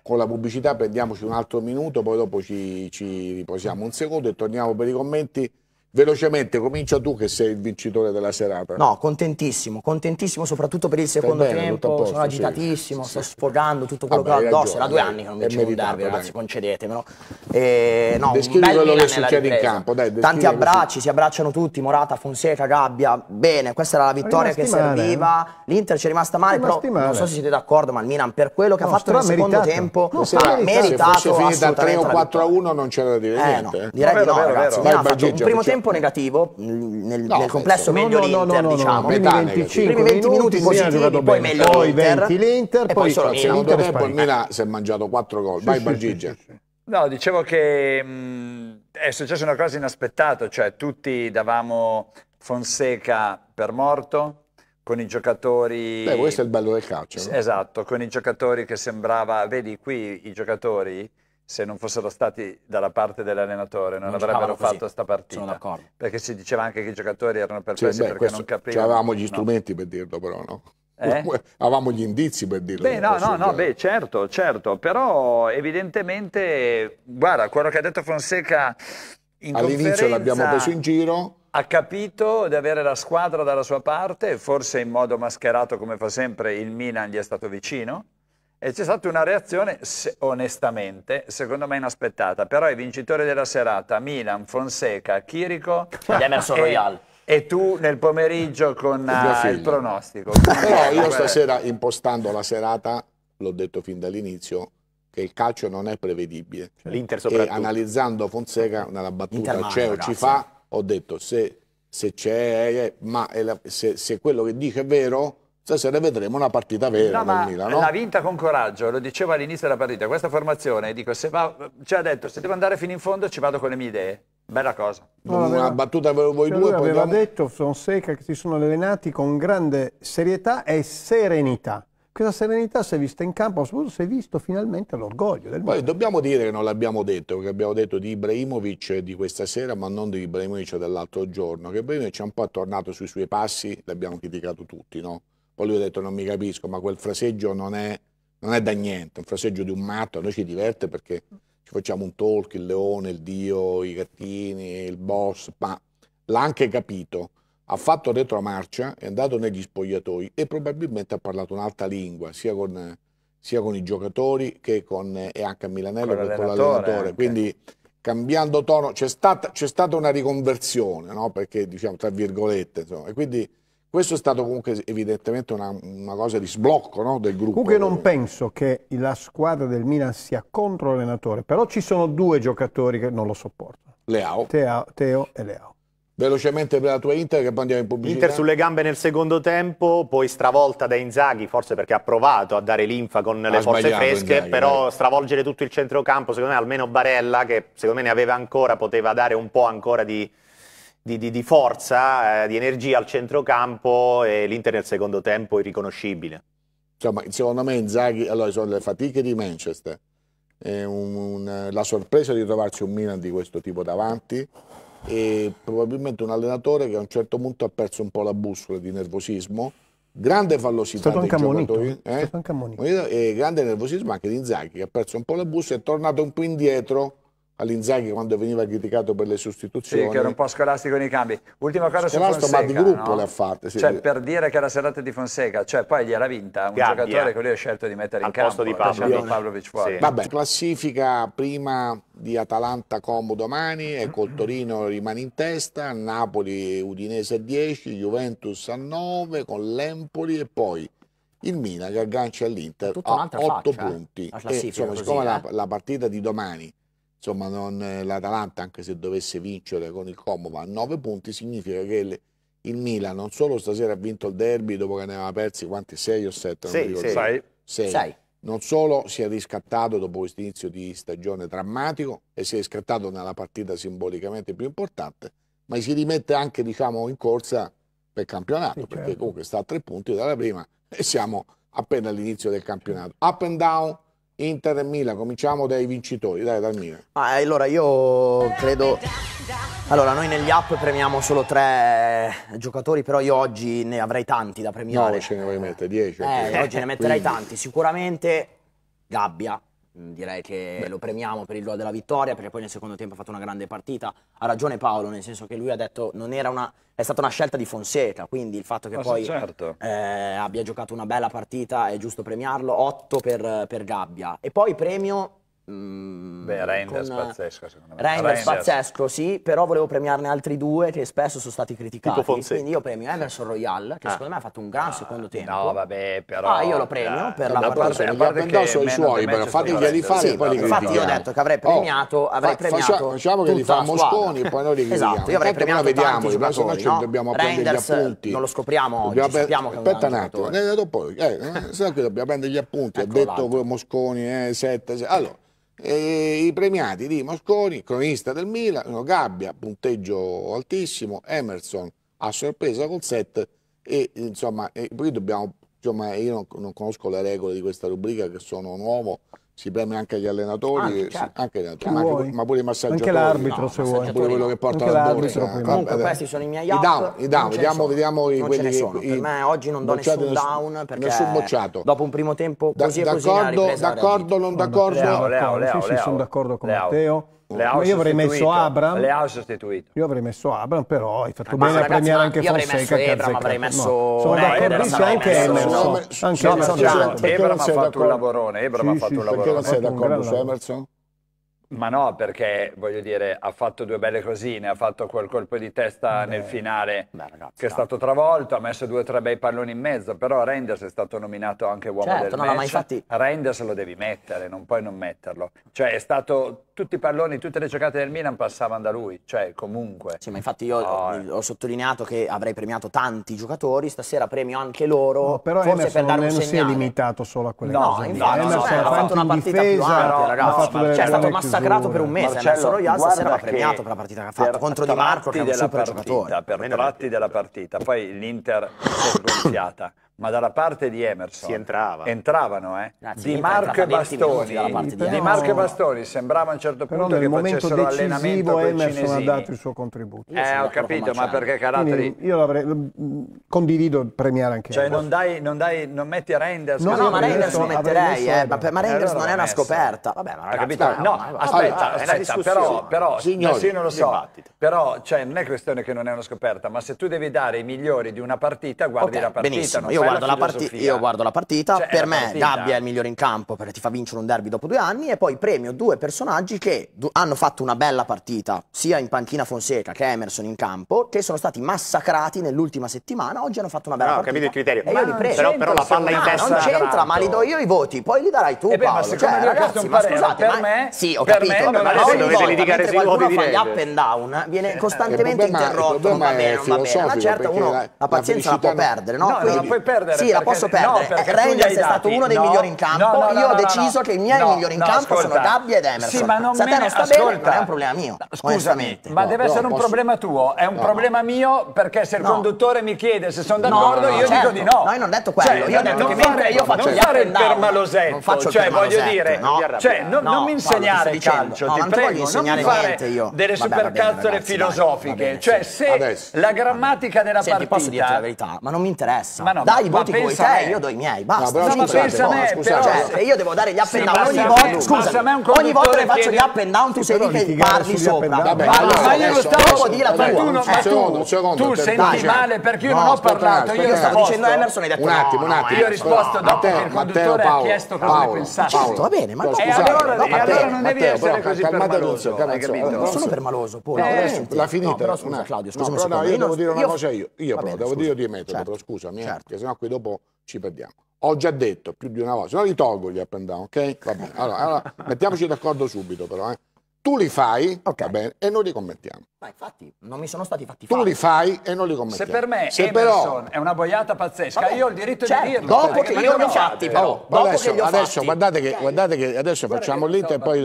con la pubblicità prendiamoci un altro minuto, poi dopo ci, ci riposiamo un secondo e torniamo per i commenti Velocemente, comincia tu che sei il vincitore della serata. No, contentissimo, contentissimo soprattutto per il secondo bene, tempo, posto, sono agitatissimo, sì, sto sì. sfogando tutto quello Vabbè, ah, che ho addosso, era due anni che non vincevo un derby, ragazzi, concedetemelo. E, no, Descrivi quello che succede in campo, dai, Tanti abbracci, così. si abbracciano tutti, Morata, Fonseca, Gabbia, bene, questa era la vittoria che serviva, eh? l'Inter ci è rimasta male, però non so se siete d'accordo, ma il Milan per quello che no, ha fatto nel secondo tempo no, ha meritato Se fosse finita 3 o 4 a 1 non c'era da dire eh, niente. Eh. Direi di no, ragazzi, un primo tempo tempo negativo mm, nel, no, nel complesso no, meglio no, l'Inter, no, no, diciamo. No, primi 25 primi 20 minuti, minuti positivi, poi meglio poi 20 l'Inter, poi, poi solo in secondo tempo il Milan si è mangiato 4 gol. Vai sì, no, dicevo che mh, mm, è successa una cosa inaspettata, cioè tutti davamo Fonseca per morto, con i giocatori... Beh, questo è il bello del calcio. No? Esatto, con i giocatori che sembrava... Vedi, qui i giocatori se non fossero stati dalla parte dell'allenatore non, non avrebbero fatto questa partita. Sono d'accordo. Perché si diceva anche che i giocatori erano perplessi cioè, beh, perché non capivano. avevamo gli strumenti no. per dirlo però, no? Eh? Avevamo gli indizi per dirlo. Beh, no, no, no, beh, certo, certo, però evidentemente, guarda, quello che ha detto Fonseca in All'inizio l'abbiamo preso in giro. Ha capito di avere la squadra dalla sua parte, forse in modo mascherato come fa sempre il Milan gli è stato vicino e c'è stata una reazione, se, onestamente, secondo me inaspettata. Però i vincitori della serata, Milan, Fonseca, Chirico... Emerson Royal. E tu nel pomeriggio con uh, il pronostico. Però io stasera, impostando la serata, l'ho detto fin dall'inizio, che il calcio non è prevedibile. Cioè, L'Inter soprattutto. E analizzando Fonseca, nella battuta c'è cioè, o ci fa, ho detto se, se c'è, eh, ma la, se, se quello che dice è vero Stasera vedremo una partita vera no, Milan, no? L'ha vinta con coraggio, lo dicevo all'inizio della partita. Questa formazione, dico, se va, ci ha detto, se devo andare fino in fondo ci vado con le mie idee. Bella cosa. No, una aveva, battuta per voi cioè, due. Poi aveva diamo... detto Fonseca che si sono allenati con grande serietà e serenità. Questa serenità si è vista in campo, soprattutto si è visto finalmente l'orgoglio del Poi dobbiamo dire che non l'abbiamo detto, che abbiamo detto di Ibrahimovic di questa sera, ma non di Ibrahimovic dell'altro giorno, che Ibrahimovic è un po' tornato sui suoi passi, l'abbiamo criticato tutti, no? Poi lui ha detto non mi capisco, ma quel fraseggio non è, non è da niente, è un fraseggio di un matto, a noi ci diverte perché ci facciamo un talk, il leone, il dio, i gattini, il boss, ma l'ha anche capito, ha fatto retromarcia, è andato negli spogliatoi e probabilmente ha parlato un'altra lingua, sia con, sia con, i giocatori che con, e anche a Milanello con che con l'allenatore. Quindi cambiando tono, c'è stata, stata, una riconversione, no? perché diciamo tra virgolette, insomma, e quindi questo è stato comunque evidentemente una, una cosa di sblocco no, del gruppo. Comunque non penso che la squadra del Milan sia contro l'allenatore, però ci sono due giocatori che non lo sopportano. Leao. Teo, Teo e Leao. Velocemente per la tua Inter che poi andiamo in pubblicità. Inter sulle gambe nel secondo tempo, poi stravolta da Inzaghi, forse perché ha provato a dare linfa con ha le forze fresche, Inzaghi, però eh. stravolgere tutto il centrocampo, secondo me almeno Barella, che secondo me ne aveva ancora, poteva dare un po' ancora di, di, di, di forza, eh, di energia al centrocampo e l'Inter nel secondo tempo irriconoscibile. Insomma, secondo me Inzaghi, allora sono le fatiche di Manchester, un, un, la sorpresa di trovarsi un Milan di questo tipo davanti e probabilmente un allenatore che a un certo punto ha perso un po' la bussola di nervosismo, grande fallosità dei giocatori eh? e grande nervosismo anche di Inzaghi che ha perso un po' la bussola e è tornato un po' indietro all'Inzaghi quando veniva criticato per le sostituzioni. Sì, che era un po' scolastico nei cambi. Ultima cosa Scolasto, su Fonseca, ma di gruppo no? le ha fatte. Sì. Cioè, per dire che era serata di Fonseca, cioè poi gli era vinta un Gabbia. giocatore che lui ha scelto di mettere Al in campo, di eh, Pablo. Pavlovic fuori. Sì. Vabbè, classifica prima di Atalanta Como domani e col Torino rimane in testa, Napoli Udinese a 10, Juventus a 9 con l'Empoli e poi il Milan che aggancia all'Inter a 8 faccia, eh, punti. La e, insomma, così, siccome eh? la, la partita di domani insomma non, eh, l'Atalanta anche se dovesse vincere con il Como ma a 9 punti significa che le, il Milan non solo stasera ha vinto il derby dopo che ne aveva persi quanti 6 o 7 6 6 non solo si è riscattato dopo questo inizio di stagione drammatico e si è riscattato nella partita simbolicamente più importante ma si rimette anche diciamo in corsa per campionato certo. perché comunque sta a 3 punti dalla prima e siamo appena all'inizio del campionato up and down Inter e Milan, cominciamo dai vincitori, dai dal Milan. Ah, allora io credo... Allora, noi negli app premiamo solo tre giocatori, però io oggi ne avrei tanti da premiare. No, ce ne vuoi mettere 10. Eh, oggi ne metterei tanti. Sicuramente Gabbia, direi che Beh. lo premiamo per il gol della vittoria perché poi nel secondo tempo ha fatto una grande partita ha ragione Paolo nel senso che lui ha detto non era una è stata una scelta di Fonseca quindi il fatto che Ma ah, poi certo. eh, abbia giocato una bella partita è giusto premiarlo 8 per, per Gabbia e poi premio Mm, Beh, Reinders con... pazzesco, secondo me. Reinders, pazzesco, sì, però volevo premiarne altri due che spesso sono stati criticati. Quindi io premio Emerson Royal, che ah. secondo me ha fatto un gran ah, secondo tempo. No, vabbè, però. Ah, io lo premio ah, per la parte che addosso i suoi, però fategli di fare sì, poi li Infatti, io ho detto che avrei oh, premiato. Oh, avrei fa, premiato facciamo che li fa Mosconi e poi noi li critichiamo. Esatto, io avrei premiato. Vediamo, se ci dobbiamo prendere gli appunti. Non lo scopriamo oggi. Aspetta un attimo, dopo, eh, eh, sai che dobbiamo prendere gli appunti. Ha detto Mosconi, 7, eh, allora. E I premiati di Mosconi, cronista del Milan, Gabbia, punteggio altissimo, Emerson a sorpresa col set e insomma, e poi dobbiamo, insomma, io non, non conosco le regole di questa rubrica che sono nuovo, si preme anche gli allenatori, anche, sì, certo. anche allenatori ma, ma, pure i massaggiatori. Anche l'arbitro no, se vuoi. Pure quello che porta la borsa. Eh, Comunque eh, questi sono i miei occhi. I down, i down. vediamo, vediamo i, quelli sono. I, per me oggi non do nessun down nessun, perché nessun bocciato. dopo un primo tempo così da, e così D'accordo, non d'accordo? Leo, Leo, Leo, sì, sì, sono d'accordo con Matteo. Le io avrei messo Abram. Le ha sostituito. Io avrei messo Abram, però hai fatto ma bene ragazzi, a premiare anche io Fonseca. Io avrei messo Abram, avrei messo... No. Sono d'accordo, anche Emerson. Anche Emerson. Abram ha fatto un lavorone, Emerson ha fatto un lavorone. Perché non sei d'accordo su Emerson? Ma no, perché voglio dire, ha fatto due belle cosine, ha fatto quel colpo di testa beh, nel finale beh, ragazzi, che è stato travolto, ha messo due o tre bei palloni in mezzo, però Renders è stato nominato anche uomo certo, del no, match. No, ma infatti... Renders lo devi mettere, non puoi non metterlo. Cioè è stato, tutti i palloni, tutte le giocate del Milan passavano da lui, cioè comunque. Sì, ma infatti io oh, ho, sottolineato che avrei premiato tanti giocatori, stasera premio anche loro, no, però forse Emerson, per dare un segnale. si è limitato solo a quelle no, cose. Infatti, no, infatti, no, no, ha fatto una partita difesa, più ampia, ragazzi, ma, cioè, è stato massacrato consacrato per un mese. Marcello Royals si era premiato per la partita che ha fatto contro Di Marco, che è un super partita, giocatore. Per tratti della partita, poi l'Inter si è sgonfiata ma dalla parte di Emerson si entrava. entravano eh. ah, Di Marco e Bastoni Di, di Marco e Bastoni sembrava a un certo punto che momento facessero allenamento Emerson ha dato il suo contributo eh, ho capito ma perché caratteri Quindi io l'avrei mm, condivido premiare anche cioè non, dai, non, dai, non metti Reinders no, no ma Renders lo metterei eh, ma, ma Reinders non è una scoperta vabbè ma ragazzi, capito no, no aspetta, aspetta però però Signori, non lo so però cioè non è questione che non è una scoperta ma se tu devi dare i migliori di una partita guardi la partita non guardo, la partita, io guardo la partita, cioè, per me partita. Gabbia è il migliore in campo perché ti fa vincere un derby dopo due anni e poi premio due personaggi che hanno fatto una bella partita, sia in panchina Fonseca che Emerson in campo, che sono stati massacrati nell'ultima settimana, oggi hanno fatto una bella no, partita. Ho capito il criterio. E io li prendo. Però, però la palla in testa... Non c'entra, ma li do io i voti, poi li darai tu, e eh beh, Paolo. Cioè, ma cioè, ragazzi, ma scusate, per ma... me... Sì, ho capito. ma adesso dovete litigare sui voti di gli up and down, viene eh, costantemente interrotto, non va bene, non va bene. Una certa uno la pazienza la può perdere, no? Quindi perdere. Sì, la posso perdere. No, eh, Reynolds è stato uno dei no, migliori in campo. No, no, io ho deciso che i miei migliori in campo ascolta. sono Gabbia ed Emerson. Sì, ma non, me ne, sta ascolta. bene, è un problema mio. Scusami, ma deve essere un posso... problema tuo. È un problema mio perché se il conduttore mi chiede se sono d'accordo, io certo. dico di no. No, io non ho detto quello. Cioè, io ho detto che mentre io faccio il altri non faccio cioè voglio dire, cioè, non mi insegnare il calcio, ti voglio insegnare mi fare delle supercazzole filosofiche. Cioè se la grammatica della partita... posso dirti la verità, ma non mi interessa. Dai voti ma coi te, io do i miei, basta. No, però, scusate, no, me, scusate. Però, cioè, io devo dare gli up and down ogni volta, scusa, ogni volta che faccio gli up and down tu sei lì che parli sopra. ma io lo stavo dire la tua. Eh, tu senti male perché io non ho parlato, io stavo dicendo Emerson hai detto Un attimo, un attimo. Io ho risposto dopo che il conduttore ha chiesto cosa ne pensavo. Certo, va bene, ma eh, allora non devi essere così permaloso, Non sono permaloso, poi. Eh, l'ha finita. Claudio, scusa, io devo dire una cosa io. Io però devo dire di metodo, però scusami, perché sennò qui dopo ci perdiamo. Ho già detto più di una volta, se no li tolgo gli up and down, ok? Va bene, allora, allora mettiamoci d'accordo subito però, eh tu li fai okay. bene, e noi li commentiamo. Ma infatti non mi sono stati fatti fatti. Tu li fai e non li commentiamo. Se per me Se Emerson però... è una boiata pazzesca, vabbè, io ho il diritto certo. di dirlo. Dopo che io li ho fatti però. Oh, adesso, che adesso guardate, che, guardate, che, adesso Guarda facciamo l'ito e poi...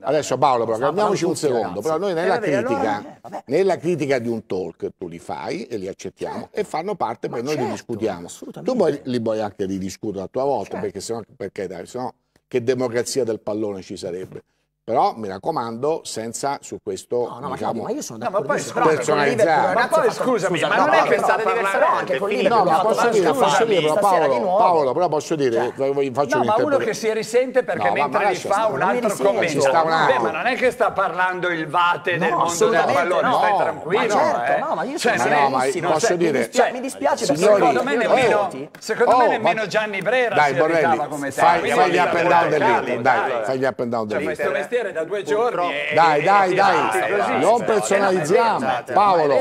Adesso Paolo, però, calmiamoci un secondo. Però noi nella eh, critica, eh, nella critica di un talk tu li fai e li accettiamo certo. e fanno parte, poi noi li certo, discutiamo. Tu poi li puoi anche ridiscutere a tua volta, certo. perché sennò, perché sennò che democrazia del pallone ci sarebbe. Però mi raccomando, senza su questo. No, no, diciamo, ma, io sono d'accordo. No, ma poi personalizzare. Ma poi scusami, ma non è che state parlando anche con Liverpool. No, ma posso dire, posso dire, però Paolo, Paolo, però posso dire, cioè, eh, vi faccio no, un ma uno che si risente perché no, mentre gli fa un altro commento. Beh, ma non è che sta parlando il vate del mondo del pallone, stai tranquillo. certo, eh. no, ma io cioè, sono serissimo. Posso cioè, dire, mi dispiace perché secondo me nemmeno oh, secondo me oh, nemmeno Gianni Brera si irritava come te. Fai gli up and down dell'Inter, dai, fai gli up and down dell'Inter cantiere da due giorni. dai, dai, dai, non personalizziamo. Paolo,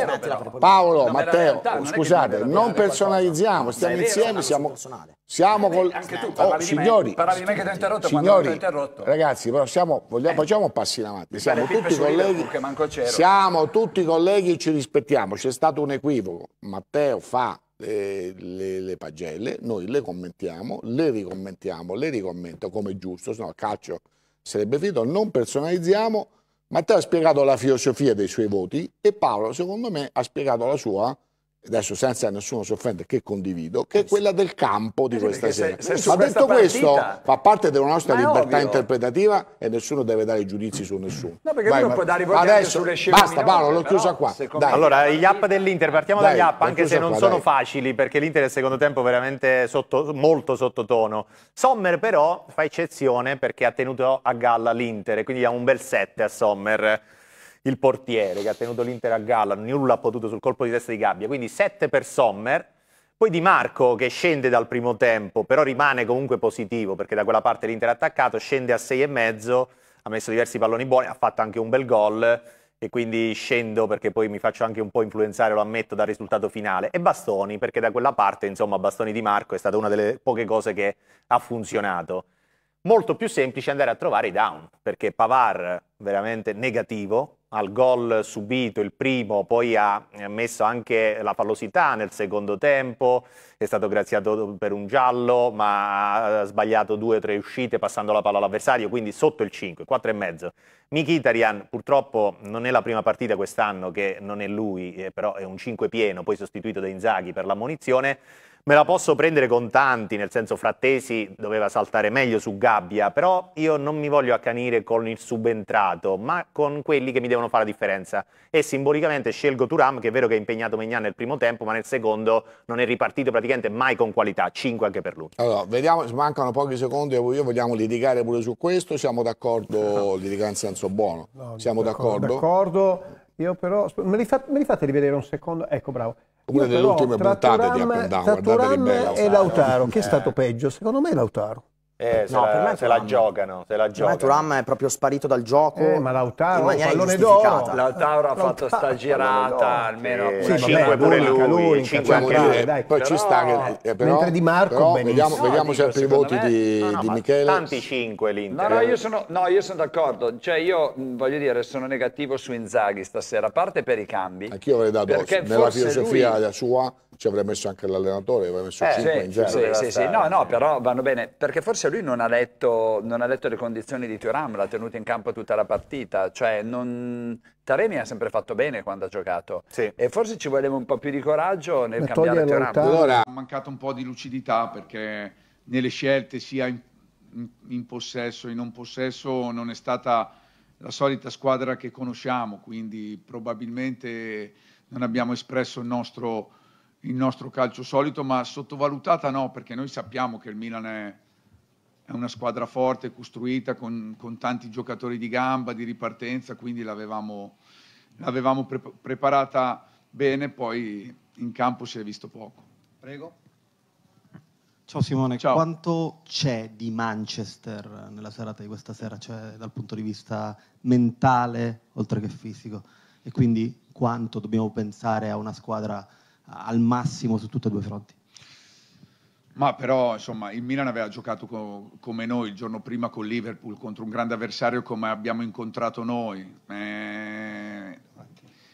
Paolo, Matteo, scusate, non personalizziamo, stiamo insieme, siamo... Siamo eh, col... Anche tu oh, signori, parlavi di me che ti ho interrotto, signori, interrotto. Ragazzi, però siamo, vogliamo, eh. facciamo un passo in avanti. Siamo tutti, colleghi, siamo tutti colleghi, ci rispettiamo. C'è stato un equivoco. Matteo fa le, eh, le, le, pagelle, noi le commentiamo, le ricommentiamo, le ricommento come giusto, se no calcio sarebbe finito, non personalizziamo. Matteo ha spiegato la filosofia dei suoi voti e Paolo, secondo me, ha spiegato la sua adesso senza nessuno si offende, che condivido, che è quella del campo di eh, questa sera. Se, se Ma detto questo, fa parte della nostra libertà ovvio. interpretativa e nessuno deve dare giudizi su nessuno. No, perché Vai, non può dare adesso, sulle scene Basta Paolo, l'ho chiusa qua. Allora, gli app dell'Inter, partiamo dagli app, anche se non qua, sono dai. facili, perché l'Inter è il secondo tempo veramente sotto, molto sottotono. Sommer però fa eccezione perché ha tenuto a galla l'Inter, quindi ha un bel 7 a Sommer il portiere che ha tenuto l'Inter a galla, nulla ha potuto sul colpo di testa di gabbia, quindi 7 per Sommer, poi Di Marco che scende dal primo tempo, però rimane comunque positivo perché da quella parte l'Inter ha attaccato, scende a 6,5, ha messo diversi palloni buoni, ha fatto anche un bel gol e quindi scendo perché poi mi faccio anche un po' influenzare, lo ammetto, dal risultato finale. E Bastoni, perché da quella parte, insomma, Bastoni di Marco è stata una delle poche cose che ha funzionato. Molto più semplice andare a trovare i down, perché Pavar veramente negativo, al gol subito, il primo, poi ha eh, messo anche la pallosità nel secondo tempo, è stato graziato per un giallo, ma ha sbagliato due o tre uscite passando la palla all'avversario, quindi sotto il 5, 4,5. Mkhitaryan purtroppo non è la prima partita quest'anno che non è lui, eh, però è un 5 pieno, poi sostituito da Inzaghi per l'ammonizione. Me la posso prendere con tanti, nel senso Frattesi doveva saltare meglio su gabbia, però io non mi voglio accanire con il subentrato, ma con quelli che mi devono fare la differenza. E simbolicamente scelgo Turam, che è vero che ha impegnato Mignan nel primo tempo, ma nel secondo non è ripartito praticamente intelligente, mai con qualità, 5 anche per lui. Allora, vediamo, mancano pochi secondi, io e vogliamo litigare pure su questo, siamo d'accordo, litigare in senso buono, no, siamo d'accordo? D'accordo, io però, me li, fa, me li fate rivedere un secondo? Ecco, bravo. Una delle ultime puntate di Up and Down, guardate che e Lautaro, eh. che è stato eh. peggio? Secondo me è Lautaro. Eh, no, se, la, se la, giocano, se la giocano. Per Turam è proprio sparito dal gioco. Eh, ma Lautaro, in pallone d'oro. Lautaro ha fatto sta girata, almeno sì, 5 pure lui, lui 5 anche lui. Dai, poi però... ci sta che, eh, però, Mentre Di Marco però, Vediamo, no, vediamo dico, sempre i voti me... di, no, no, di Michele. Tanti 5 l'Inter. No, no, io sono, sono d'accordo. Cioè io, voglio dire, sono negativo su Inzaghi stasera, a parte per i cambi. Anch'io avrei dato, nella filosofia sua ci avrei messo anche l'allenatore, avrei messo eh, 5 sì, in 0. Sì, sì, sì, no, no, però vanno bene, perché forse lui non ha letto, non ha letto le condizioni di Thuram, l'ha tenuto in campo tutta la partita, cioè non... Taremi ha sempre fatto bene quando ha giocato sì. e forse ci voleva un po' più di coraggio nel Ma cambiare Thuram. Allora... Ha mancato un po' di lucidità perché nelle scelte sia in, in, in possesso e non possesso non è stata la solita squadra che conosciamo, quindi probabilmente non abbiamo espresso il nostro il nostro calcio solito, ma sottovalutata no, perché noi sappiamo che il Milan è, è una squadra forte, costruita con, con, tanti giocatori di gamba, di ripartenza, quindi l'avevamo, l'avevamo pre- preparata bene, poi in campo si è visto poco. Prego. Ciao Simone, Ciao. quanto c'è di Manchester nella serata di questa sera, cioè dal punto di vista mentale oltre che fisico? E quindi quanto dobbiamo pensare a una squadra al massimo su tutti e due i fronti. Ma però, insomma, il Milan aveva giocato co- come noi il giorno prima con Liverpool, contro un grande avversario come abbiamo incontrato noi. Eh,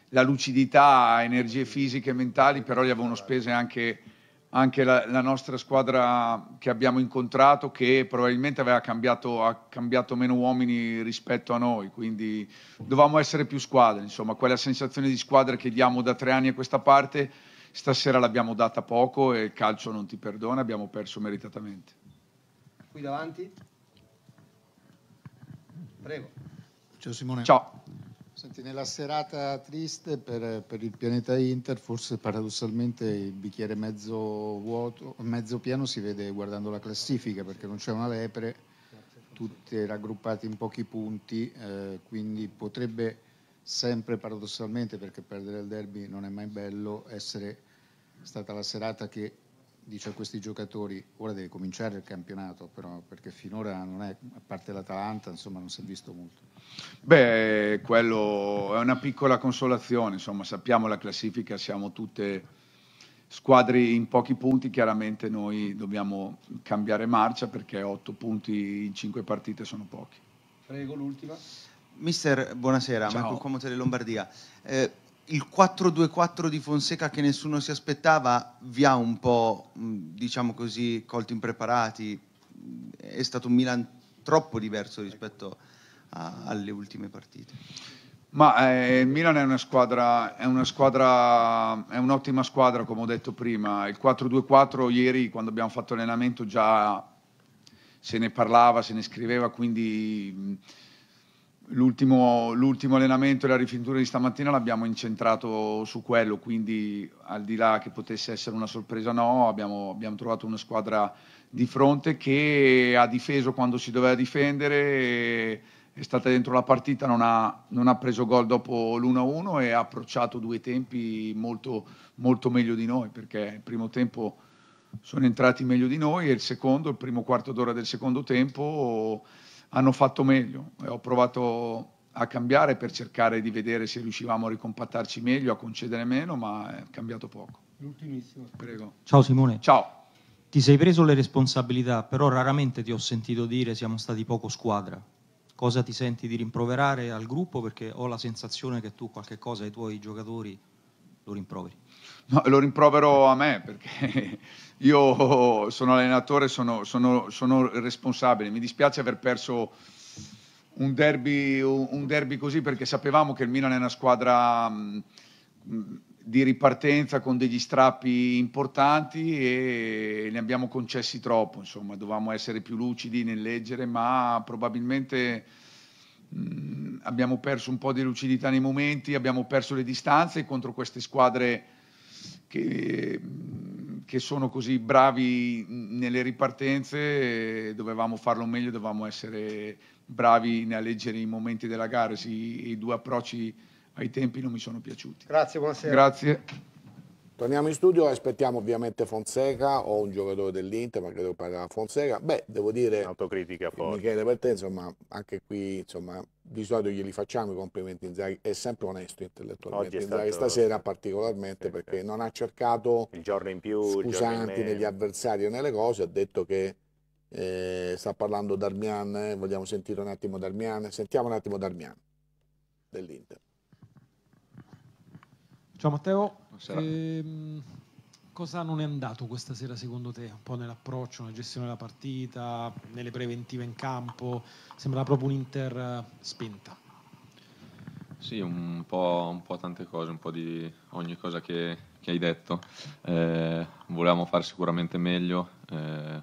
la lucidità, energie fisiche e mentali, però gli avevano spese anche, anche la, la, nostra squadra che abbiamo incontrato, che probabilmente aveva cambiato, ha cambiato meno uomini rispetto a noi. Quindi dovevamo essere più squadre, insomma, quella sensazione di squadra che diamo da tre anni a questa parte Stasera l'abbiamo data poco e il calcio non ti perdona, abbiamo perso meritatamente. Qui davanti. Prego. Ciao Simone. Ciao. Senti, nella serata triste per, per, il pianeta Inter, forse paradossalmente il bicchiere mezzo vuoto, mezzo pieno si vede guardando la classifica perché non c'è una lepre, tutte raggruppate in pochi punti, eh, quindi potrebbe sempre paradossalmente, perché perdere il derby non è mai bello, essere è stata la serata che dice a questi giocatori ora deve cominciare il campionato però perché finora non è a parte l'Atalanta insomma non si è visto molto beh quello è una piccola consolazione insomma sappiamo la classifica siamo tutte squadre in pochi punti chiaramente noi dobbiamo cambiare marcia perché 8 punti in 5 partite sono pochi prego l'ultima mister buonasera Ciao. Marco Comote della Lombardia eh, il 4-2-4 di Fonseca che nessuno si aspettava vi ha un po', mm, diciamo così, colto impreparati. È stato un Milan troppo diverso rispetto a, alle ultime partite. Ma eh, il Milan è una, squadra, è una squadra, è un'ottima squadra, come ho detto prima. Il 4-2-4 ieri, quando abbiamo fatto allenamento, già se ne parlava, se ne scriveva, quindi mm, L'ultimo, l'ultimo, allenamento e la rifinitura di stamattina l'abbiamo incentrato su quello, quindi al di là che potesse essere una sorpresa no, abbiamo, abbiamo trovato una squadra di fronte che ha difeso quando si doveva difendere, è stata dentro la partita, non ha, non ha preso gol dopo l'1-1 e ha approcciato due tempi molto, molto meglio di noi, perché il primo tempo sono entrati meglio di noi e il secondo, il primo quarto d'ora del secondo tempo hanno fatto meglio. Eh, ho provato a cambiare per cercare di vedere se riuscivamo a ricompattarci meglio, a concedere meno, ma è cambiato poco. L'ultimissimo. Prego. Ciao Simone. Ciao. Ti sei preso le responsabilità, però raramente ti ho sentito dire siamo stati poco squadra. Cosa ti senti di rimproverare al gruppo? Perché ho la sensazione che tu qualche cosa ai tuoi giocatori lo rimproveri. No, lo rimprovero a me perché io sono allenatore, sono, sono, sono responsabile. Mi dispiace aver perso un derby, un derby, così perché sapevamo che il Milan è una squadra di ripartenza con degli strappi importanti e ne abbiamo concessi troppo. Insomma, dovevamo essere più lucidi nel leggere, ma probabilmente abbiamo perso un po' di lucidità nei momenti, abbiamo perso le distanze contro queste squadre che, che sono così bravi nelle ripartenze, dovevamo farlo meglio, dovevamo essere bravi nel leggere i momenti della gara, sì, i due approcci ai tempi non mi sono piaciuti. Grazie, buonasera. Grazie. Torniamo in studio aspettiamo ovviamente Fonseca o un giocatore dell'Inter, ma credo parlerà Fonseca. Beh, devo dire... Autocritica forte. Michele, per insomma, anche qui, insomma, di solito glieli facciamo i complimenti Inzaghi, è sempre onesto intellettualmente. Inzaghi stato... stasera particolarmente, sì, perché sì. non ha cercato... Il giorno in più, scusanti negli avversari o nelle cose, ha detto che... Eh, sta parlando Darmian, eh, vogliamo sentire un attimo Darmian, sentiamo un attimo Darmian dell'Inter. Ciao Matteo, Ehm, cosa non è andato questa sera secondo te? Un po' nell'approccio, nella gestione della partita, nelle preventive in campo? Sembra proprio un'Inter eh, spenta. Sì, un po', un po', tante cose, un po' di ogni cosa che, che hai detto. Eh, volevamo fare sicuramente meglio, eh,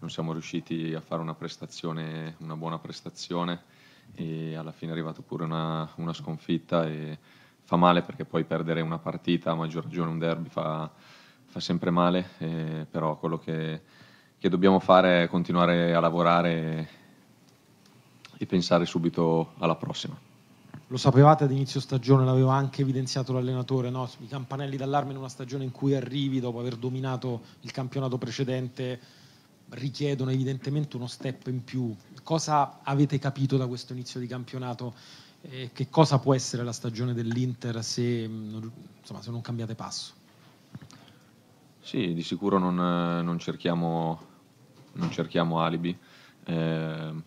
non siamo riusciti a fare una, prestazione, una buona prestazione e alla fine è arrivata pure una, una sconfitta e fa male perché poi perdere una partita, a maggior ragione un derby, fa, fa sempre male, eh, però quello che, che, dobbiamo fare è continuare a lavorare e, pensare subito alla prossima. Lo sapevate ad inizio stagione, l'aveva anche evidenziato l'allenatore, no? i campanelli d'allarme in una stagione in cui arrivi dopo aver dominato il campionato precedente richiedono evidentemente uno step in più. Cosa avete capito da questo inizio di campionato? eh, che cosa può essere la stagione dell'Inter se, mm, insomma, se non cambiate passo? Sì, di sicuro non, eh, non, cerchiamo, non cerchiamo, alibi. Eh,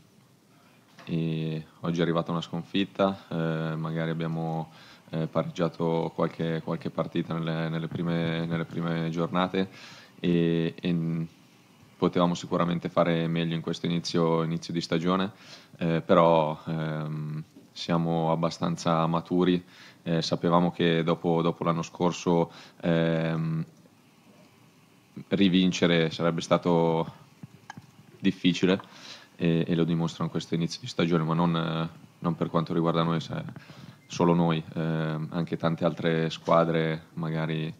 oggi è arrivata una sconfitta, eh, magari abbiamo eh, pareggiato qualche, qualche partita nelle, nelle, prime, nelle, prime, giornate e, e mm, potevamo sicuramente fare meglio in questo inizio, inizio di stagione, eh, però ehm, siamo abbastanza maturi, eh, sapevamo che dopo, dopo l'anno scorso ehm, rivincere sarebbe stato difficile e, e, lo dimostrano questo inizio di stagione, ma non, non per quanto riguarda noi, solo noi, ehm, anche tante altre squadre magari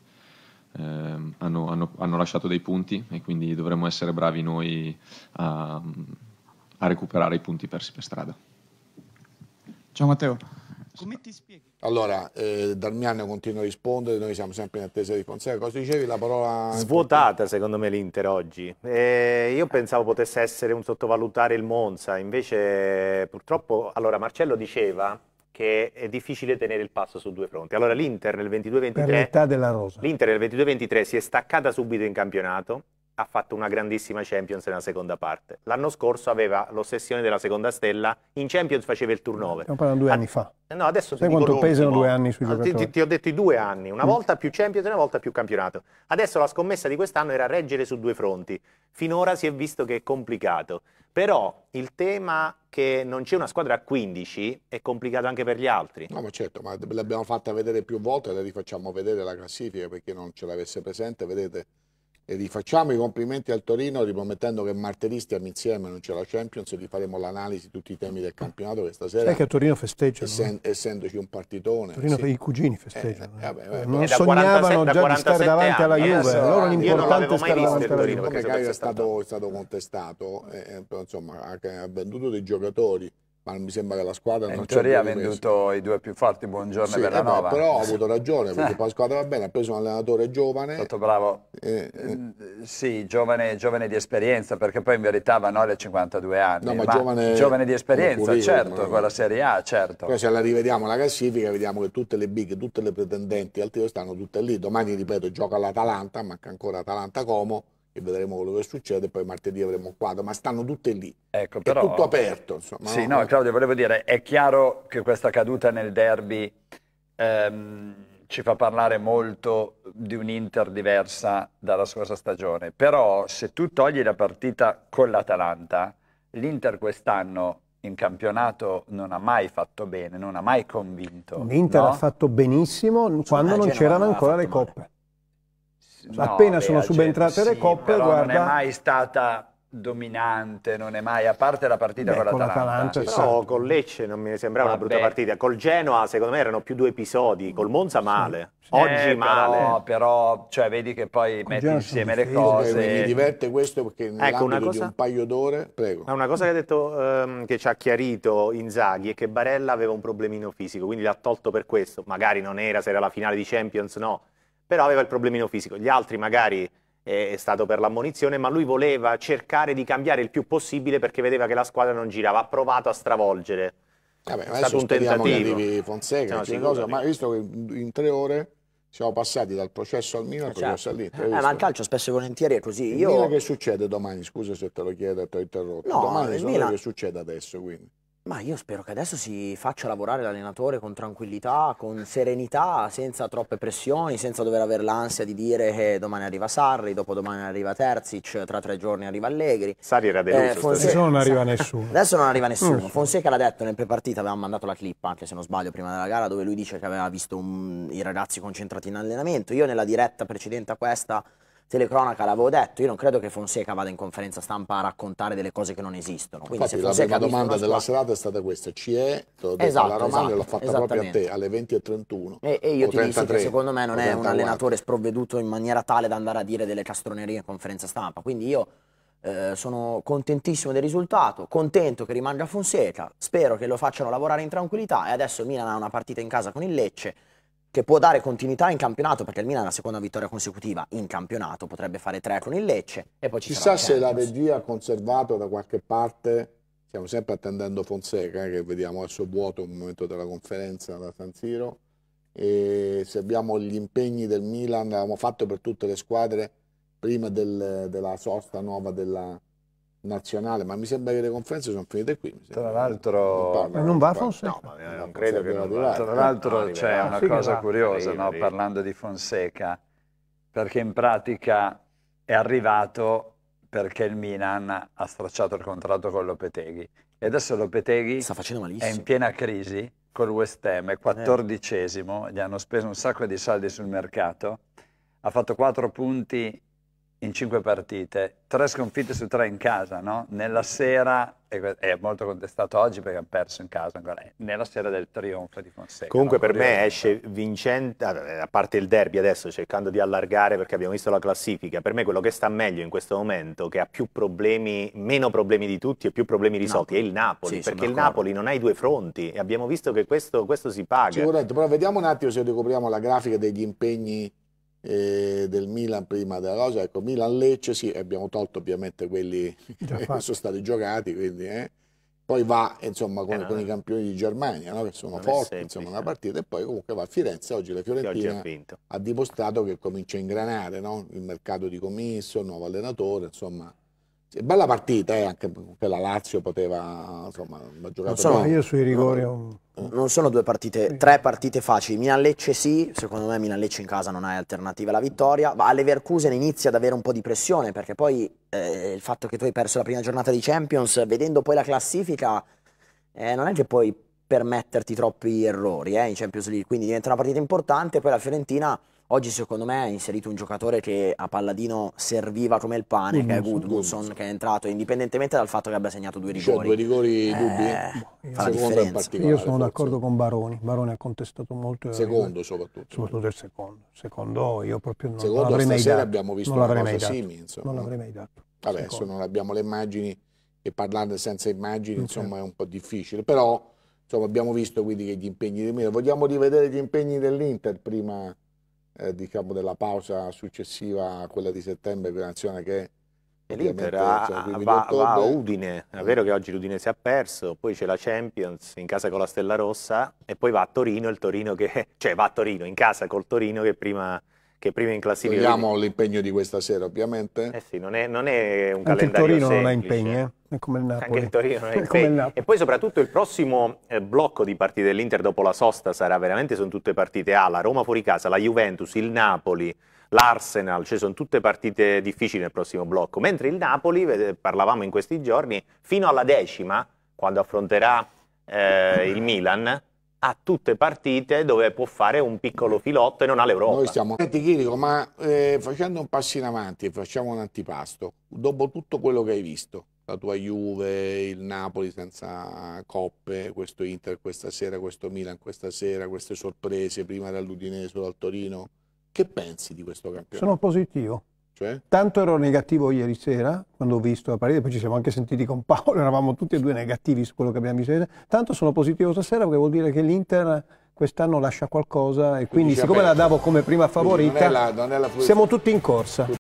ehm, hanno, hanno, hanno, lasciato dei punti e quindi dovremmo essere bravi noi a, a recuperare i punti persi per strada. Ciao Matteo. Come ti spieghi? Allora, eh, Darmiano continua a rispondere, noi siamo sempre in attesa di consiglio. Cosa dicevi? La parola... Svuotata secondo me l'Inter oggi. Eh, io pensavo potesse essere un sottovalutare il Monza, invece purtroppo... Allora, Marcello diceva che è difficile tenere il passo su due fronti. Allora l'Inter nel 22-23 Per della rosa. l'Inter nel 22-23 si è staccata subito in campionato, ha fatto una grandissima Champions nella seconda parte. L'anno scorso aveva l'ossessione della seconda stella, in Champions faceva il turnover. Stiamo parlando due anni fa. No, adesso Sai quanto pesano due anni sui no, ah, giocatori? Ti, ti, ho detto i due anni, una mm. volta più Champions e una volta più campionato. Adesso la scommessa di quest'anno era reggere su due fronti. Finora si è visto che è complicato, però il tema che non c'è una squadra a 15 è complicato anche per gli altri. No, ma certo, ma l'abbiamo fatta vedere più volte, la rifacciamo vedere la classifica perché non ce l'avesse presente, vedete e rifacciamo i complimenti al Torino ripromettendo che martedì stiamo insieme, non c'è la Champions, e rifaremo l'analisi di tutti i temi del campionato che stasera... Sai che a Torino festeggiano. Essen essendoci un partitone. Torino sì. i cugini festeggiano. Eh, eh. eh vabbè, vabbè, non sognavano 47, già di stare davanti anni, alla Juve, adesso, loro l'importante è stare davanti alla Juve. Perché è stato, è stato contestato, eh, eh insomma ha venduto dei giocatori ma mi sembra che la squadra e non in teoria ha venduto i due più forti Buongiorno sì, e Bellanova eh però ha avuto ragione perché la squadra va bene ha preso un allenatore giovane Sotto bravo eh, eh. eh sì giovane, giovane, di esperienza perché poi in verità Vanoli ha 52 anni no, ma, ma giovane, giovane, di esperienza currico, certo quella eh. Serie A certo poi se la rivediamo la classifica vediamo che tutte le big tutte le pretendenti al tiro stanno tutte lì domani ripeto gioca l'Atalanta manca ancora Atalanta Como e vedremo quello che succede, poi martedì avremo un quadro, ma stanno tutte lì, ecco, però, è tutto aperto. Insomma, sì, no? no? Claudio, volevo dire, è chiaro che questa caduta nel derby ehm, ci fa parlare molto di un'Inter diversa dalla scorsa stagione, però se tu togli la partita con l'Atalanta, l'Inter quest'anno in campionato non ha mai fatto bene, non ha mai convinto. L'Inter no? ha fatto benissimo quando non c'erano ancora le coppe no, appena beh, sono subentrate cioè, le coppe, sì, guarda... non è mai stata dominante, non è mai, a parte la partita Beh, con l'Atalanta. Con però sì. con Lecce non mi sembrava Vabbè. una brutta partita, col Genoa secondo me erano più due episodi, col Monza male, sì. oggi eh, male. No, però, cioè vedi che poi con metti Genoa insieme le cose. Eh, mi diverte questo perché ecco, nell'ambito ecco, cosa... di un paio d'ore, prego. Una cosa che ha detto, ehm, che ci ha chiarito Inzaghi è che Barella aveva un problemino fisico, quindi l'ha tolto per questo, magari non era, se era la finale di Champions no, però aveva il problemino fisico. Gli altri magari eh, è stato per l'ammonizione, ma lui voleva cercare di cambiare il più possibile perché vedeva che la squadra non girava, ha provato a stravolgere. Vabbè, è stato un tentativo. Che Fonseca, no, cosa, ma visto che in tre ore siamo passati dal processo al Milan certo. al processo all'Inter. Eh, ma il calcio spesso e volentieri è così. Io... Milan che succede domani? Scusa se te lo chiedo e ti ho interrotto. No, domani il Milan... che succede adesso quindi. Ma io spero che adesso si faccia lavorare l'allenatore con tranquillità, con serenità, senza troppe pressioni, senza dover avere l'ansia di dire che domani arriva Sarri, dopodomani arriva Terzic, tra tre giorni arriva Allegri. Sarri era eh, deluso. Eh, Fonseca... Adesso non arriva nessuno. Adesso non arriva nessuno. Fonseca l'ha detto nel prepartita, aveva mandato la clip, anche se non sbaglio, prima della gara, dove lui dice che aveva visto un... i ragazzi concentrati in allenamento. Io nella diretta precedente a questa telecronaca l'avevo detto, io non credo che Fonseca vada in conferenza stampa a raccontare delle cose che non esistono. Quindi Infatti, se Fonseca la prima domanda della squadra... serata è stata questa, ci è, esatto, la Romagna esatto, l'ho fatta proprio a te alle 20.31. E, e, io ti dico che secondo me non è 34. un allenatore sprovveduto in maniera tale da andare a dire delle castronerie in conferenza stampa, quindi io eh, sono contentissimo del risultato, contento che rimanga Fonseca, spero che lo facciano lavorare in tranquillità e adesso Milan ha una partita in casa con il Lecce, che può dare continuità in campionato, perché il Milan ha la seconda vittoria consecutiva in campionato, potrebbe fare tre con il Lecce e poi ci Chissà se la regia ha conservato da qualche parte, stiamo sempre attendendo Fonseca, eh, che vediamo adesso vuoto un momento della conferenza da San Siro, e se abbiamo gli impegni del Milan, l'abbiamo fatto per tutte le squadre prima del, della sosta nuova della nazionale, ma mi sembra che le conferenze sono finite qui. Tra l'altro, non, non, va Fonseca? No, non, non credo che non va. Tra l'altro ah, c'è una sì cosa curiosa, no? parlando di Fonseca, perché in pratica è arrivato perché il Milan ha stracciato il contratto con Lopeteghi e adesso Lopeteghi Sta facendo malissimo. è in piena crisi col West Ham, è eh. quattordicesimo, gli hanno speso un sacco di soldi sul mercato, ha fatto quattro punti in cinque partite, tre sconfitte su tre in casa, no? Nella sera, è molto contestato oggi perché ha perso in casa ancora, eh, nella sera del trionfo di Fonseca. Comunque no? per me esce vincente, ah, a parte il derby adesso cercando di allargare perché abbiamo visto la classifica, per me quello che sta meglio in questo momento, che ha più problemi, meno problemi di tutti e più problemi risolti, Napoli. è il Napoli, sì, perché il Napoli non ha i due fronti e abbiamo visto che questo, questo si paga. Sicuramente, però vediamo un attimo se ricopriamo la grafica degli impegni eh, del Milan prima della Rosa, ecco Milan-Lecce, sì, abbiamo tolto ovviamente quelli che sono stati giocati, quindi, eh. poi va insomma con, eh con no. i campioni di Germania, no? che sono non forti, insomma, una partita, e poi comunque va a Firenze, oggi la Fiorentina oggi ha, ha, dimostrato che comincia a ingranare il mercato di commisso, il nuovo allenatore, insomma bella partita eh, anche perché la Lazio poteva insomma giocare non sono, io sui rigori no, ho... Mm. non sono due partite sì. tre partite facili Milan Lecce sì secondo me Milan Lecce in casa non hai alternative alla vittoria ma all'Everkusen inizia ad avere un po' di pressione perché poi eh, il fatto che tu hai perso la prima giornata di Champions vedendo poi la classifica eh, non è che puoi permetterti troppi errori eh, in Champions League quindi diventa una partita importante poi la Fiorentina Oggi secondo me ha inserito un giocatore che a Palladino serviva come il pane, Goodmanson, che è Goodmanson, che è entrato indipendentemente dal fatto che abbia segnato due cioè, rigori. Cioè, due rigori eh, dubbi? Fa secondo in particolare. Io sono d'accordo con Baroni, Baroni ha contestato molto. secondo eh, soprattutto. Soprattutto il secondo. Secondo io proprio non, secondo, non l'avrei mai dato. abbiamo visto non una cosa simile. Insomma. Non l'avrei mai dato. Vabbè, adesso non abbiamo le immagini e parlando senza immagini okay. insomma è un po' difficile, però insomma abbiamo visto quindi che gli impegni di Mira. Vogliamo rivedere gli impegni dell'Inter prima eh, diciamo della pausa successiva a quella di settembre per l'azione che e l'Inter cioè, va, va, a Udine, è vero che oggi si è perso, poi c'è la Champions in casa con la Stella Rossa e poi va a Torino, il Torino che, cioè va a Torino, in casa col Torino che prima che prima in classifica... Vediamo l'impegno di questa sera ovviamente. Eh sì, non è, non è un Anche calendario Anche il Torino non ha impegni, eh? è come il Napoli. Anche il Torino non ha impegni. E poi soprattutto il prossimo eh, blocco di partite dell'Inter dopo la sosta sarà veramente, sono tutte partite A, la Roma fuori casa, la Juventus, il Napoli, l'Arsenal, cioè sono tutte partite difficili nel prossimo blocco. Mentre il Napoli, vede, parlavamo in questi giorni, fino alla decima, quando affronterà eh, il Milan a tutte partite dove può fare un piccolo filotto e non all'Europa. Noi stiamo... Senti Chirico, ma eh, facendo un passo in avanti e facciamo un antipasto, dopo tutto quello che hai visto, la tua Juve, il Napoli senza coppe, questo Inter questa sera, questo Milan questa sera, queste sorprese prima dall'Udinese, dal Torino, che pensi di questo campionato? Sono positivo. Cioè? Tanto ero negativo ieri sera, quando ho visto la parete, poi ci siamo anche sentiti con Paolo, eravamo tutti e due negativi su quello che abbiamo visto. Tanto sono positivo stasera perché vuol dire che l'Inter quest'anno lascia qualcosa e quindi, quindi siccome aperto. la davo come prima favorita, non è la, non è la siamo tutti in corsa.